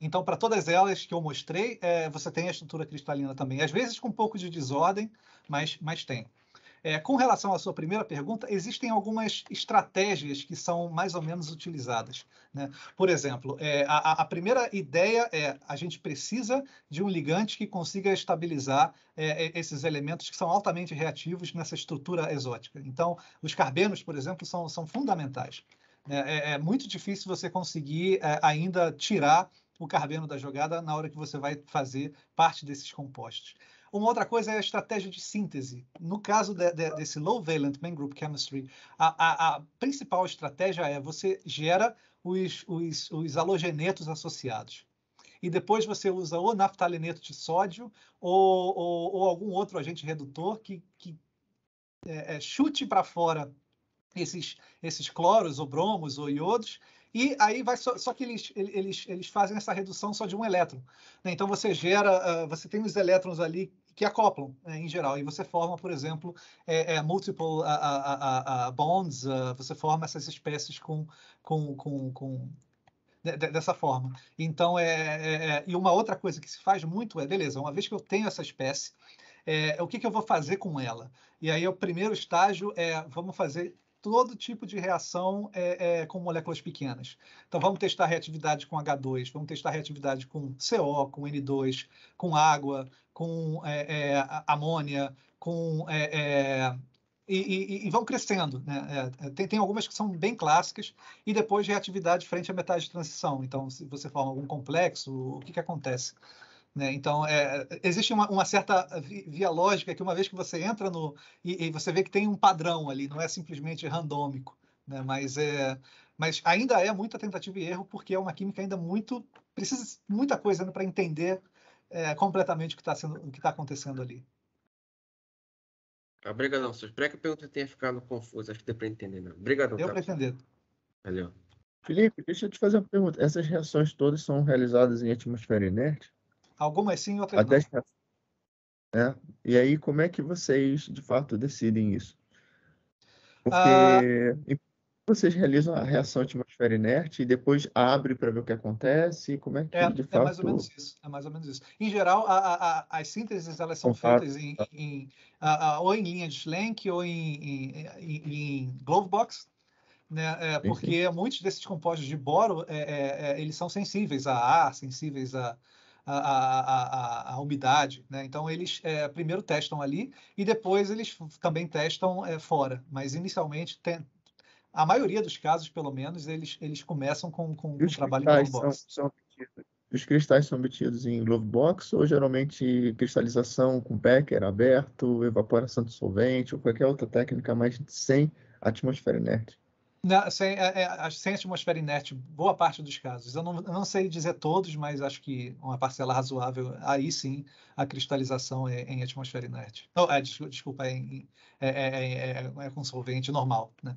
então, para todas elas que eu mostrei, é, você tem a estrutura cristalina também. Às vezes com um pouco de desordem, mas, mas tem. É, com relação à sua primeira pergunta, existem algumas estratégias que são mais ou menos utilizadas. Né? Por exemplo, é, a, a, primeira ideia é a gente precisa de um ligante que consiga estabilizar é, é, esses elementos que são altamente reativos nessa estrutura exótica. Então, os carbenos, por exemplo, são, são fundamentais. Né? É, é, muito difícil você conseguir é, ainda tirar o carbeno da jogada na hora que você vai fazer parte desses compostos. Uma outra coisa é a estratégia de síntese. No caso de, de, desse low valent main group chemistry, a, a, a principal estratégia é você gera os, os, os halogenetos associados e depois você usa ou naftalineto de sódio ou, ou, ou algum outro agente redutor que, que é, é, chute para fora esses, esses cloros ou bromos ou iodos. E aí vai só, só que eles, eles, eles fazem essa redução só de um elétron. Né? Então você gera, uh, você tem os elétrons ali que acoplam né, em geral. E você forma, por exemplo, é, é multiple a, a, a, bonds, você forma essas espécies com, com, com, com dessa forma. Então, é, é, é, e uma outra coisa que se faz muito é, beleza, uma vez que eu tenho essa espécie, é, o que, que eu vou fazer com ela? E aí, o primeiro estágio é, vamos fazer todo tipo de reação é, é, com moléculas pequenas. Então, vamos testar reatividade com H2, vamos testar reatividade com CO, com N2, com água, com é, é, amônia, com é, é e, e, e, vão crescendo. Né? É, é, tem, tem, algumas que são bem clássicas e depois reatividade frente à metade de transição. Então, se você forma algum complexo, o que, que acontece? Né? Então, é, existe uma, uma, certa via lógica que uma vez que você entra no... E, e você vê que tem um padrão ali, não é simplesmente randômico. Né? Mas, é, mas ainda é muita tentativa e erro, porque é uma química ainda muito... Precisa muita coisa né, para entender é, completamente o que está está acontecendo ali. Obrigadão, Sus. Espero que a pergunta tenha ficado confusa. Acho que deu para entender, não. Né? Obrigadão. Deu para entender. Valeu. Felipe, deixa eu te fazer uma pergunta. Essas reações todas são realizadas em atmosfera inerte? Algumas sim, outras Até não. É. E aí, como é que vocês, de fato, decidem isso? Porque ah... vocês realizam a reação atmosférica Atmosfera inerte e depois abre para ver o que acontece? Como é que é, de é mais ou menos isso. É mais ou menos isso. Em geral, a, a, a, as sínteses elas são Contato. feitas em, tá. em ou em linha de Schlenk ou em, em, em Glovebox, né? É, porque muitos desses compostos de boro é, é, é, eles são sensíveis a ar, sensíveis a, a, a, a, a umidade, né? Então eles é, primeiro testam ali e depois eles também testam é, fora, mas inicialmente tem, a maioria dos casos, pelo menos, eles, eles começam com, com, um trabalho em glove box os cristais são obtidos em glove box ou geralmente cristalização com packer aberto, evaporação de solvente ou qualquer outra técnica mais sem atmosfera inerte? Na, sem, é, é, sem atmosfera inerte, boa parte dos casos. Eu não, eu não, sei dizer todos, mas acho que uma parcela razoável, aí sim, a cristalização é em atmosfera inerte. Não, oh, é, desculpa, é é, é, é, é com solvente normal, né?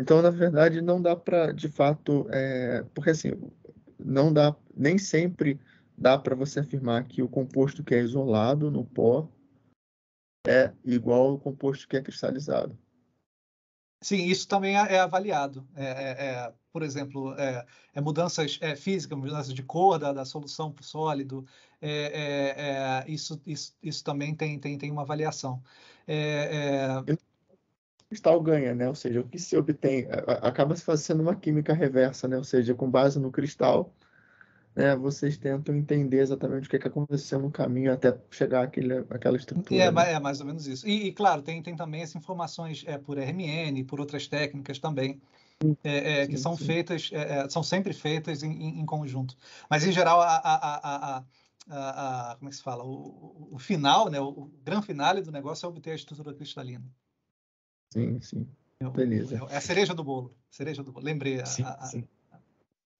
Então, na verdade, não dá para, de fato, é, porque assim, não dá, nem sempre dá para você afirmar que o composto que é isolado no pó é igual ao composto que é cristalizado. Sim, isso também é, é avaliado. É, é, é, por exemplo, é, é mudanças físicas, mudanças de cor da, da solução para o sólido, isso, isso, isso também tem, tem, tem uma avaliação. Eu cristal ganha, né? Ou seja, o que se obtém acaba se fazendo uma química reversa, né? Ou seja, com base no cristal, né? Vocês tentam entender exatamente o que, é que aconteceu no caminho até chegar àquele, àquela estrutura. É, né? é mais ou menos isso. E, e claro, tem, tem também as informações é, por RMN, por outras técnicas também. É, é, que são sim. feitas, é, é, são sempre feitas em, em, em, conjunto. Mas, em geral, a, a, a, a como é que se fala? O, o, o final, né? o, o grande final do negócio é obter a estrutura cristalina. Sim, sim. É Beleza. É, é a cereja do bolo. Cereja do bolo. Lembrei. Sim, a, sim.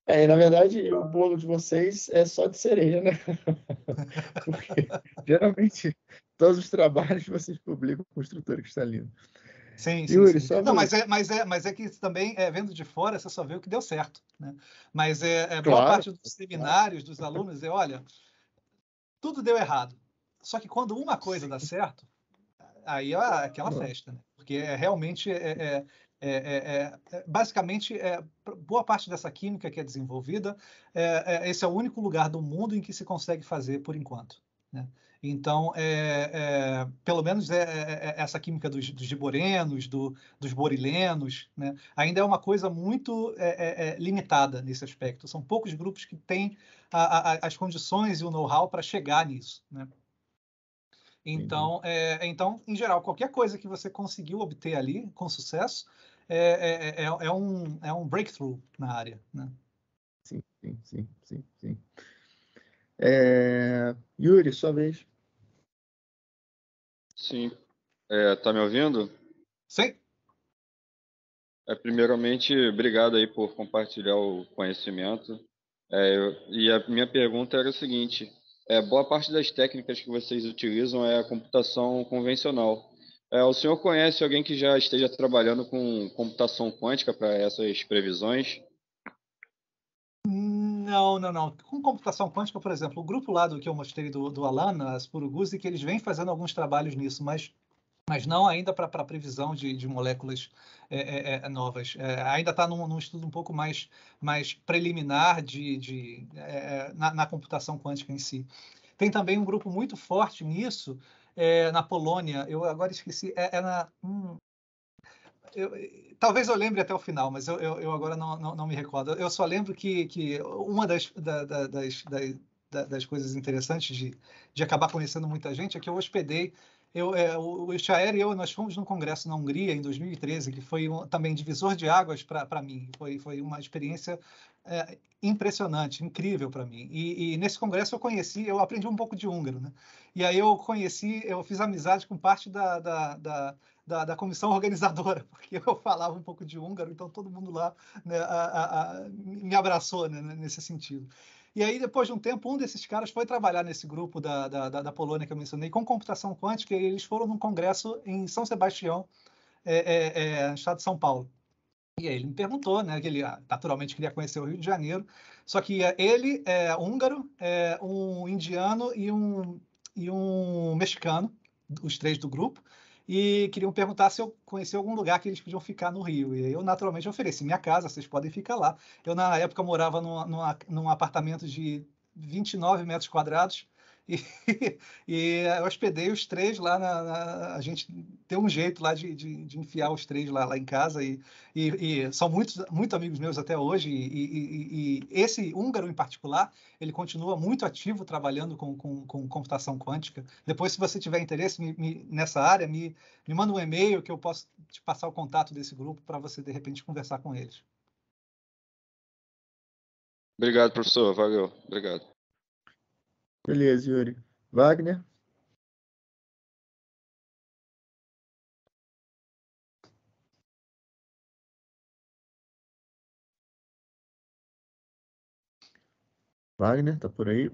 É, na verdade, o bolo de vocês é só de cereja, né? Porque geralmente todos os trabalhos vocês publicam com estrutura cristalina. Sim, sim, Yuri, sim. Não, mas é, mas, é, mas é que também, é, vendo de fora, você só vê o que deu certo. Né? Mas é, é claro, parte dos seminários, dos alunos, é, olha, tudo deu errado. Só que quando uma coisa dá certo, aí é aquela festa, né? porque é realmente é, é, é, basicamente boa parte dessa química que é desenvolvida, esse é o único lugar do mundo em que se consegue fazer por enquanto. Né? Então, é, é, pelo menos é, essa química dos, dos giborenos, do, dos borilenos, né? ainda é uma coisa muito limitada nesse aspecto. São poucos grupos que têm a, a, as condições e o know-how para chegar nisso. Né? Então, é, então, em geral, qualquer coisa que você conseguiu obter ali com sucesso é, é, é, é, é um, é um breakthrough na área. Né? Sim, sim, sim, sim, sim. É, Yuri, sua vez. Sim. É, tá me ouvindo? Sim. É, primeiramente, obrigado aí por compartilhar o conhecimento. É, eu, e a minha pergunta era o seguinte: é, boa parte das técnicas que vocês utilizam é a computação convencional. É, o senhor conhece alguém que já esteja trabalhando com computação quântica para essas previsões? Não, não, não. Com computação quântica, por exemplo, o grupo lá do que eu mostrei do, do Alan, as Puruguzi, que eles vêm fazendo alguns trabalhos nisso, mas mas não ainda para a previsão de, de moléculas é, é, é novas. É, ainda está num, num, estudo um pouco mais, mais preliminar de, de é, é, na, na, computação quântica em si. Tem também um grupo muito forte nisso na Polônia. Eu agora esqueci, é, na. Hum, eu, talvez eu lembre até o final, mas eu, eu, eu agora não, não, não, me recordo. Eu só lembro que, que uma das, da, da, das, da, das coisas interessantes de, de acabar conhecendo muita gente é que eu hospedei eu, é, o, Xaer e eu, nós fomos num congresso na Hungria em 2013, que foi um, também divisor de águas para mim. Foi, foi uma experiência é, impressionante, incrível para mim. E, e, nesse congresso eu conheci, eu aprendi um pouco de húngaro, né? E aí eu conheci, eu fiz amizade com parte da, da, da da, da, comissão organizadora, porque eu falava um pouco de húngaro, então todo mundo lá né, a, a, a, me abraçou né, nesse sentido. E aí, depois de um tempo, um desses caras foi trabalhar nesse grupo da, da, da Polônia que eu mencionei, com computação quântica, e eles foram num congresso em São Sebastião, é, é, é, estado de São Paulo. E aí ele me perguntou, né, que ele ah, naturalmente queria conhecer o Rio de Janeiro, só que é, ele é húngaro, é um indiano e um, e um mexicano, os três do grupo, e queriam perguntar se eu conhecia algum lugar que eles podiam ficar no Rio. E eu, naturalmente, ofereci minha casa, vocês podem ficar lá. Eu, na época, morava numa, numa, num apartamento de 29 metros quadrados, e, e eu hospedei os três lá. Na, na, a gente tem um jeito lá de, de, de, enfiar os três lá, lá em casa. E, e, e são muitos, muito amigos meus até hoje. E, esse húngaro em particular, ele continua muito ativo trabalhando com, com, com computação quântica. Depois, se você tiver interesse me, me, nessa área, me, me manda um e-mail que eu posso te passar o contato desse grupo para você, de repente, conversar com eles. Obrigado, professor. Valeu. Obrigado. Beleza, Yuri. Wagner? Wagner, tá por aí?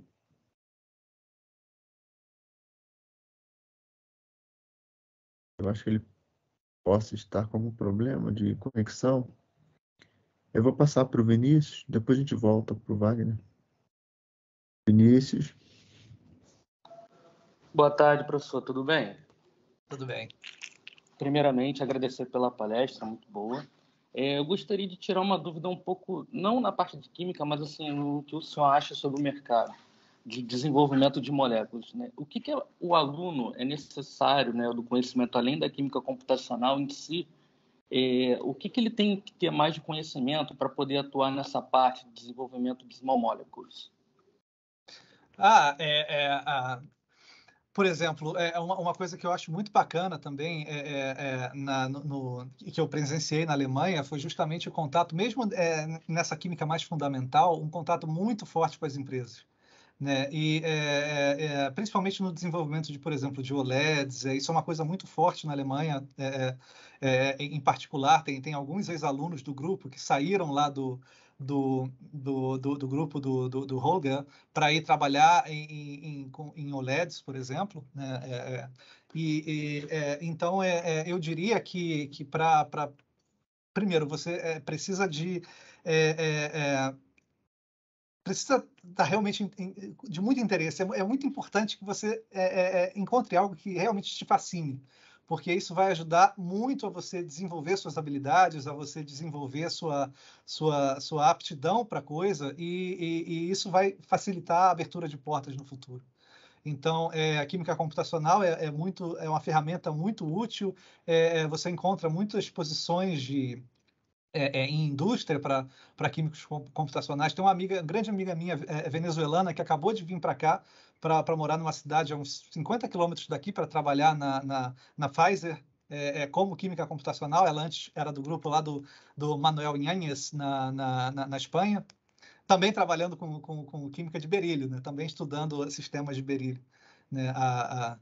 Eu acho que ele possa estar com algum problema de conexão. Eu vou passar para o Vinícius, depois a gente volta para o Wagner. Vinícius. Boa tarde, professor. Tudo bem? Tudo bem. Primeiramente, agradecer pela palestra, muito boa. É, eu gostaria de tirar uma dúvida um pouco, não na parte de química, mas assim, o que o senhor acha sobre o mercado de desenvolvimento de moléculas. Né? O que, que o aluno é necessário né, do conhecimento, além da química computacional em si, é, o que, que ele tem que ter mais de conhecimento para poder atuar nessa parte de desenvolvimento de small molecules? Ah, é, é, a, por exemplo, é, é uma, uma, coisa que eu acho muito bacana também é, é, é, na, no, no, que eu presenciei na Alemanha foi justamente o contato, mesmo é, nessa química mais fundamental, um contato muito forte com as empresas. Né? E é, principalmente no desenvolvimento de, por exemplo, de OLEDs, isso é uma coisa muito forte na Alemanha. em particular, tem, tem alguns ex-alunos do grupo que saíram lá do, do, do, do, do grupo do, do, do Holger para ir trabalhar em, em, em, OLEDs, por exemplo. Né? É, é, e, e é, então é, é eu diria que, que para primeiro você é, precisa de precisa estar tá realmente de muito interesse. É, muito importante que você é, é, encontre algo que realmente te fascine porque isso vai ajudar muito a você desenvolver suas habilidades, a você desenvolver sua, sua, sua aptidão para a coisa, e, e, e, isso vai facilitar a abertura de portas no futuro. Então, é, a química computacional é, é, muito, é uma ferramenta muito útil, é, é você encontra muitas posições de, é, é, em indústria para químicos computacionais. Tem uma amiga, grande amiga minha é, é venezuelana que acabou de vir para cá para morar numa cidade a uns 50 quilômetros daqui para trabalhar na, na, na Pfizer, é, é, como química computacional. Ela antes era do grupo lá do, do Manuel Inhanes, na, na, na, na Espanha. Também trabalhando com, com, com química de berílio, né? também estudando sistemas de berílio. Né? A, a,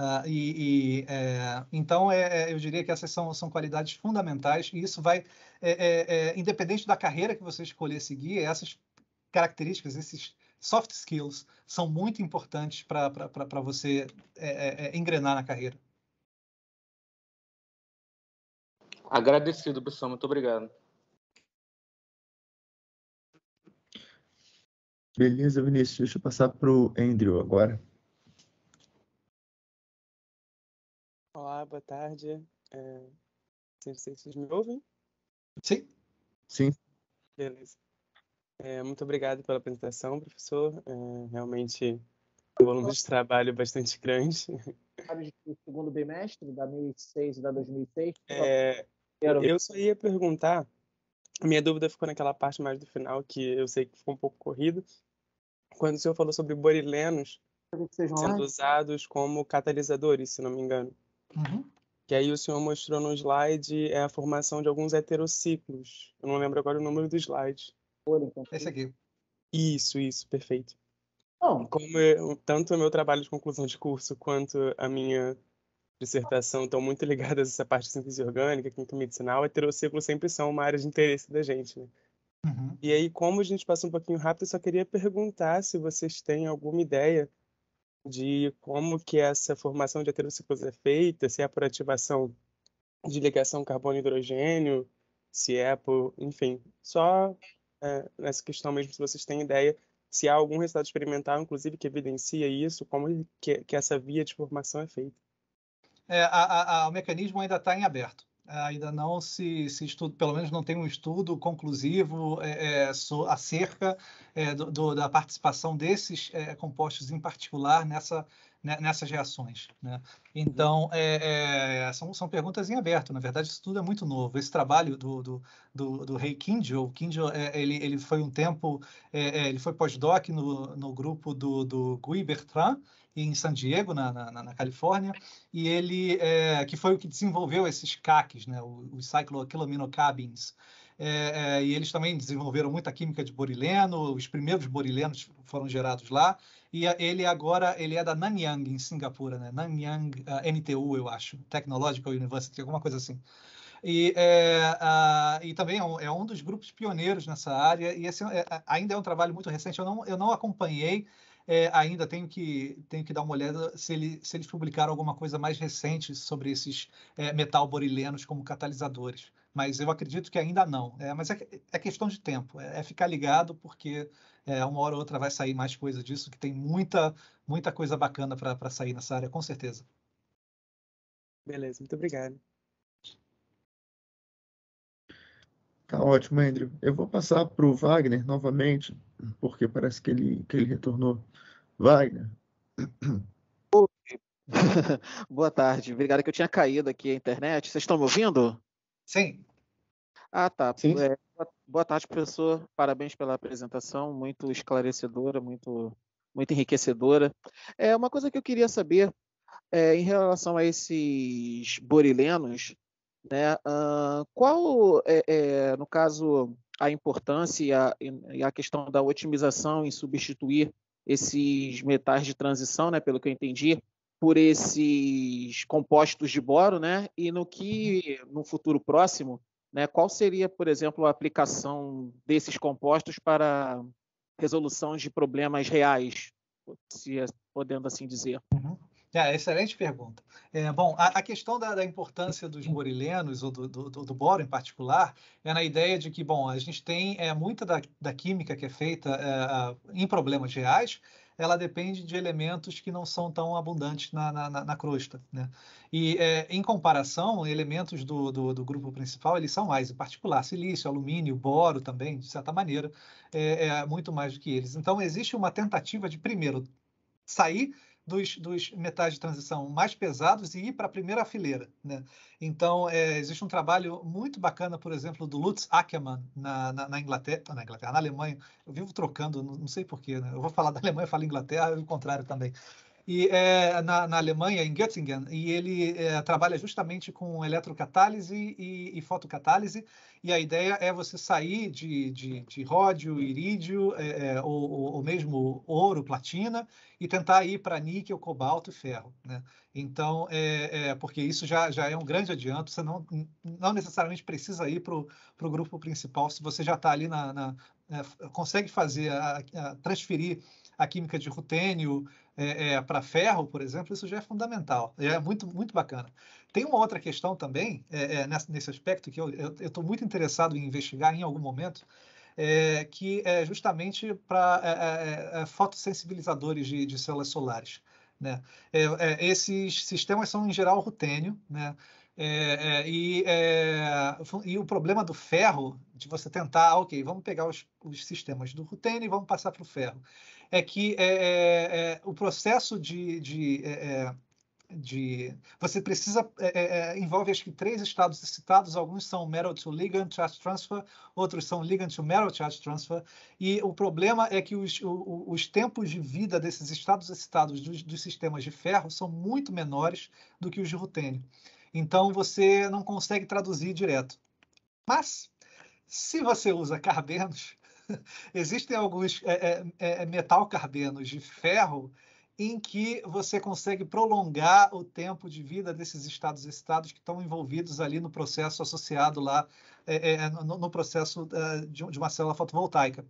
Uh, e, e é, então é, é, eu diria que essas são, são qualidades fundamentais e isso vai é, é, é independente da carreira que você escolher seguir essas características esses soft skills são muito importantes para você é, é, é, engrenar na carreira. Agradecido, pessoal. Muito obrigado. Beleza, Vinícius. Deixa eu passar para o Andrew agora. Olá, boa tarde. É... Não sei se vocês me ouvem. Sim. Sim. Beleza. É, muito obrigado pela apresentação, professor. É, realmente um volume de trabalho bastante grande. O segundo bimestre, da 2006 e da 2006. É, eu só ia perguntar, minha dúvida ficou naquela parte mais do final, que eu sei que ficou um pouco corrido, quando o senhor falou sobre borilenos sendo lá? usados como catalisadores, se não me engano. Uhum. Que aí o senhor mostrou no slide é a formação de alguns heterociclos. Eu não lembro agora o número do slide for. Então, Esse aqui. Isso, isso, perfeito. Bom, Como eu, tanto o meu trabalho de conclusão de curso quanto a minha dissertação estão muito ligadas a essa parte de síntese orgânica, química medicinal, heterociclos sempre são uma área de interesse da gente, né? Uhum. E aí, como a gente passa um pouquinho rápido, eu só queria perguntar se vocês têm alguma ideia de como que essa formação de heterociclos é feita, se é por ativação de ligação carbono-hidrogênio, se é por, enfim, só é, nessa questão mesmo, se vocês têm ideia, se há algum resultado experimental, inclusive, que evidencia isso, como que, que essa via de formação é feita. É, a, a, o mecanismo ainda está em aberto. É, ainda não se, se estuda, pelo menos não tem um estudo conclusivo é, é so, acerca é, do, do, da participação desses compostos em particular nessa né, nessas reações. Né? Então, é, é, são, são perguntas em aberto. Na verdade, isso tudo é muito novo. Esse trabalho do, do, do, do Rei Kinjo, o Kinjo, é, ele, ele foi um tempo, é, é, ele foi pós-doc no, no grupo do, do Guy Bertrand, em San Diego, na, na, na Califórnia, e ele, é, que foi o que desenvolveu esses CACs, né, os cycloaquilaminocabins, é, é, e eles também desenvolveram muita química de borileno, os primeiros borilenos foram gerados lá, e ele agora ele é da Nanyang, em Singapura, né? Nanyang uh, ah, NTU, eu acho, Technological University, alguma coisa assim. E, é, uh, e também é um, é um, dos grupos pioneiros nessa área, e esse, é, é, ainda é um trabalho muito recente, eu não, eu não acompanhei, é, ainda tenho que, tenho que dar uma olhada se, ele, se eles publicaram alguma coisa mais recente sobre esses metal borilenos como catalisadores mas eu acredito que ainda não. É, mas é, é, questão de tempo, é, é ficar ligado, porque é, uma hora ou outra vai sair mais coisa disso, que tem muita, muita coisa bacana para sair nessa área, com certeza. Beleza, muito obrigado. Tá ótimo, Andrew. Eu vou passar para o Wagner novamente, porque parece que ele, que ele retornou. Wagner. Boa tarde, obrigado que eu tinha caído aqui a internet. Vocês estão me ouvindo? Sim. Ah, tá. É, boa tarde, professor. Parabéns pela apresentação, muito esclarecedora, muito, muito enriquecedora. É uma coisa que eu queria saber é, em relação a esses borilenos, né? Uh, qual, é, é, no caso, a importância e a, e a questão da otimização em substituir esses metais de transição, né? Pelo que eu entendi, por esses compostos de boro, né? E no que, uhum. no futuro próximo, né? Qual seria, por exemplo, a aplicação desses compostos para resolução de problemas reais, se é, podendo assim dizer? Uhum. É, excelente pergunta. É, bom, a, a questão da, da, importância dos borilenos, ou do, do, do, boro em particular, é na ideia de que, bom, a gente tem é, muita da, da química que é feita é, em problemas reais, ela depende de elementos que não são tão abundantes na, na, na, na crosta. Né? E é, em comparação, elementos do, do, do, grupo principal eles são mais, em particular silício, alumínio, boro também, de certa maneira, é, é muito mais do que eles. Então existe uma tentativa de primeiro sair dos, dos metais de transição mais pesados e ir para a primeira fileira. Né? Então, é, existe um trabalho muito bacana, por exemplo, do Lutz Ackermann na, na, na, Inglaterra, na Inglaterra, na Alemanha. Eu vivo trocando, não, não sei porquê, né? eu vou falar da Alemanha, eu falo Inglaterra, e o contrário também e é, na, na, Alemanha, em Göttingen, e ele é, trabalha justamente com eletrocatálise e, e, fotocatálise, e a ideia é você sair de, de, de ródio, irídio, é, é ou, ou, mesmo ouro, platina, e tentar ir para níquel, cobalto e ferro. Né? Então, é, é, porque isso já, já é um grande adianto, você não, não necessariamente precisa ir para o grupo principal, se você já está ali na... na é, consegue fazer, a, a transferir a química de rutênio, é, é, para ferro, por exemplo, isso já é fundamental. É muito, muito bacana. Tem uma outra questão também, é, é nesse aspecto, que eu estou muito interessado em investigar em algum momento, é, que é justamente para é, fotossensibilizadores de, de células solares. Né? É, é, esses sistemas são, em geral, rutênio, né? é, e, e, o problema do ferro, de você tentar, ok, vamos pegar os, os sistemas do rutênio e vamos passar para o ferro é que é, é, é, o processo de, de é, é, de você precisa é, é, envolve acho que três estados citados alguns são metal to ligand charge transfer outros são ligand to metal charge transfer e o problema é que os, o, os tempos de vida desses estados excitados dos, dos, sistemas de ferro são muito menores do que os de rutênio então você não consegue traduzir direto mas se você usa carbenos Existem alguns é é, é, é, metalcarbenos de ferro em que você consegue prolongar o tempo de vida desses estados estados que estão envolvidos ali no processo associado lá é, é no, no, processo de, de uma célula fotovoltaica.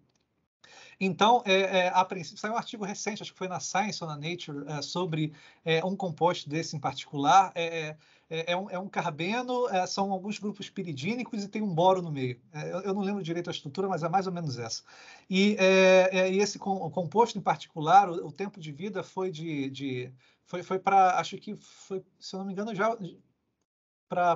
Então, é, é, a princípio, saiu um artigo recente, acho que foi na Science ou na Nature, é, sobre é, um composto desse em particular. É, é, é um, é, um, carbeno, são alguns grupos piridínicos e tem um boro no meio. Eu, eu, não lembro direito a estrutura, mas é mais ou menos essa. E, e esse com, composto em particular, o, o, tempo de vida foi de. de foi, foi para, acho que foi, se eu não me engano, já para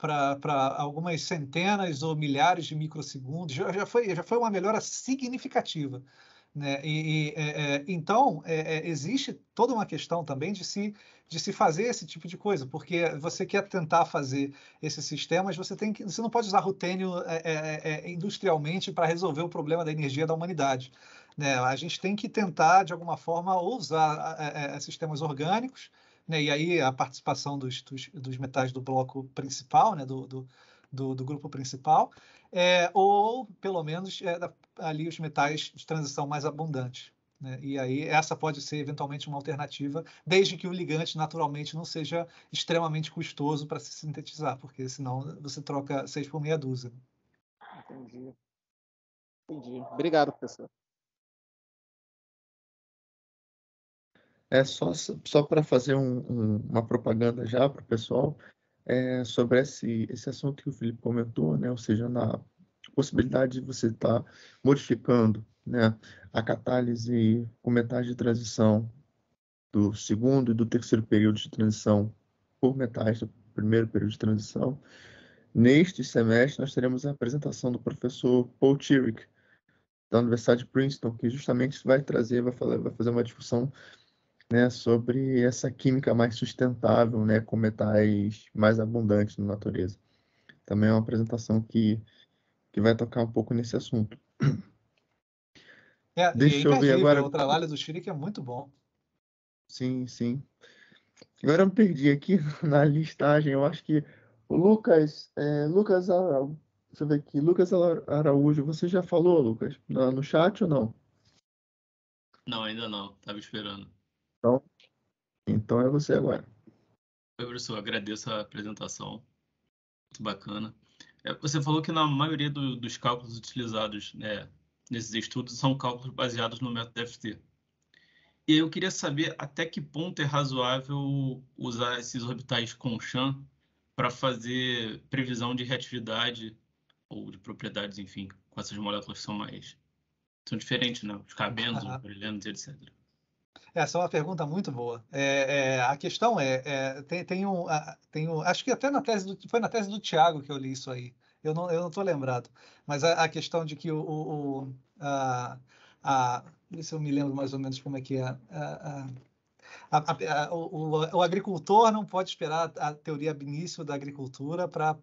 para algumas centenas ou milhares de microsegundos, já, já, foi, já foi uma melhora significativa. Né? E, e é, é então, é, é, existe toda uma questão também de se, de se fazer esse tipo de coisa, porque você quer tentar fazer esses sistemas, você, tem que, você não pode usar rutênio é, é industrialmente para resolver o problema da energia da humanidade. Né? A gente tem que tentar, de alguma forma, ou usar sistemas orgânicos, né? E aí a participação dos, dos, dos metais do bloco principal, né? do, do, do, do grupo principal, é, ou pelo menos é, ali os metais de transição mais abundantes. Né? E aí essa pode ser eventualmente uma alternativa, desde que o ligante naturalmente não seja extremamente custoso para se sintetizar, porque senão você troca seis por meia dúzia. Entendi. Entendi. Obrigado, professor. É só só para fazer um, um, uma propaganda já para o pessoal é, sobre esse, esse assunto que o Felipe comentou, né? Ou seja, na possibilidade de você estar tá modificando, né, a catálise com metais de transição do segundo e do terceiro período de transição por metais do primeiro período de transição. Neste semestre, nós teremos a apresentação do professor Paul Tirick, da Universidade de Princeton, que justamente vai trazer, vai, falar, vai fazer uma discussão né, sobre essa química mais sustentável, né, com metais mais abundantes na natureza. Também é uma apresentação que, que vai tocar um pouco nesse assunto. É, Deixa eu ver agora. O trabalho do que é muito bom. Sim, sim. Agora eu perdi aqui na listagem. Eu acho que o Lucas, é, Lucas Araújo, deixa eu ver aqui, Lucas Araújo, você já falou, Lucas, no chat ou não? Não, ainda não. Tava esperando. Então, então é você agora. Oi, professor, agradeço a apresentação. Muito bacana. É, você falou que na maioria do, dos cálculos utilizados né, nesses estudos são cálculos baseados no método FT. E eu queria saber até que ponto é razoável usar esses orbitais com Chan para fazer previsão de reatividade ou de propriedades, enfim, com essas moléculas que são mais são diferentes, né? Os cabenos, os brilhantes, ah. etc. Essa é uma pergunta muito boa. É, é, a questão é, é tem, tem, um, tem um, acho que até na tese do, foi na tese do Tiago que eu li isso aí. Eu não, eu não estou lembrado. Mas a, a, questão de que o, o, o a, a, se eu me lembro mais ou menos como é que é. A, a, a, o, o, agricultor não pode esperar a teoria ab início da agricultura para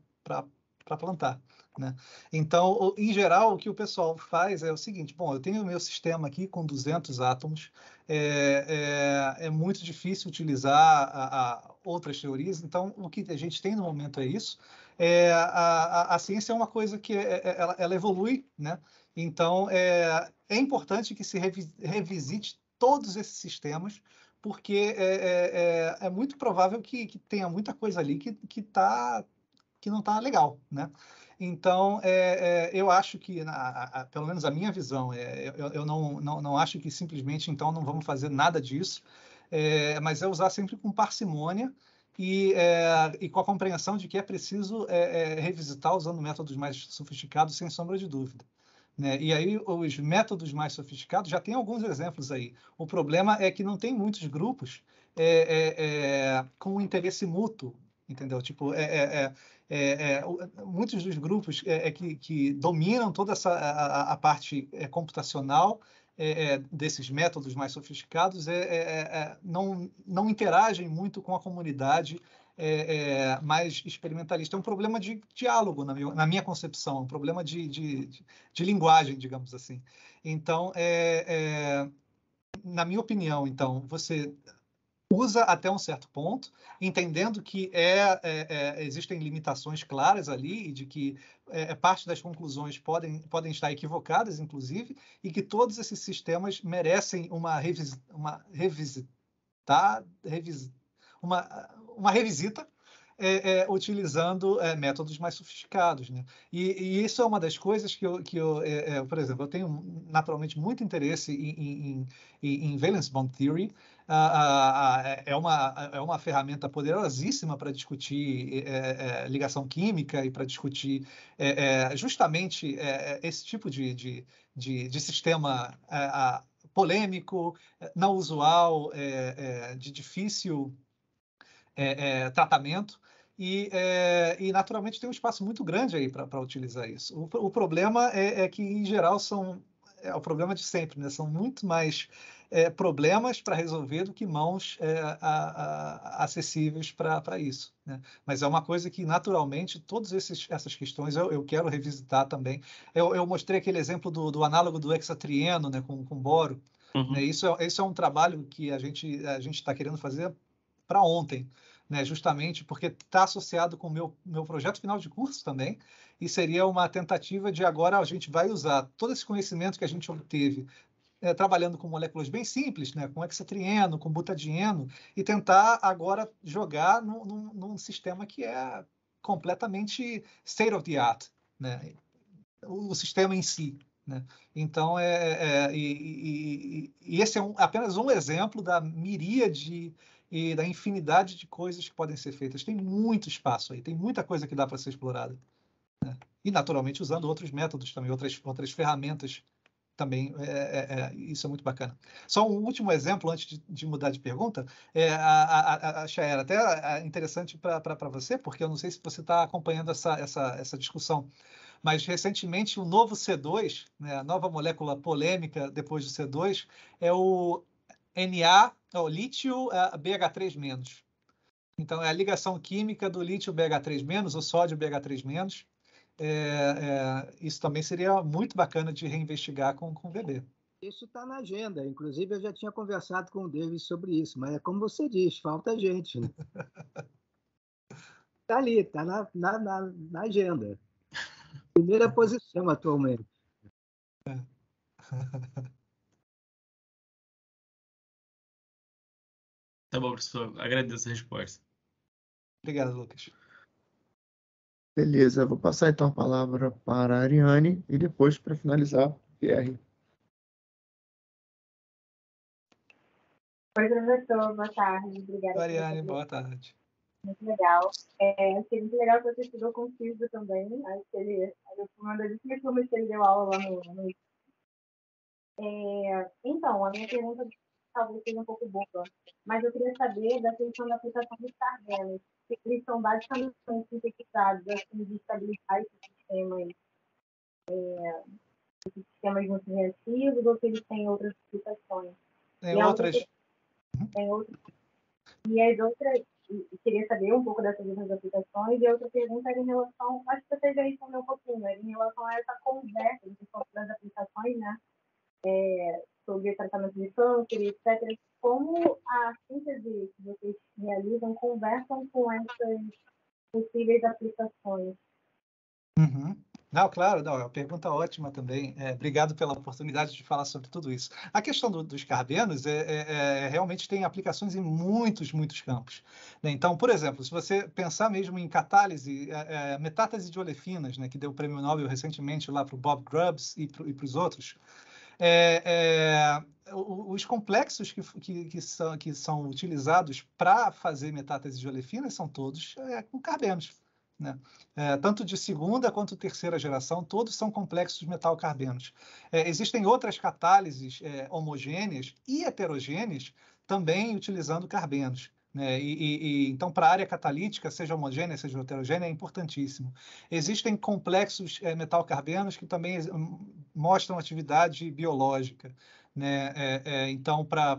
para plantar. Né? Então, em geral, o que o pessoal faz é o seguinte: bom, eu tenho o meu sistema aqui com 200 átomos, é, é, é muito difícil utilizar a, a outras teorias, então o que a gente tem no momento é isso. É, a, a, a, ciência é uma coisa que é, é, ela, ela, evolui, né? então é, é, importante que se revi, revisite todos esses sistemas, porque é, é, é, muito provável que, que, tenha muita coisa ali que está que não está legal, né? Então, é, é, eu acho que, na, a, pelo menos a minha visão, é, eu, eu não, não, não acho que simplesmente, então, não vamos fazer nada disso, é, mas é usar sempre com parcimônia, e, é, e, com a compreensão de que é preciso é, é, revisitar usando métodos mais sofisticados, sem sombra de dúvida. Né? E aí, os métodos mais sofisticados, já tem alguns exemplos aí. O problema é que não tem muitos grupos é, é, é, com interesse mútuo entendeu? Tipo, é, é, é, é muitos dos grupos é, que, que, dominam toda essa a, a parte computacional desses métodos mais sofisticados é, não, não interagem muito com a comunidade mais experimentalista. É um problema de diálogo, na, meu, na minha concepção, é um problema de, de, de, de linguagem, digamos assim. Então, é, na minha opinião, então, você usa até um certo ponto, entendendo que é, é, é, existem limitações claras ali e de que é, é, parte das conclusões podem, podem estar equivocadas, inclusive, e que todos esses sistemas merecem uma, uma, revisita, tá? revis, uma, uma revisita é, é, utilizando é, métodos mais sofisticados. Né? E, e, isso é uma das coisas que eu, que eu é, é, por exemplo, eu tenho naturalmente muito interesse em, em, em, em Valence Bond Theory, ah, ah, ah, é, uma, é uma ferramenta poderosíssima para discutir é, é, ligação química e para discutir é, justamente esse tipo de, de, de, de sistema polêmico, não usual, de difícil é, é, tratamento. E, é, e, naturalmente tem um espaço muito grande aí para utilizar isso. O, o problema é, é, que, em geral, são é o problema de sempre, né? São muito mais é, problemas para resolver do que mãos é, a, a, acessíveis para isso. Né? Mas é uma coisa que, naturalmente, todas essas questões eu, eu quero revisitar também. Eu, eu, mostrei aquele exemplo do, do análogo do hexatrieno né, com, com boro. Uhum. Né? Isso, é, isso é um trabalho que a gente a está querendo fazer para ontem né? justamente porque está associado com o meu, meu projeto final de curso também, e seria uma tentativa de agora a gente vai usar todo esse conhecimento que a gente obteve é, trabalhando com moléculas bem simples, né, com hexatrieno, com butadieno, e tentar agora jogar num, num, num sistema que é completamente state of the art, né, o, o sistema em si. Né? Então, é, é, é e, e, e, esse é um, apenas um exemplo da miríade de e da infinidade de coisas que podem ser feitas. Tem muito espaço aí, tem muita coisa que dá para ser explorada. Né? E, naturalmente, usando outros métodos também, outras, outras ferramentas também. É, é, é, isso é muito bacana. Só um último exemplo, antes de, de mudar de pergunta, é, a, a, a Shaera, até é, interessante para você, porque eu não sei se você está acompanhando essa, essa, essa discussão mas recentemente o novo C2, né, a nova molécula polêmica depois do C2, é o na, é o lítio é, BH3-. Então, é a ligação química do lítio BH3-, o sódio BH3-. É, é, isso também seria muito bacana de reinvestigar com, com o bebê. Isso está na agenda. Inclusive, eu já tinha conversado com o David sobre isso, mas é como você diz, falta gente. Né? tá ali, tá na, na, na, na agenda. Primeira posição atualmente. É. Tá bom, professor. Agradeço a resposta. Obrigado, Lucas. Beleza, vou passar então a palavra para a Ariane e depois, para finalizar, Pierre. Oi, professor, boa tarde. Obrigada. Ariane, boa tarde. Muito legal. É, achei muito legal que você estudou com o Ciso também. Acho que ele, uma das últimas que ele deu aula lá no. no... É, então, a minha pergunta talvez seja um pouco boba, mas eu queria saber da questão da aplicação dos cardenas, que eles são basicamente sintetizados, assim, de estabilizar esses sistemas, é, esses sistemas muito reativos, ou se eles têm outras aplicações. Tem e é outras. Uhum. Tem outras. E as outras, e queria saber um pouco dessas outras aplicações. E outra pergunta era em relação, acho que você já respondeu um pouquinho, era né? em relação a essa conversa, a gente das aplicações, né? É, sobre tratamento de câncer, etc. Como a síntese que vocês realizam conversam com essas possíveis aplicações? Uhum. Não, claro, não, é uma pergunta ótima também. É, obrigado pela oportunidade de falar sobre tudo isso. A questão do, dos carbenos é, é, é, realmente tem aplicações em muitos, muitos campos. Né? Então, por exemplo, se você pensar mesmo em catálise, é, é, metátase de olefinas, né, que deu o prêmio Nobel recentemente lá para o Bob Grubbs e para os outros, é, é, os complexos que, que, que, são, que são utilizados para fazer metátese de olefinas são todos é, com carbenos. Né? É, tanto de segunda quanto terceira geração, todos são complexos metalcarbenos. É, existem outras catálises é, homogêneas e heterogêneas também utilizando carbenos. Né? e, e, então, para a área catalítica, seja homogênea, seja heterogênea, é importantíssimo. Existem complexos é, eh, metalcarbenos que também hum, mostram atividade biológica. Né? É, é então, para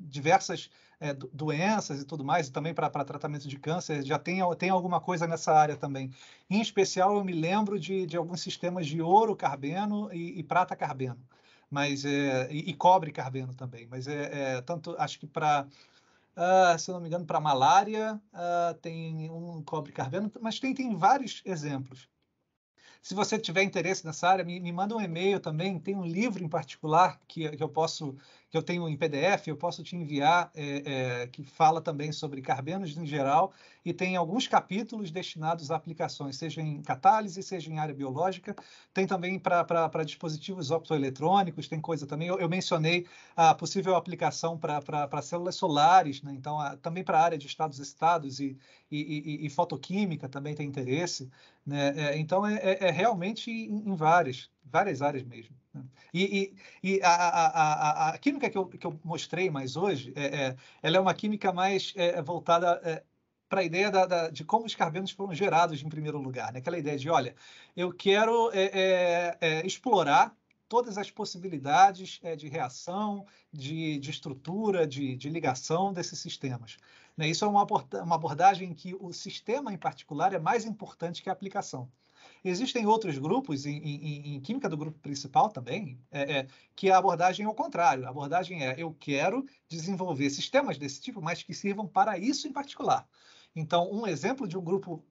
diversas é, doenças e tudo mais, e também para tratamento de câncer, já tem, tem alguma coisa nessa área também. Em especial, eu me lembro de, de alguns sistemas de ouro carbeno e, e prata carbeno mas é, e, e, cobre carbono também. Mas é, é tanto, acho que para Uh, ah, se eu não me engano, para malária, uh, tem um cobre carbono mas tem, tem vários exemplos. Se você tiver interesse nessa área, me, me manda um e-mail também. Tem um livro em particular que, que eu posso que eu tenho em PDF, eu posso te enviar, é, é, que fala também sobre carbenos em geral, e tem alguns capítulos destinados a aplicações, seja em catálise, seja em área biológica, tem também para dispositivos optoeletrônicos, tem coisa também. Eu, eu mencionei a possível aplicação para células solares, né? então a, também para a área de estados-estados e, e, e, e fotoquímica também tem interesse. Né? É, então é, é, é realmente em, em várias várias áreas mesmo. Né? E, e, e a, a, a, a, química que eu, que eu mostrei mais hoje, é, é ela é uma química mais é, voltada é, para a ideia da, da, de como os carbonos foram gerados em primeiro lugar. Né? Aquela ideia de, olha, eu quero é, é, é, explorar todas as possibilidades de reação, de, de estrutura, de, de, ligação desses sistemas. Né? Isso é uma abordagem em que o sistema em particular é mais importante que a aplicação. Existem outros grupos em, em, em química do grupo principal também, é, é, que a abordagem é o contrário. A abordagem é eu quero desenvolver sistemas desse tipo, mas que sirvam para isso em particular. Então, um exemplo de um grupo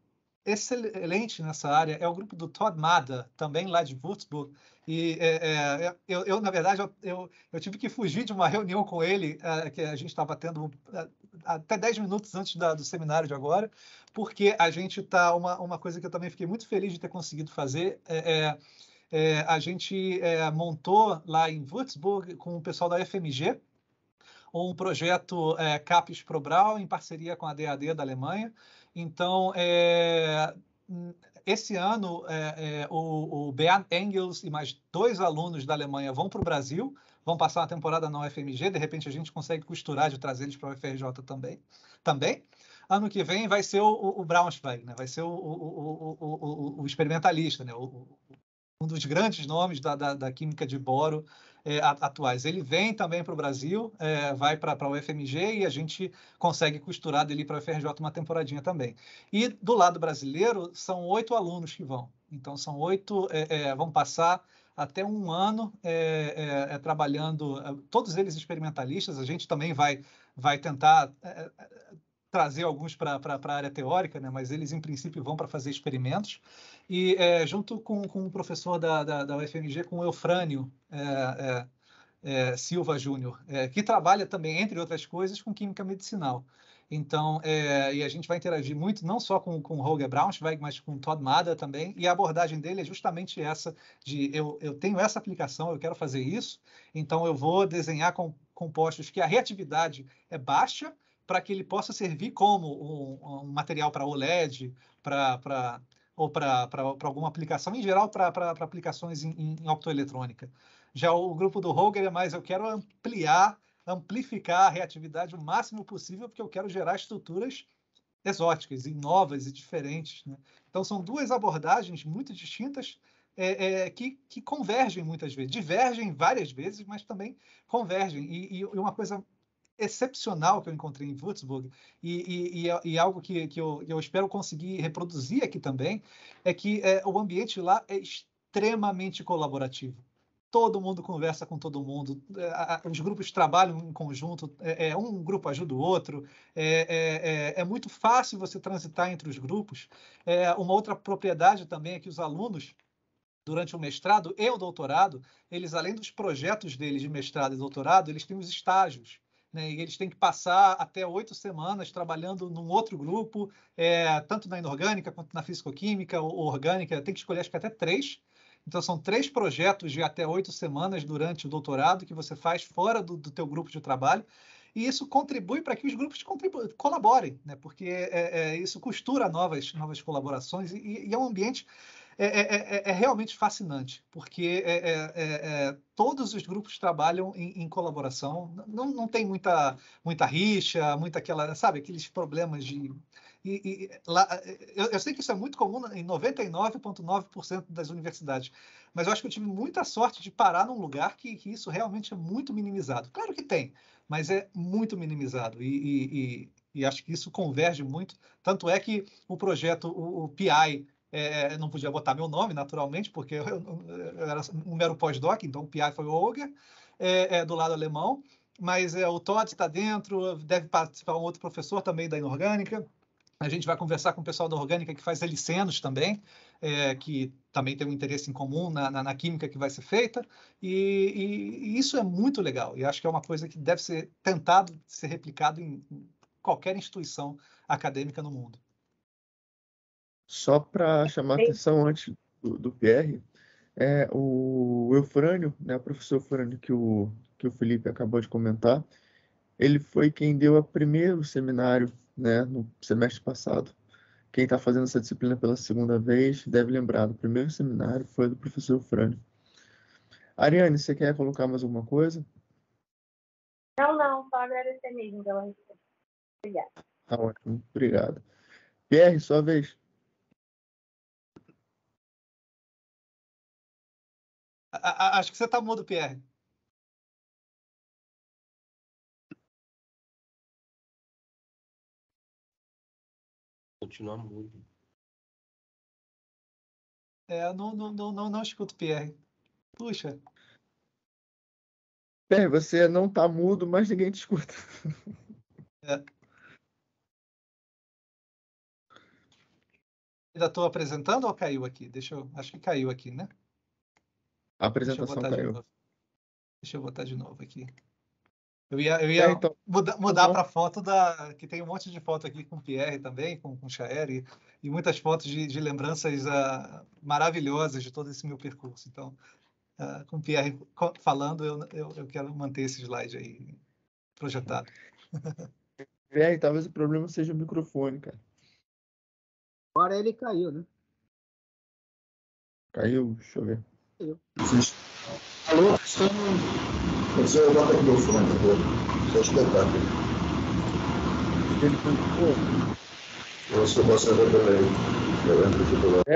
excelente nessa área é o grupo do Todd Mada, também lá de Würzburg. E é, é, é eu, eu, na verdade, eu, eu, tive que fugir de uma reunião com ele, é, que a gente estava tendo é, até 10 minutos antes da, do seminário de agora, porque a gente está. Uma, uma coisa que eu também fiquei muito feliz de ter conseguido fazer é. é a gente montou lá em Würzburg com o pessoal da FMG, um projeto é, CAPES Probral em parceria com a DAD da Alemanha, então, é, esse ano, é, é, o, o Beat Engels e mais dois alunos da Alemanha vão para o Brasil, vão passar uma temporada na UFMG, de repente a gente consegue costurar de trazer eles para a UFRJ também. também. Ano que vem vai ser o, o Braunschweig, né? vai ser o, o, o experimentalista, né? um dos grandes nomes da, da, da química de boro é, atuais. Ele vem também para o Brasil, é, vai para o Fmg e a gente consegue costurar dele para o FRJ uma temporadinha também. E do lado brasileiro, são oito alunos que vão. Então, são oito, é, vão passar até um ano trabalhando, todos eles experimentalistas. A gente também vai, vai tentar trazer alguns para a área teórica, né? mas eles, em princípio, vão para fazer experimentos. E é, junto com, com o professor da, da, da UFMG, com o Eufrânio é, é, é Silva Júnior, é, que trabalha também, entre outras coisas, com química medicinal. Então, é, e a gente vai interagir muito, não só com, com o Holger Braunschweig, mas com o Todd Mada também, e a abordagem dele é justamente essa, de eu, eu tenho essa aplicação, eu quero fazer isso, então eu vou desenhar com compostos que a reatividade é baixa, para que ele possa servir como um, um material para OLED, para ou para alguma aplicação, em geral para aplicações em, em optoeletrônica. Já o grupo do Holger é mais, eu quero ampliar, amplificar a reatividade o máximo possível, porque eu quero gerar estruturas exóticas e novas e diferentes. Né? Então, são duas abordagens muito distintas é, é, que, que, convergem muitas vezes, divergem várias vezes, mas também convergem. E, e uma coisa excepcional que eu encontrei em Würzburg e, e, e, é, e é algo que, que, eu, que, eu, espero conseguir reproduzir aqui também é que é, o ambiente lá é extremamente colaborativo. Todo mundo conversa com todo mundo, é, os grupos trabalham em conjunto, um grupo ajuda o outro, é, muito fácil você transitar entre os grupos. uma outra propriedade também é que os alunos durante o mestrado e o doutorado, eles além dos projetos deles de mestrado e doutorado, eles têm os estágios né? e eles têm que passar até oito semanas trabalhando num outro grupo, é, tanto na inorgânica quanto na fisicoquímica ou orgânica, tem que escolher acho que até três. Então, são três projetos de até oito semanas durante o doutorado que você faz fora do, do teu grupo de trabalho. E isso contribui para que os grupos colaborem, né? porque é, é, isso costura novas, novas colaborações e, e é um ambiente é é, é, é, é realmente fascinante, porque é, todos os grupos trabalham em, em, colaboração, não, não tem muita, muita rixa, muita aquela, sabe, aqueles problemas de. E, e, lá, eu, eu, sei que isso é muito comum em 99,9% das universidades, mas eu acho que eu tive muita sorte de parar num lugar que, que isso realmente é muito minimizado. Claro que tem, mas é muito minimizado. E, e, acho que isso converge muito. Tanto é que o projeto, o, o PI, é, não podia botar meu nome, naturalmente, porque eu, eu era um mero pós-doc, então o PI foi o Olga, é, é, do lado alemão, mas é, o Todd está dentro, deve participar um outro professor também da inorgânica. A gente vai conversar com o pessoal da orgânica que faz helicenos também, é, que também tem um interesse em comum na, na, na química que vai ser feita, e, e, e, isso é muito legal, e acho que é uma coisa que deve ser tentado ser replicado em qualquer instituição acadêmica no mundo. Só para chamar Sim. atenção antes do, do Pierre, é, o Eufrânio, né, o professor Eufrânio que o, que o Felipe acabou de comentar, ele foi quem deu o primeiro seminário né, no semestre passado. Quem está fazendo essa disciplina pela segunda vez deve lembrar, o primeiro seminário foi do professor Eufrânio. Ariane, você quer colocar mais alguma coisa? Não, não, só agradecer mesmo pela resposta. Obrigada. Tá ótimo, obrigado. Pierre, sua vez. A, a, acho que você está mudo, Pierre. Continua mudo. É, eu não, não, não, não, não escuto Pierre. Puxa. Pierre, você não está mudo, mas ninguém te escuta. É. Ainda estou apresentando ou caiu aqui? Deixa eu. Acho que caiu aqui, né? A apresentação caiu. Deixa eu botar de novo aqui. Eu ia, eu ia é, então. muda, tá mudar para foto da. que tem um monte de foto aqui com o Pierre também, com, o Chaer, e, e muitas fotos de, de lembranças uh, maravilhosas de todo esse meu percurso. Então, uh, com o Pierre falando, eu, eu, eu, quero manter esse slide aí projetado. Pierre, talvez o problema seja o microfone, cara. Agora ele caiu, né? Caiu, deixa eu ver. Alô, estão. Você levanta aqui meu fone, tá Seu espetáculo. Ele foi. Eu sou você também.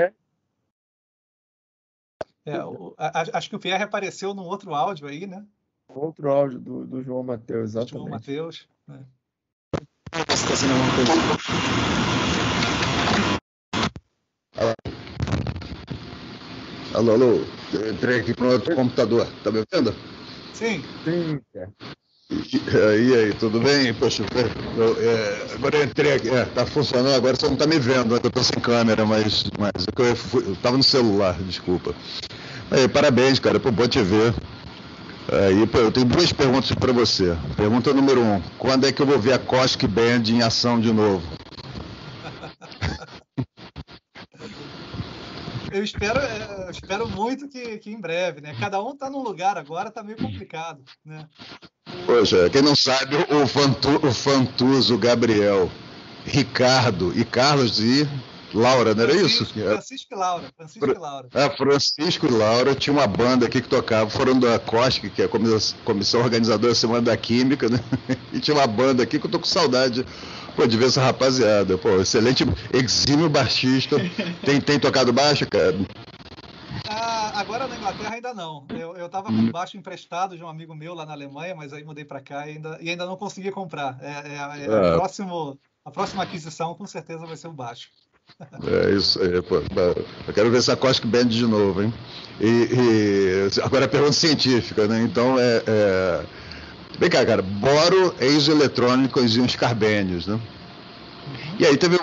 É? É, o, a, acho que o Pierre apareceu num outro áudio aí, né? Outro áudio do, do João Matheus, exatamente. João Matheus. Né? Posso fazer uma coisa? Alô, alô, eu entrei aqui para outro computador, tá me ouvindo? Sim. Sim, cara. É. E aí, tudo bem? Poxa, eu, é, agora eu entrei aqui, é, tá funcionando, agora você não tá me vendo, né, que eu tô sem câmera, mas, mas é eu, fui, eu tava no celular, desculpa. Aí, parabéns, cara, pô, bom te ver. Aí, pô, eu tenho duas perguntas para você. Pergunta número um, quando é que eu vou ver a Cosque Band em ação de novo? eu espero, eu é, espero muito que, que em breve, né? Cada um está num lugar agora, está meio complicado, né? Pois quem não sabe, o, Fantu, o Fantuso Gabriel, Ricardo e Carlos e Laura, não era Francisco, isso? Francisco e Laura. Francisco e Laura. É, Francisco e Laura tinha uma banda aqui que tocava, foram da COSC, que é a comissão organizadora da Semana da Química, né? E tinha uma banda aqui que eu tô com saudade. Pô, de ver essa rapaziada. Pô, excelente, exímio baixista. Tem, tem tocado baixo, cara? Ah, agora na Inglaterra ainda não. Eu, eu tava com baixo emprestado de um amigo meu lá na Alemanha, mas aí mudei para cá e ainda, e ainda não consegui comprar. É, é, é ah. próximo, a próxima aquisição com certeza vai ser o baixo. É isso aí, pô. Eu quero ver essa Cosmic Band de novo, hein? E, e agora é pergunta científica, né? Então é... é Vem cá, cara, boro, ex-eletrônico e os carbênios, né? E aí teve,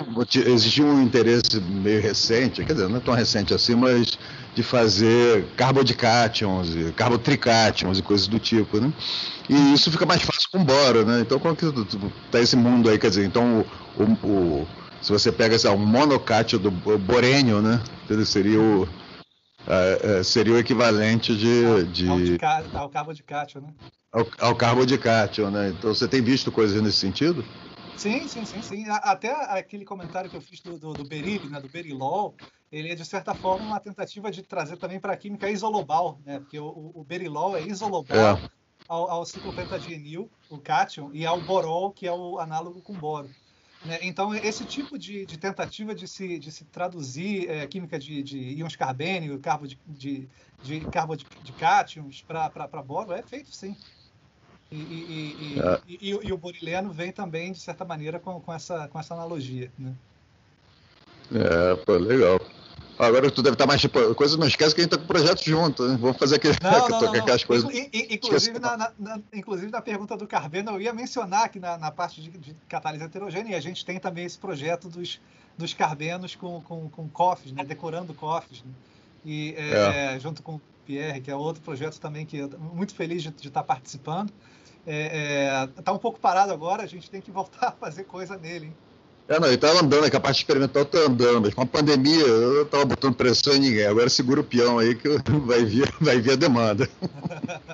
existiu um interesse meio recente, quer dizer, não é tão recente assim, mas de fazer carbodications, carbotrications e coisas do tipo, né? E isso fica mais fácil com boro, né? Então, como é que tá esse mundo aí, quer dizer, então o, o se você pega sei lá, um monocátio do borênio, né? seria o uh, seria o equivalente de, de... Ao, de... cátion, né? ao, ao carbodicátio, né? Então você tem visto coisas nesse sentido? Sim, sim, sim, sim. Até aquele comentário que eu fiz do, do, do beril, né, do berilol, ele é, de certa forma, uma tentativa de trazer também para a química isolobal, né? Porque o, o berilol é isolobal é. ao, ao ciclopentadienil, o cátion, e ao borol, que é o análogo com boro. Né? Então, esse tipo de, de, tentativa de se, de se traduzir é, química de, de íons carbênio, carbo de, de, de carbo de, de cátions para boro é feito, sim. E, e, e, é. e, o Borileno vem também, de certa maneira, com, com, essa, com essa analogia. Né? É, pô, legal. Agora tu deve estar tá mais tipo, coisa, não esquece que a gente está com projeto junto, né? Vamos fazer aquele, não, não, não, aquelas coisas. Inclusive tá. na, na, na, inclusive na pergunta do Carveno, eu ia mencionar que na, na parte de, de catalisa heterogênea, a gente tem também esse projeto dos, dos carbenos com, com, com né? decorando cofres. Né? E é, é. junto com o Pierre, que é outro projeto também que eu muito feliz de, de estar tá participando. Está é, é tá um pouco parado agora, a gente tem que voltar a fazer coisa nele. Hein? É, não, ele estava andando, que a parte experimental estava tá andando, mas com a pandemia eu estava botando pressão em ninguém. Agora segura o peão aí que vai vir, vai vir a demanda.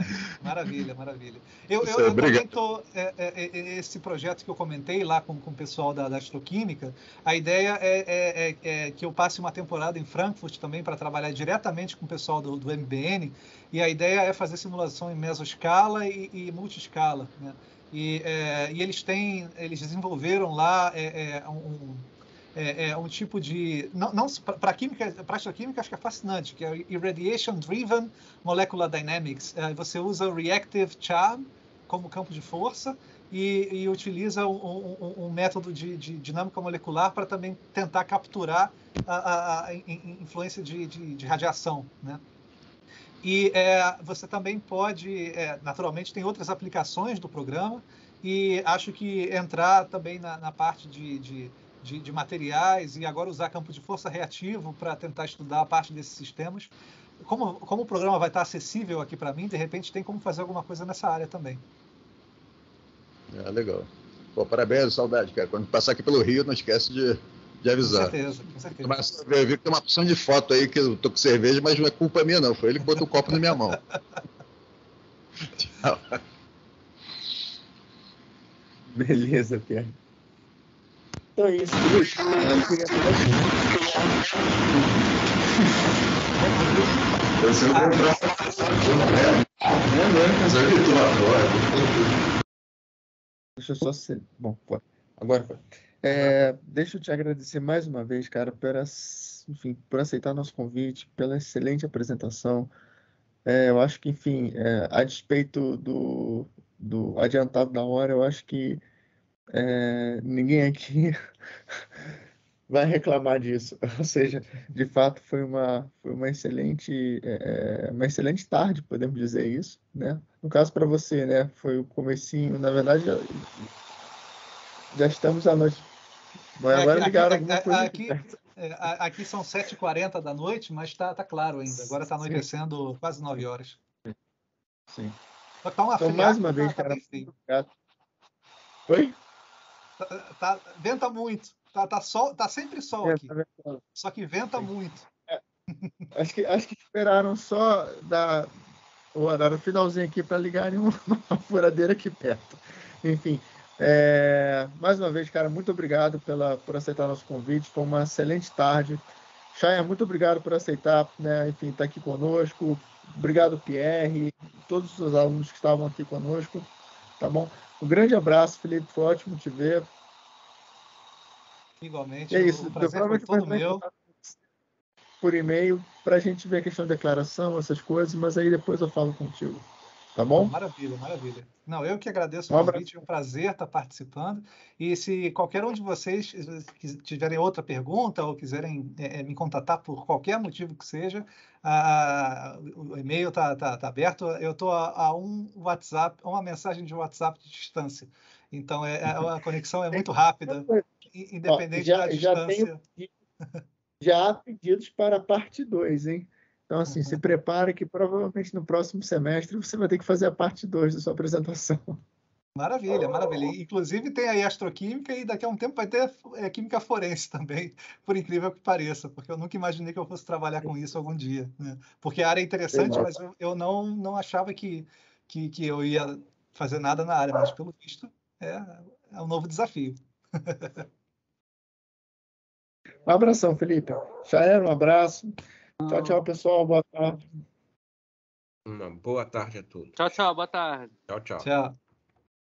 maravilha, maravilha. Eu, eu, eu também tô, é, é, esse projeto que eu comentei lá com, com o pessoal da, da astroquímica, a ideia é é, é, é, que eu passe uma temporada em Frankfurt também para trabalhar diretamente com o pessoal do, do, MBN, e a ideia é fazer simulação em mesoscala e, e multiscala, né? E, é, e eles têm, eles desenvolveram lá é, é um, é, é, um tipo de não, não para química para astroquímica acho que é fascinante que é irradiation driven molecular dynamics é, você usa o reactive charm como campo de força e, e utiliza um, um, um, método de, de dinâmica molecular para também tentar capturar a, a, a influência de, de, de radiação né? E é, você também pode, é, naturalmente, tem outras aplicações do programa, e acho que entrar também na, na parte de, de, de, de, materiais e agora usar campo de força reativo para tentar estudar a parte desses sistemas. Como, como o programa vai estar acessível aqui para mim, de repente tem como fazer alguma coisa nessa área também. É, legal. Pô, parabéns, saudade, cara. Quando passar aqui pelo Rio, não esquece de de avisar. Com certeza, com certeza. Mas eu vi que tem uma opção de foto aí que eu tô com cerveja, mas não é culpa minha, não. Foi ele que botou o copo na minha mão. Tchau. Beleza, Pierre. Então é isso, Eu sou Deixa eu só ser. Bom, Agora foi. É, deixa eu te agradecer mais uma vez, cara, por, enfim, por aceitar nosso convite, pela excelente apresentação. É, eu acho que, enfim, é, a despeito do, do adiantado da hora, eu acho que é, ninguém aqui vai reclamar disso. Ou seja, de fato foi uma, foi uma excelente é, é uma excelente tarde, podemos dizer isso, né? No caso para você, né? Foi o comecinho, na verdade já, já estamos à noite mas agora é, aqui, ligaram aqui, alguma coisa aqui, é, aqui, aqui são 7h40 da noite, mas está tá claro ainda. Agora está anoitecendo Sim. quase 9 horas. Sim. Tá então, friaca, mais uma né? vez, ah, tá cara. Tá Oi? Tá, tá, venta muito. Tá, tá, sol, tá sempre sol é, aqui. Tá só que venta Sim. muito. É. Acho, que, acho que esperaram só da, o horário finalzinho aqui para ligarem uma furadeira aqui perto. Enfim, é, mais uma vez, cara, muito obrigado pela, por aceitar nosso convite. Foi uma excelente tarde. Chaya, muito obrigado por aceitar, né, enfim, estar tá aqui conosco. Obrigado, Pierre, todos os alunos que estavam aqui conosco. Tá bom? Um grande abraço, Felipe. Foi ótimo te ver. Igualmente. É isso. O prazer foi todo meu. Por e-mail, para a gente ver a questão de declaração, essas coisas, mas aí depois eu falo contigo. Tá bom? Maravilha, maravilha. Não, eu que agradeço o um convite, é um prazer estar participando. E se qualquer um de vocês tiverem outra pergunta ou quiserem é, é, me contatar por qualquer motivo que seja, a, o e-mail está tá, tá aberto. Eu estou a, a, um WhatsApp, uma mensagem de WhatsApp de distância. Então é, a, é, a conexão é muito rápida, independente Ó, já, da distância. Já, tenho, já há pedidos para a parte 2, hein? Então, assim, uhum. se prepare que provavelmente no próximo semestre você vai ter que fazer a parte 2 da sua apresentação. Maravilha, maravilha. Inclusive tem aí astroquímica e daqui a um tempo vai ter é, química forense também, por incrível que pareça, porque eu nunca imaginei que eu fosse trabalhar com isso algum dia. Né? Porque a área é interessante, mas eu, eu não, não achava que, que, que, eu ia fazer nada na área, mas pelo visto é, é um novo desafio. um abração, Felipe. Já era um abraço. Tchau, tchau, pessoal. Boa tarde. Uma boa tarde a todos. Tchau, tchau. Boa tarde. Tchau, tchau. Tchau.